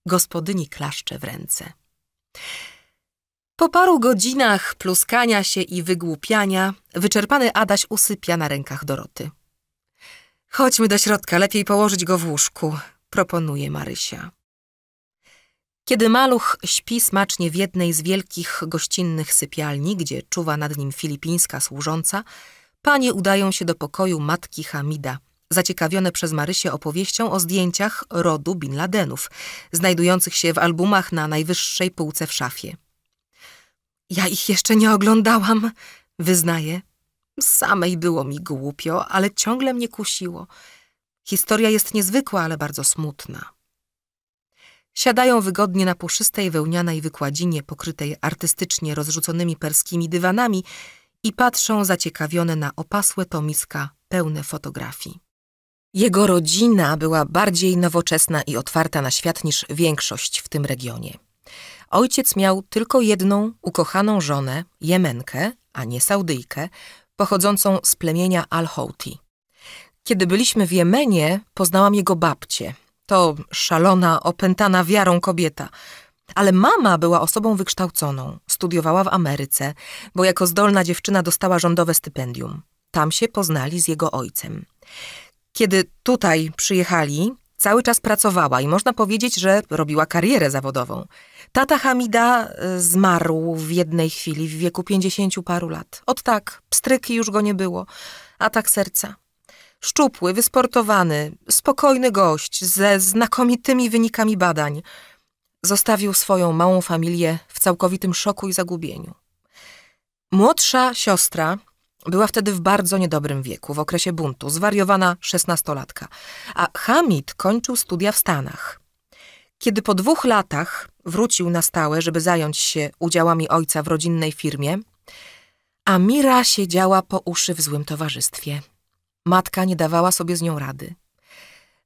Gospodyni klaszcze w ręce. Po paru godzinach pluskania się i wygłupiania, wyczerpany Adaś usypia na rękach Doroty. Chodźmy do środka, lepiej położyć go w łóżku, proponuje Marysia. Kiedy maluch śpi smacznie w jednej z wielkich gościnnych sypialni, gdzie czuwa nad nim filipińska służąca, panie udają się do pokoju matki Hamida, zaciekawione przez Marysię opowieścią o zdjęciach rodu Bin Ladenów, znajdujących się w albumach na najwyższej półce w szafie. Ja ich jeszcze nie oglądałam, wyznaję. Samej było mi głupio, ale ciągle mnie kusiło. Historia jest niezwykła, ale bardzo smutna. Siadają wygodnie na puszystej wełnianej wykładzinie pokrytej artystycznie rozrzuconymi perskimi dywanami i patrzą zaciekawione na opasłe tomiska pełne fotografii. Jego rodzina była bardziej nowoczesna i otwarta na świat niż większość w tym regionie. Ojciec miał tylko jedną ukochaną żonę, Jemenkę, a nie Saudyjkę, pochodzącą z plemienia Al-Houthi. Kiedy byliśmy w Jemenie, poznałam jego babcię. To szalona, opętana wiarą kobieta. Ale mama była osobą wykształconą, studiowała w Ameryce, bo jako zdolna dziewczyna dostała rządowe stypendium. Tam się poznali z jego ojcem. Kiedy tutaj przyjechali, cały czas pracowała i można powiedzieć, że robiła karierę zawodową. Tata Hamida y, zmarł w jednej chwili, w wieku pięćdziesięciu paru lat. Od tak, pstryki już go nie było. Atak serca. Szczupły, wysportowany, spokojny gość ze znakomitymi wynikami badań. Zostawił swoją małą familię w całkowitym szoku i zagubieniu. Młodsza siostra była wtedy w bardzo niedobrym wieku, w okresie buntu, zwariowana szesnastolatka, a Hamid kończył studia w Stanach. Kiedy po dwóch latach wrócił na stałe, żeby zająć się udziałami ojca w rodzinnej firmie, a Mira siedziała po uszy w złym towarzystwie. Matka nie dawała sobie z nią rady.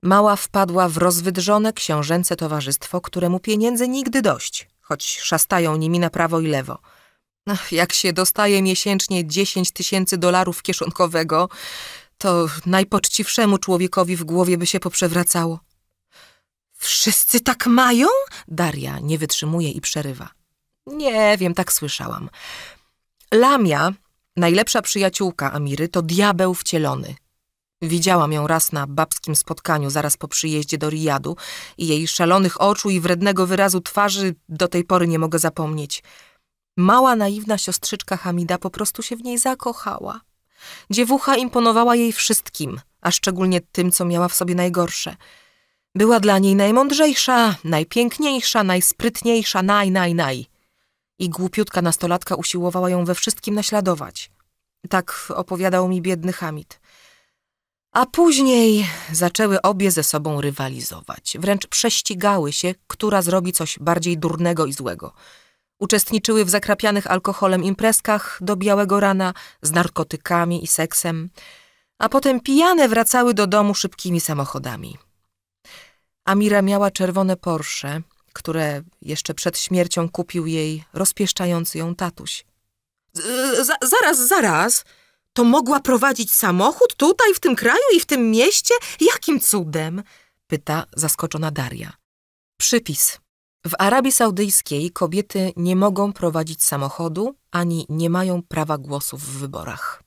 Mała wpadła w rozwydrzone książęce towarzystwo, któremu pieniędzy nigdy dość, choć szastają nimi na prawo i lewo. Ach, jak się dostaje miesięcznie dziesięć tysięcy dolarów kieszonkowego, to najpoczciwszemu człowiekowi w głowie by się poprzewracało. Wszyscy tak mają? Daria nie wytrzymuje i przerywa. Nie wiem, tak słyszałam. Lamia, najlepsza przyjaciółka Amiry, to diabeł wcielony. Widziałam ją raz na babskim spotkaniu zaraz po przyjeździe do Riyadu i jej szalonych oczu i wrednego wyrazu twarzy do tej pory nie mogę zapomnieć. Mała, naiwna siostrzyczka Hamida po prostu się w niej zakochała. Dziewucha imponowała jej wszystkim, a szczególnie tym, co miała w sobie najgorsze – była dla niej najmądrzejsza, najpiękniejsza, najsprytniejsza, naj, naj, naj. I głupiutka nastolatka usiłowała ją we wszystkim naśladować. Tak opowiadał mi biedny Hamid. A później zaczęły obie ze sobą rywalizować. Wręcz prześcigały się, która zrobi coś bardziej durnego i złego. Uczestniczyły w zakrapianych alkoholem imprezkach do białego rana, z narkotykami i seksem, a potem pijane wracały do domu szybkimi samochodami. Amira miała czerwone Porsche, które jeszcze przed śmiercią kupił jej rozpieszczający ją tatuś. Z zaraz, zaraz! To mogła prowadzić samochód tutaj, w tym kraju i w tym mieście? Jakim cudem? pyta zaskoczona Daria. Przypis. W Arabii Saudyjskiej kobiety nie mogą prowadzić samochodu ani nie mają prawa głosu w wyborach.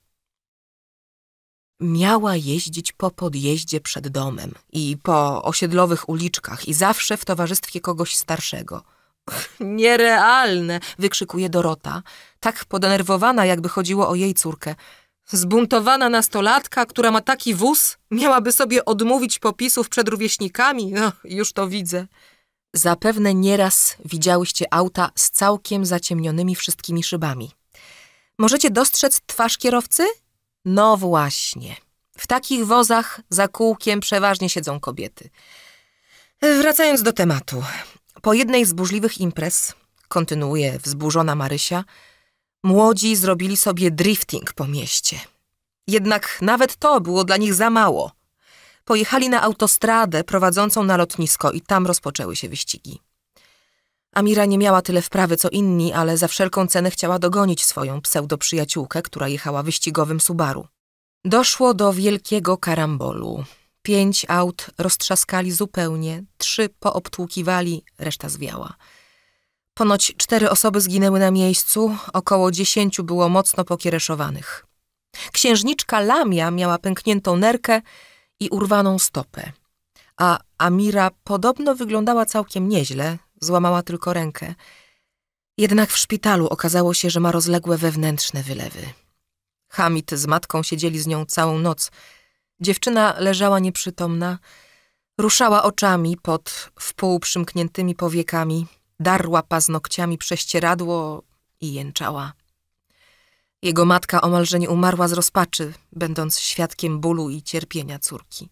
Miała jeździć po podjeździe przed domem i po osiedlowych uliczkach i zawsze w towarzystwie kogoś starszego. Nierealne! wykrzykuje Dorota, tak podenerwowana, jakby chodziło o jej córkę. Zbuntowana nastolatka, która ma taki wóz, miałaby sobie odmówić popisów przed rówieśnikami? No, już to widzę. Zapewne nieraz widziałyście auta z całkiem zaciemnionymi wszystkimi szybami. Możecie dostrzec twarz kierowcy no właśnie. W takich wozach za kółkiem przeważnie siedzą kobiety. Wracając do tematu. Po jednej z burzliwych imprez, kontynuuje wzburzona Marysia, młodzi zrobili sobie drifting po mieście. Jednak nawet to było dla nich za mało. Pojechali na autostradę prowadzącą na lotnisko i tam rozpoczęły się wyścigi. Amira nie miała tyle wprawy co inni, ale za wszelką cenę chciała dogonić swoją pseudoprzyjaciółkę, która jechała wyścigowym Subaru. Doszło do wielkiego karambolu. Pięć aut roztrzaskali zupełnie, trzy poobtłukiwali, reszta zwiała. Ponoć cztery osoby zginęły na miejscu, około dziesięciu było mocno pokiereszowanych. Księżniczka Lamia miała pękniętą nerkę i urwaną stopę, a Amira podobno wyglądała całkiem nieźle, złamała tylko rękę. Jednak w szpitalu okazało się, że ma rozległe wewnętrzne wylewy. Hamid z matką siedzieli z nią całą noc. Dziewczyna leżała nieprzytomna, ruszała oczami pod wpół przymkniętymi powiekami, darła paznokciami prześcieradło i jęczała. Jego matka omalże nie umarła z rozpaczy, będąc świadkiem bólu i cierpienia córki.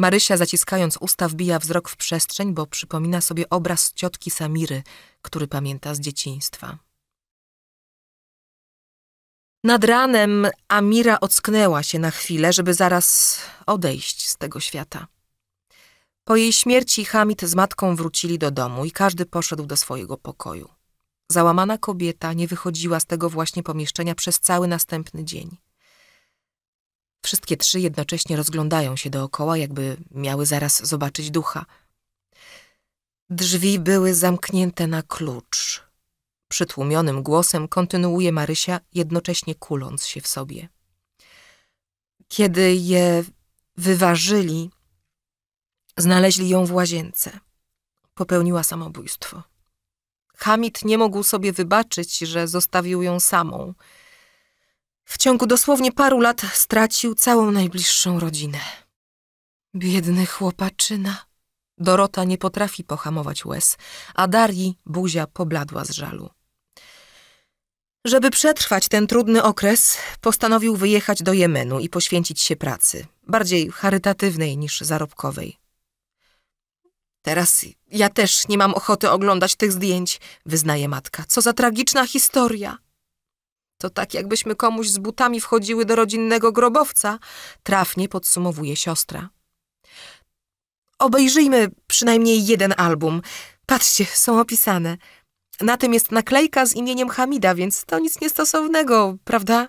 Marysia, zaciskając usta, wbija wzrok w przestrzeń, bo przypomina sobie obraz ciotki Samiry, który pamięta z dzieciństwa. Nad ranem Amira ocknęła się na chwilę, żeby zaraz odejść z tego świata. Po jej śmierci Hamid z matką wrócili do domu i każdy poszedł do swojego pokoju. Załamana kobieta nie wychodziła z tego właśnie pomieszczenia przez cały następny dzień. Wszystkie trzy jednocześnie rozglądają się dookoła, jakby miały zaraz zobaczyć ducha. Drzwi były zamknięte na klucz. Przytłumionym głosem kontynuuje Marysia, jednocześnie kuląc się w sobie. Kiedy je wyważyli, znaleźli ją w łazience. Popełniła samobójstwo. Hamid nie mógł sobie wybaczyć, że zostawił ją samą – w ciągu dosłownie paru lat stracił całą najbliższą rodzinę. Biedny chłopaczyna. Dorota nie potrafi pohamować łez, a Darii buzia pobladła z żalu. Żeby przetrwać ten trudny okres, postanowił wyjechać do Jemenu i poświęcić się pracy, bardziej charytatywnej niż zarobkowej. Teraz ja też nie mam ochoty oglądać tych zdjęć, wyznaje matka. Co za tragiczna historia! To tak jakbyśmy komuś z butami wchodziły do rodzinnego grobowca, trafnie podsumowuje siostra. Obejrzyjmy przynajmniej jeden album. Patrzcie, są opisane. Na tym jest naklejka z imieniem Hamida, więc to nic niestosownego, prawda?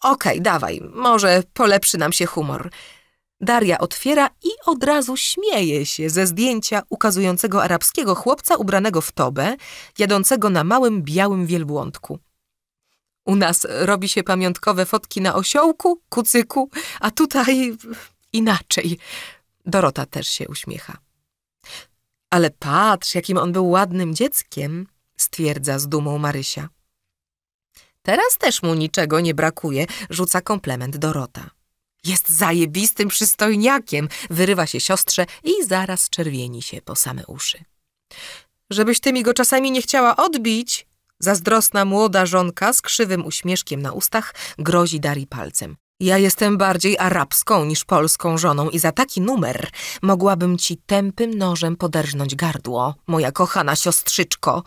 Okej, okay, dawaj, może polepszy nam się humor. Daria otwiera i od razu śmieje się ze zdjęcia ukazującego arabskiego chłopca ubranego w tobę, jadącego na małym białym wielbłądku. U nas robi się pamiątkowe fotki na osiołku, kucyku, a tutaj inaczej. Dorota też się uśmiecha. Ale patrz, jakim on był ładnym dzieckiem, stwierdza z dumą Marysia. Teraz też mu niczego nie brakuje, rzuca komplement Dorota. Jest zajebistym przystojniakiem, wyrywa się siostrze i zaraz czerwieni się po same uszy. Żebyś ty mi go czasami nie chciała odbić, zazdrosna młoda żonka z krzywym uśmieszkiem na ustach grozi Dari palcem. Ja jestem bardziej arabską niż polską żoną i za taki numer mogłabym ci tępym nożem poderżnąć gardło, moja kochana siostrzyczko.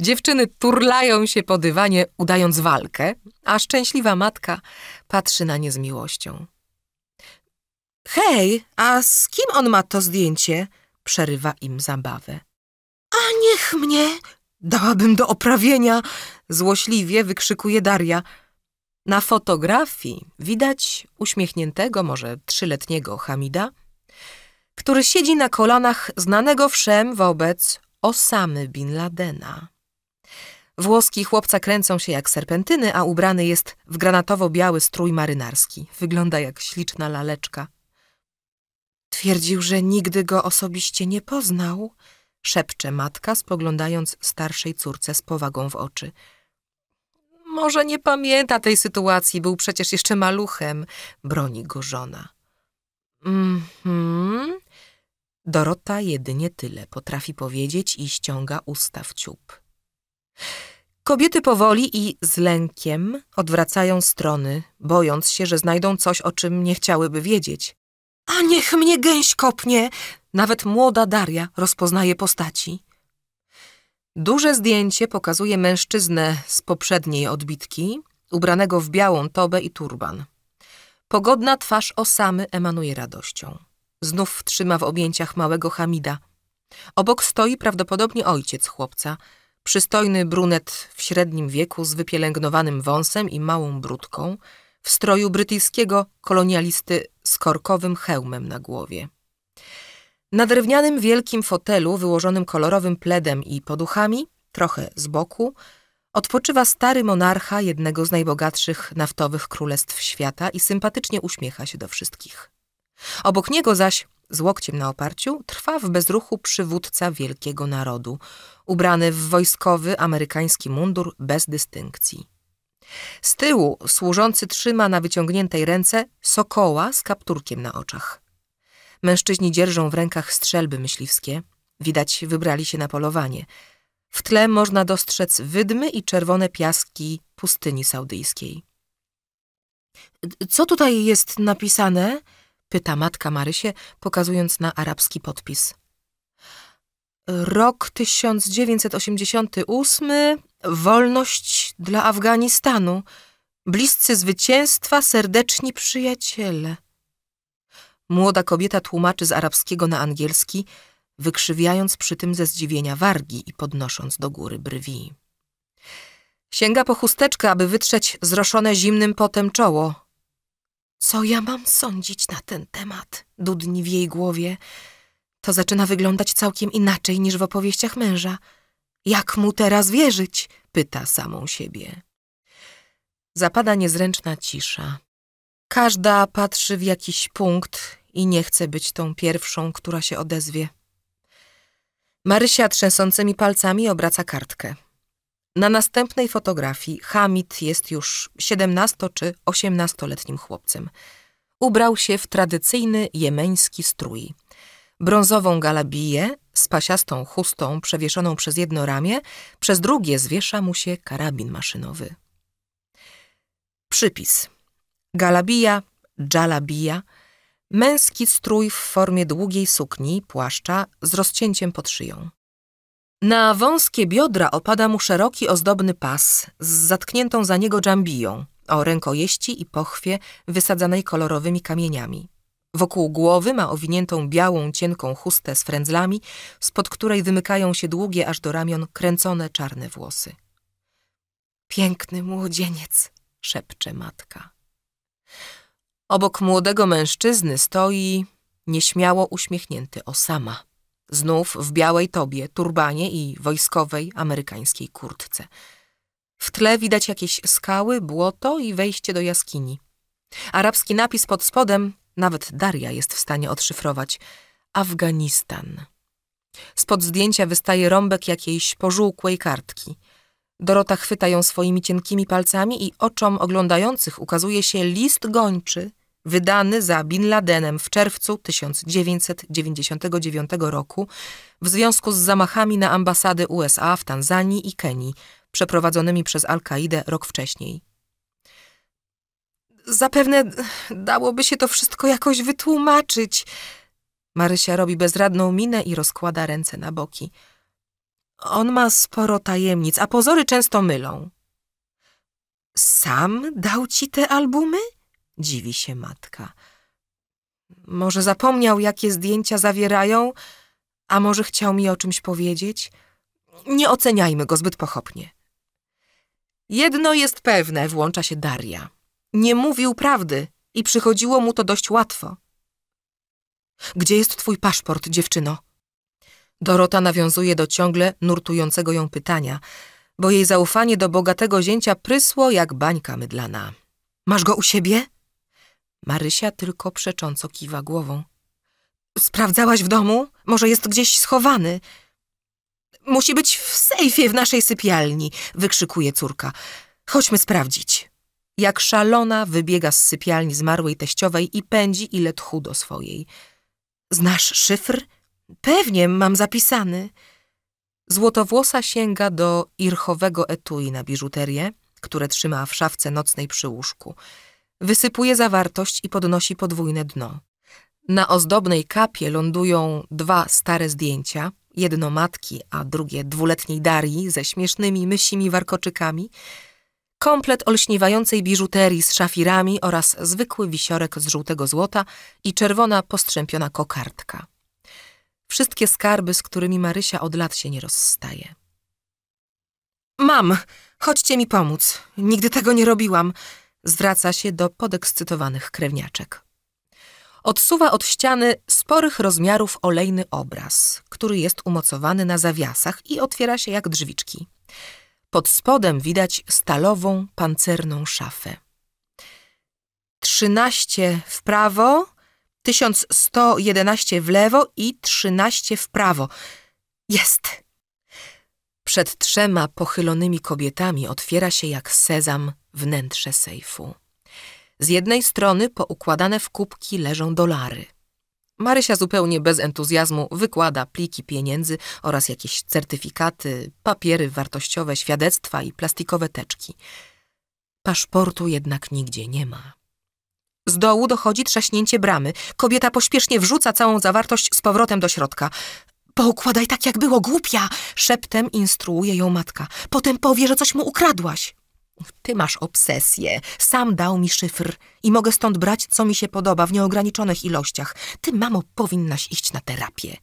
Dziewczyny turlają się po dywanie, udając walkę, a szczęśliwa matka patrzy na nie z miłością. Hej, a z kim on ma to zdjęcie? Przerywa im zabawę. A niech mnie! Dałabym do oprawienia! Złośliwie wykrzykuje Daria. Na fotografii widać uśmiechniętego, może trzyletniego Hamida, który siedzi na kolanach znanego wszem wobec Osamy Bin Ladena. Włoski chłopca kręcą się jak serpentyny, a ubrany jest w granatowo-biały strój marynarski. Wygląda jak śliczna laleczka. Twierdził, że nigdy go osobiście nie poznał, szepcze matka, spoglądając starszej córce z powagą w oczy. Może nie pamięta tej sytuacji, był przecież jeszcze maluchem, broni go żona. Mhm. Dorota jedynie tyle potrafi powiedzieć i ściąga usta w ciup. Kobiety powoli i z lękiem odwracają strony, bojąc się, że znajdą coś, o czym nie chciałyby wiedzieć. A niech mnie gęś kopnie! Nawet młoda Daria rozpoznaje postaci. Duże zdjęcie pokazuje mężczyznę z poprzedniej odbitki, ubranego w białą tobę i turban. Pogodna twarz Osamy emanuje radością. Znów trzyma w objęciach małego Hamida. Obok stoi prawdopodobnie ojciec chłopca, przystojny brunet w średnim wieku z wypielęgnowanym wąsem i małą brudką – w stroju brytyjskiego kolonialisty z korkowym hełmem na głowie. Na drewnianym wielkim fotelu wyłożonym kolorowym pledem i poduchami, trochę z boku, odpoczywa stary monarcha jednego z najbogatszych naftowych królestw świata i sympatycznie uśmiecha się do wszystkich. Obok niego zaś, z łokciem na oparciu, trwa w bezruchu przywódca wielkiego narodu, ubrany w wojskowy amerykański mundur bez dystynkcji. Z tyłu służący trzyma na wyciągniętej ręce sokoła z kapturkiem na oczach. Mężczyźni dzierżą w rękach strzelby myśliwskie. Widać, wybrali się na polowanie. W tle można dostrzec wydmy i czerwone piaski pustyni saudyjskiej. Co tutaj jest napisane? pyta matka Marysie, pokazując na arabski podpis. Rok 1988, Wolność dla Afganistanu, bliscy zwycięstwa, serdeczni przyjaciele. Młoda kobieta tłumaczy z arabskiego na angielski, wykrzywiając przy tym ze zdziwienia wargi i podnosząc do góry brwi. Sięga po chusteczkę, aby wytrzeć zroszone zimnym potem czoło. Co ja mam sądzić na ten temat? Dudni w jej głowie. To zaczyna wyglądać całkiem inaczej niż w opowieściach męża. Jak mu teraz wierzyć? pyta samą siebie. Zapada niezręczna cisza. Każda patrzy w jakiś punkt i nie chce być tą pierwszą, która się odezwie. Marysia trzęsącymi palcami obraca kartkę. Na następnej fotografii Hamid jest już 17 czy 18-letnim chłopcem. Ubrał się w tradycyjny jemeński strój brązową galabiję z pasiastą chustą przewieszoną przez jedno ramię, przez drugie zwiesza mu się karabin maszynowy. Przypis. Galabija, dżalabija, męski strój w formie długiej sukni, płaszcza z rozcięciem pod szyją. Na wąskie biodra opada mu szeroki, ozdobny pas z zatkniętą za niego dżambiją o rękojeści i pochwie wysadzanej kolorowymi kamieniami. Wokół głowy ma owiniętą białą, cienką chustę z frędzlami, spod której wymykają się długie aż do ramion kręcone czarne włosy. Piękny młodzieniec, szepcze matka. Obok młodego mężczyzny stoi nieśmiało uśmiechnięty Osama. Znów w białej tobie, turbanie i wojskowej amerykańskiej kurtce. W tle widać jakieś skały, błoto i wejście do jaskini. Arabski napis pod spodem nawet Daria jest w stanie odszyfrować. Afganistan. Spod zdjęcia wystaje rąbek jakiejś pożółkłej kartki. Dorota chwyta ją swoimi cienkimi palcami i oczom oglądających ukazuje się list gończy, wydany za Bin Ladenem w czerwcu 1999 roku w związku z zamachami na ambasady USA w Tanzanii i Kenii, przeprowadzonymi przez Al-Kaidę rok wcześniej. Zapewne dałoby się to wszystko jakoś wytłumaczyć. Marysia robi bezradną minę i rozkłada ręce na boki. On ma sporo tajemnic, a pozory często mylą. Sam dał ci te albumy? Dziwi się matka. Może zapomniał, jakie zdjęcia zawierają, a może chciał mi o czymś powiedzieć? Nie oceniajmy go zbyt pochopnie. Jedno jest pewne, włącza się Daria. Nie mówił prawdy i przychodziło mu to dość łatwo. Gdzie jest twój paszport, dziewczyno? Dorota nawiązuje do ciągle nurtującego ją pytania, bo jej zaufanie do bogatego zięcia prysło jak bańka mydlana. Masz go u siebie? Marysia tylko przecząco kiwa głową. Sprawdzałaś w domu? Może jest gdzieś schowany? Musi być w sejfie w naszej sypialni, wykrzykuje córka. Chodźmy sprawdzić. Jak szalona wybiega z sypialni zmarłej teściowej i pędzi ile tchu do swojej. Znasz szyfr? Pewnie, mam zapisany. Złotowłosa sięga do irchowego etui na biżuterię, które trzyma w szafce nocnej przy łóżku. Wysypuje zawartość i podnosi podwójne dno. Na ozdobnej kapie lądują dwa stare zdjęcia, jedno matki, a drugie dwuletniej Darii ze śmiesznymi, mysimi warkoczykami – komplet olśniewającej biżuterii z szafirami oraz zwykły wisiorek z żółtego złota i czerwona postrzępiona kokardka. Wszystkie skarby, z którymi Marysia od lat się nie rozstaje. Mam, chodźcie mi pomóc. Nigdy tego nie robiłam. Zwraca się do podekscytowanych krewniaczek. Odsuwa od ściany sporych rozmiarów olejny obraz, który jest umocowany na zawiasach i otwiera się jak drzwiczki. Pod spodem widać stalową, pancerną szafę. Trzynaście w prawo, 1111 w lewo i 13 w prawo. Jest! Przed trzema pochylonymi kobietami otwiera się jak sezam wnętrze sejfu. Z jednej strony poukładane w kubki leżą dolary – Marysia zupełnie bez entuzjazmu wykłada pliki pieniędzy oraz jakieś certyfikaty, papiery wartościowe, świadectwa i plastikowe teczki. Paszportu jednak nigdzie nie ma. Z dołu dochodzi trzaśnięcie bramy. Kobieta pośpiesznie wrzuca całą zawartość z powrotem do środka. Poukładaj tak, jak było, głupia! Szeptem instruuje ją matka. Potem powie, że coś mu ukradłaś. Ty masz obsesję. Sam dał mi szyfr i mogę stąd brać, co mi się podoba, w nieograniczonych ilościach. Ty, mamo, powinnaś iść na terapię.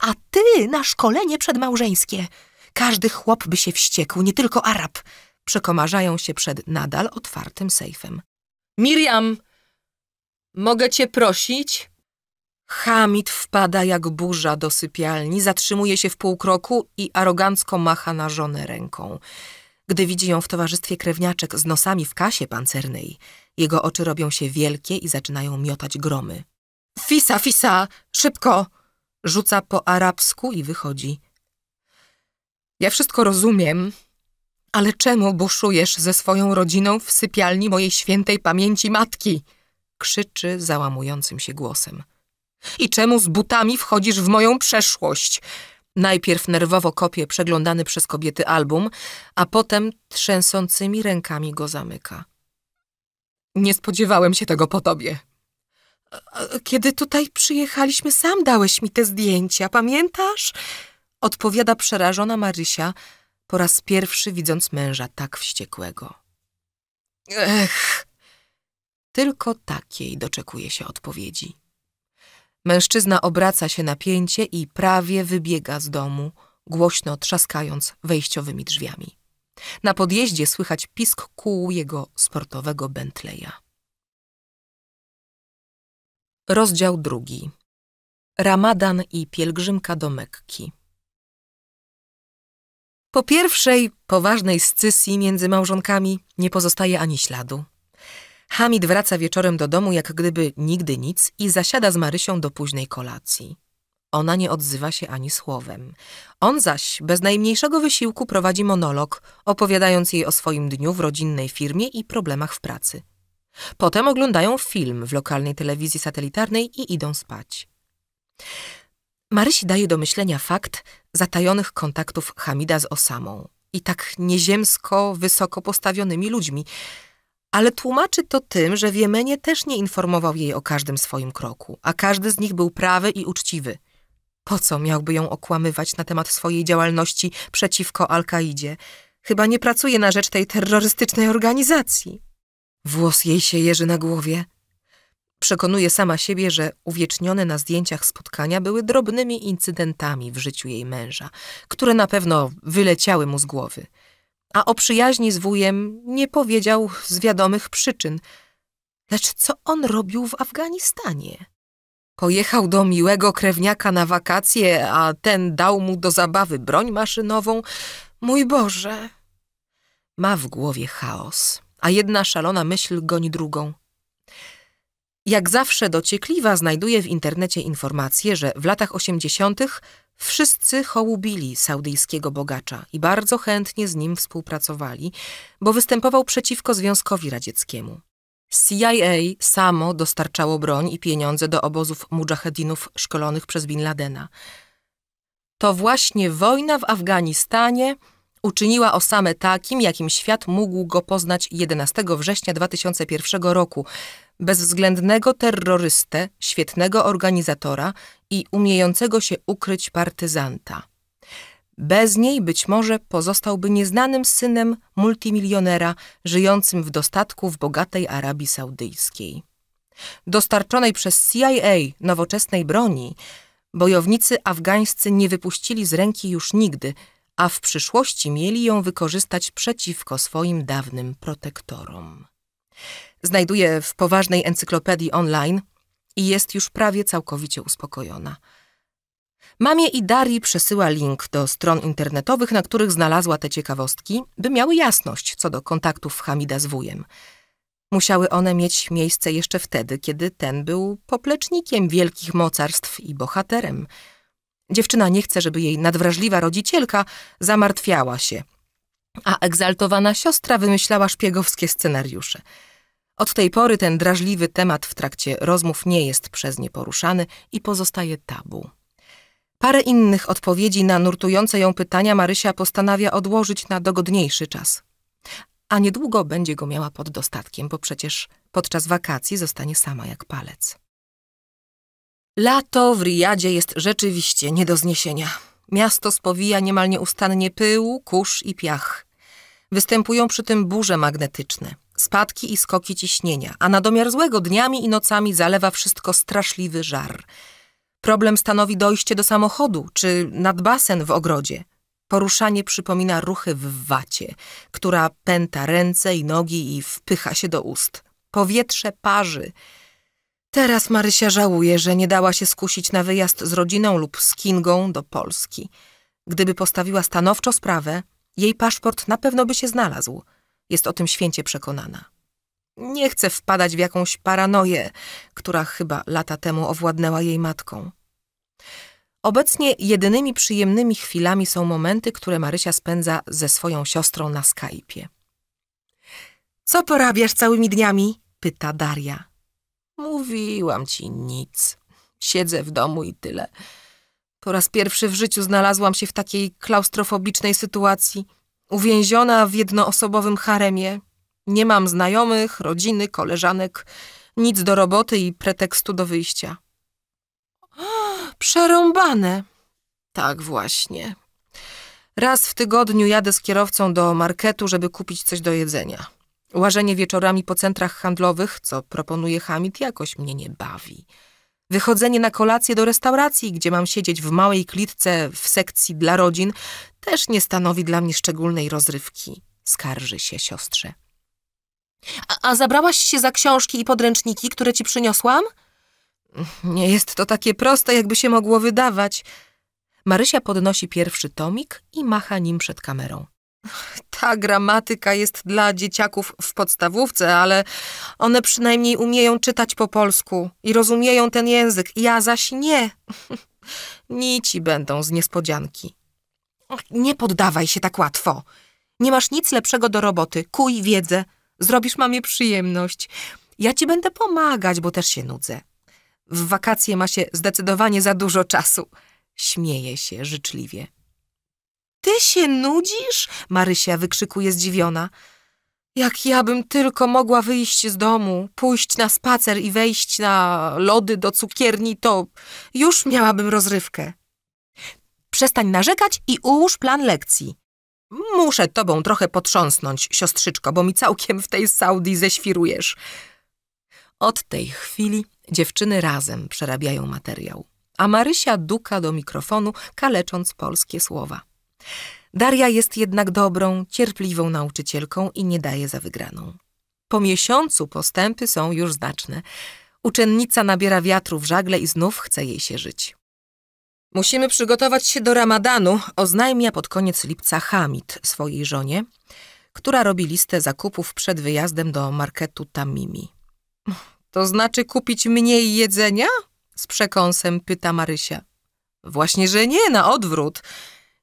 A ty na szkolenie przedmałżeńskie. Każdy chłop by się wściekł, nie tylko Arab. Przekomarzają się przed nadal otwartym sejfem. Miriam, mogę cię prosić? Hamid wpada jak burza do sypialni, zatrzymuje się w pół kroku i arogancko macha na żonę ręką. Gdy widzi ją w towarzystwie krewniaczek z nosami w kasie pancernej, jego oczy robią się wielkie i zaczynają miotać gromy. Fisa, fisa, szybko! Rzuca po arabsku i wychodzi. Ja wszystko rozumiem, ale czemu buszujesz ze swoją rodziną w sypialni mojej świętej pamięci matki? Krzyczy załamującym się głosem. I czemu z butami wchodzisz w moją przeszłość? Najpierw nerwowo kopie przeglądany przez kobiety album, a potem trzęsącymi rękami go zamyka. Nie spodziewałem się tego po tobie. Kiedy tutaj przyjechaliśmy, sam dałeś mi te zdjęcia, pamiętasz? Odpowiada przerażona Marysia, po raz pierwszy widząc męża tak wściekłego. Ech! Tylko takiej doczekuje się odpowiedzi. Mężczyzna obraca się na pięcie i prawie wybiega z domu, głośno trzaskając wejściowymi drzwiami. Na podjeździe słychać pisk kół jego sportowego Bentleya. Rozdział drugi. Ramadan i pielgrzymka do Mekki. Po pierwszej poważnej scysji między małżonkami nie pozostaje ani śladu. Hamid wraca wieczorem do domu jak gdyby nigdy nic i zasiada z Marysią do późnej kolacji. Ona nie odzywa się ani słowem. On zaś bez najmniejszego wysiłku prowadzi monolog, opowiadając jej o swoim dniu w rodzinnej firmie i problemach w pracy. Potem oglądają film w lokalnej telewizji satelitarnej i idą spać. Marysi daje do myślenia fakt zatajonych kontaktów Hamida z Osamą i tak nieziemsko wysoko postawionymi ludźmi, ale tłumaczy to tym, że w Jemenie też nie informował jej o każdym swoim kroku, a każdy z nich był prawy i uczciwy. Po co miałby ją okłamywać na temat swojej działalności przeciwko Al-Kaidzie? Chyba nie pracuje na rzecz tej terrorystycznej organizacji. Włos jej się jeży na głowie. Przekonuje sama siebie, że uwiecznione na zdjęciach spotkania były drobnymi incydentami w życiu jej męża, które na pewno wyleciały mu z głowy a o przyjaźni z wujem nie powiedział z wiadomych przyczyn. Lecz co on robił w Afganistanie? Pojechał do miłego krewniaka na wakacje, a ten dał mu do zabawy broń maszynową. Mój Boże! Ma w głowie chaos, a jedna szalona myśl goni drugą. Jak zawsze dociekliwa znajduje w internecie informacje, że w latach osiemdziesiątych Wszyscy hołubili saudyjskiego bogacza i bardzo chętnie z nim współpracowali, bo występował przeciwko Związkowi Radzieckiemu. CIA samo dostarczało broń i pieniądze do obozów mujahedinów szkolonych przez Bin Ladena. To właśnie wojna w Afganistanie uczyniła Osamę takim, jakim świat mógł go poznać 11 września 2001 roku, bezwzględnego terrorystę, świetnego organizatora i umiejącego się ukryć partyzanta. Bez niej być może pozostałby nieznanym synem multimilionera żyjącym w dostatku w bogatej Arabii Saudyjskiej. Dostarczonej przez CIA nowoczesnej broni, bojownicy afgańscy nie wypuścili z ręki już nigdy, a w przyszłości mieli ją wykorzystać przeciwko swoim dawnym protektorom znajduje w poważnej encyklopedii online i jest już prawie całkowicie uspokojona. Mamie i Dari przesyła link do stron internetowych, na których znalazła te ciekawostki, by miały jasność co do kontaktów Hamida z wujem. Musiały one mieć miejsce jeszcze wtedy, kiedy ten był poplecznikiem wielkich mocarstw i bohaterem. Dziewczyna nie chce, żeby jej nadwrażliwa rodzicielka zamartwiała się, a egzaltowana siostra wymyślała szpiegowskie scenariusze – od tej pory ten drażliwy temat w trakcie rozmów nie jest przez nie poruszany i pozostaje tabu. Parę innych odpowiedzi na nurtujące ją pytania Marysia postanawia odłożyć na dogodniejszy czas. A niedługo będzie go miała pod dostatkiem, bo przecież podczas wakacji zostanie sama jak palec. Lato w Riyadzie jest rzeczywiście nie do zniesienia. Miasto spowija niemal nieustannie pył, kurz i piach. Występują przy tym burze magnetyczne – spadki i skoki ciśnienia, a na domiar złego dniami i nocami zalewa wszystko straszliwy żar. Problem stanowi dojście do samochodu czy nad basen w ogrodzie. Poruszanie przypomina ruchy w wacie, która pęta ręce i nogi i wpycha się do ust. Powietrze parzy. Teraz Marysia żałuje, że nie dała się skusić na wyjazd z rodziną lub z Kingą do Polski. Gdyby postawiła stanowczo sprawę, jej paszport na pewno by się znalazł – jest o tym święcie przekonana. Nie chce wpadać w jakąś paranoję, która chyba lata temu owładnęła jej matką. Obecnie jedynymi przyjemnymi chwilami są momenty, które Marysia spędza ze swoją siostrą na Skype'ie. Co porabiasz całymi dniami? pyta Daria. Mówiłam ci nic. Siedzę w domu i tyle. Po raz pierwszy w życiu znalazłam się w takiej klaustrofobicznej sytuacji. Uwięziona w jednoosobowym haremie. Nie mam znajomych, rodziny, koleżanek, nic do roboty i pretekstu do wyjścia. Przerąbane. Tak właśnie. Raz w tygodniu jadę z kierowcą do marketu, żeby kupić coś do jedzenia. Łażenie wieczorami po centrach handlowych, co proponuje Hamid, jakoś mnie nie bawi. Wychodzenie na kolację do restauracji, gdzie mam siedzieć w małej klitce w sekcji dla rodzin, też nie stanowi dla mnie szczególnej rozrywki, skarży się siostrze. A, a zabrałaś się za książki i podręczniki, które ci przyniosłam? Nie jest to takie proste, jakby się mogło wydawać. Marysia podnosi pierwszy tomik i macha nim przed kamerą. Ta gramatyka jest dla dzieciaków w podstawówce, ale one przynajmniej umieją czytać po polsku i rozumieją ten język, ja zaś nie. Nici będą z niespodzianki. Nie poddawaj się tak łatwo. Nie masz nic lepszego do roboty. Kuj wiedzę. Zrobisz mamie przyjemność. Ja ci będę pomagać, bo też się nudzę. W wakacje ma się zdecydowanie za dużo czasu. Śmieje się życzliwie ty się nudzisz? Marysia wykrzykuje zdziwiona. Jak ja bym tylko mogła wyjść z domu, pójść na spacer i wejść na lody do cukierni, to już miałabym rozrywkę. Przestań narzekać i ułóż plan lekcji. Muszę tobą trochę potrząsnąć, siostrzyczko, bo mi całkiem w tej Saudi ześwirujesz. Od tej chwili dziewczyny razem przerabiają materiał, a Marysia duka do mikrofonu, kalecząc polskie słowa. Daria jest jednak dobrą, cierpliwą nauczycielką i nie daje za wygraną. Po miesiącu postępy są już znaczne. Uczennica nabiera wiatru w żagle i znów chce jej się żyć. Musimy przygotować się do ramadanu, oznajmia pod koniec lipca Hamid swojej żonie, która robi listę zakupów przed wyjazdem do marketu Tamimi. To znaczy kupić mniej jedzenia? Z przekąsem pyta Marysia. Właśnie, że nie, na odwrót.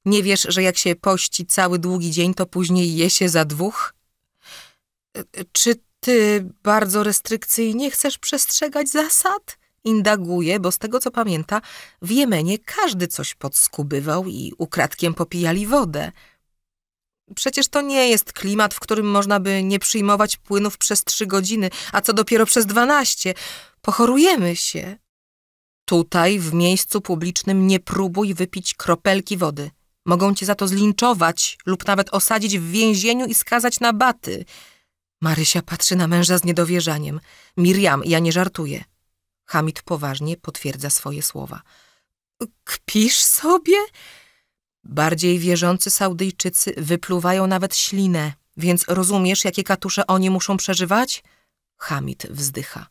Nie wiesz, że jak się pości cały długi dzień, to później je się za dwóch? E, czy ty bardzo restrykcyjnie chcesz przestrzegać zasad? Indaguje, bo z tego co pamięta, w Jemenie każdy coś podskubywał i ukradkiem popijali wodę. Przecież to nie jest klimat, w którym można by nie przyjmować płynów przez trzy godziny, a co dopiero przez dwanaście. Pochorujemy się. Tutaj, w miejscu publicznym, nie próbuj wypić kropelki wody. Mogą cię za to zlinczować lub nawet osadzić w więzieniu i skazać na baty. Marysia patrzy na męża z niedowierzaniem. Miriam, ja nie żartuję. Hamid poważnie potwierdza swoje słowa. Kpisz sobie? Bardziej wierzący Saudyjczycy wypluwają nawet ślinę, więc rozumiesz, jakie katusze oni muszą przeżywać? Hamid wzdycha.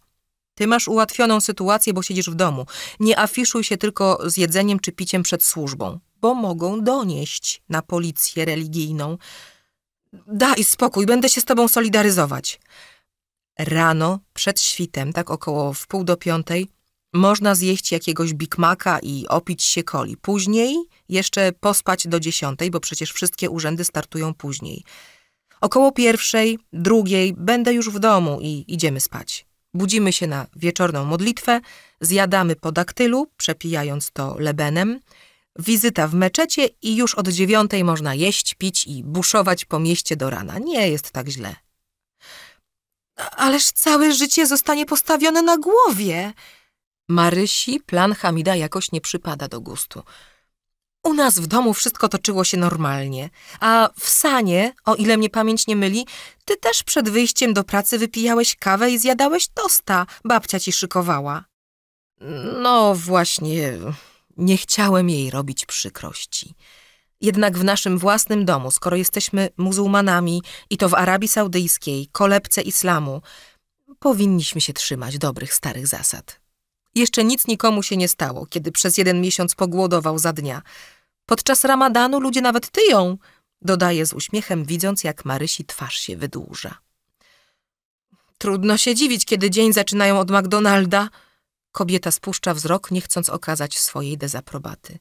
Ty masz ułatwioną sytuację, bo siedzisz w domu. Nie afiszuj się tylko z jedzeniem czy piciem przed służbą bo mogą donieść na policję religijną. Daj spokój, będę się z tobą solidaryzować. Rano, przed świtem, tak około wpół do piątej, można zjeść jakiegoś Big Maca i opić się coli. Później jeszcze pospać do dziesiątej, bo przecież wszystkie urzędy startują później. Około pierwszej, drugiej będę już w domu i idziemy spać. Budzimy się na wieczorną modlitwę, zjadamy po daktylu, przepijając to lebenem – Wizyta w meczecie i już od dziewiątej można jeść, pić i buszować po mieście do rana. Nie jest tak źle. Ależ całe życie zostanie postawione na głowie. Marysi plan Hamida jakoś nie przypada do gustu. U nas w domu wszystko toczyło się normalnie, a w sanie, o ile mnie pamięć nie myli, ty też przed wyjściem do pracy wypijałeś kawę i zjadałeś tosta, babcia ci szykowała. No właśnie, nie chciałem jej robić przykrości. Jednak w naszym własnym domu, skoro jesteśmy muzułmanami i to w Arabii Saudyjskiej, kolebce islamu, powinniśmy się trzymać dobrych starych zasad. Jeszcze nic nikomu się nie stało, kiedy przez jeden miesiąc pogłodował za dnia. Podczas ramadanu ludzie nawet tyją, dodaje z uśmiechem, widząc jak Marysi twarz się wydłuża. Trudno się dziwić, kiedy dzień zaczynają od McDonalda – Kobieta spuszcza wzrok, nie chcąc okazać swojej dezaprobaty.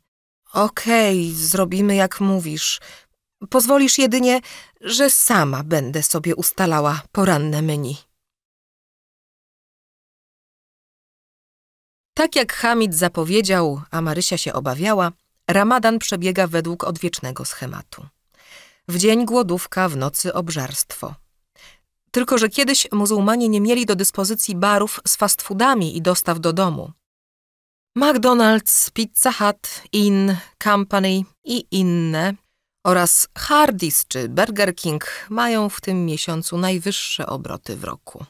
Okej, okay, zrobimy jak mówisz. Pozwolisz jedynie, że sama będę sobie ustalała poranne menu. Tak jak Hamid zapowiedział, a Marysia się obawiała, ramadan przebiega według odwiecznego schematu. W dzień głodówka, w nocy obżarstwo. Tylko, że kiedyś muzułmanie nie mieli do dyspozycji barów z fast foodami i dostaw do domu. McDonald's, Pizza Hut, Inn, Company i inne oraz Hardee's czy Burger King mają w tym miesiącu najwyższe obroty w roku.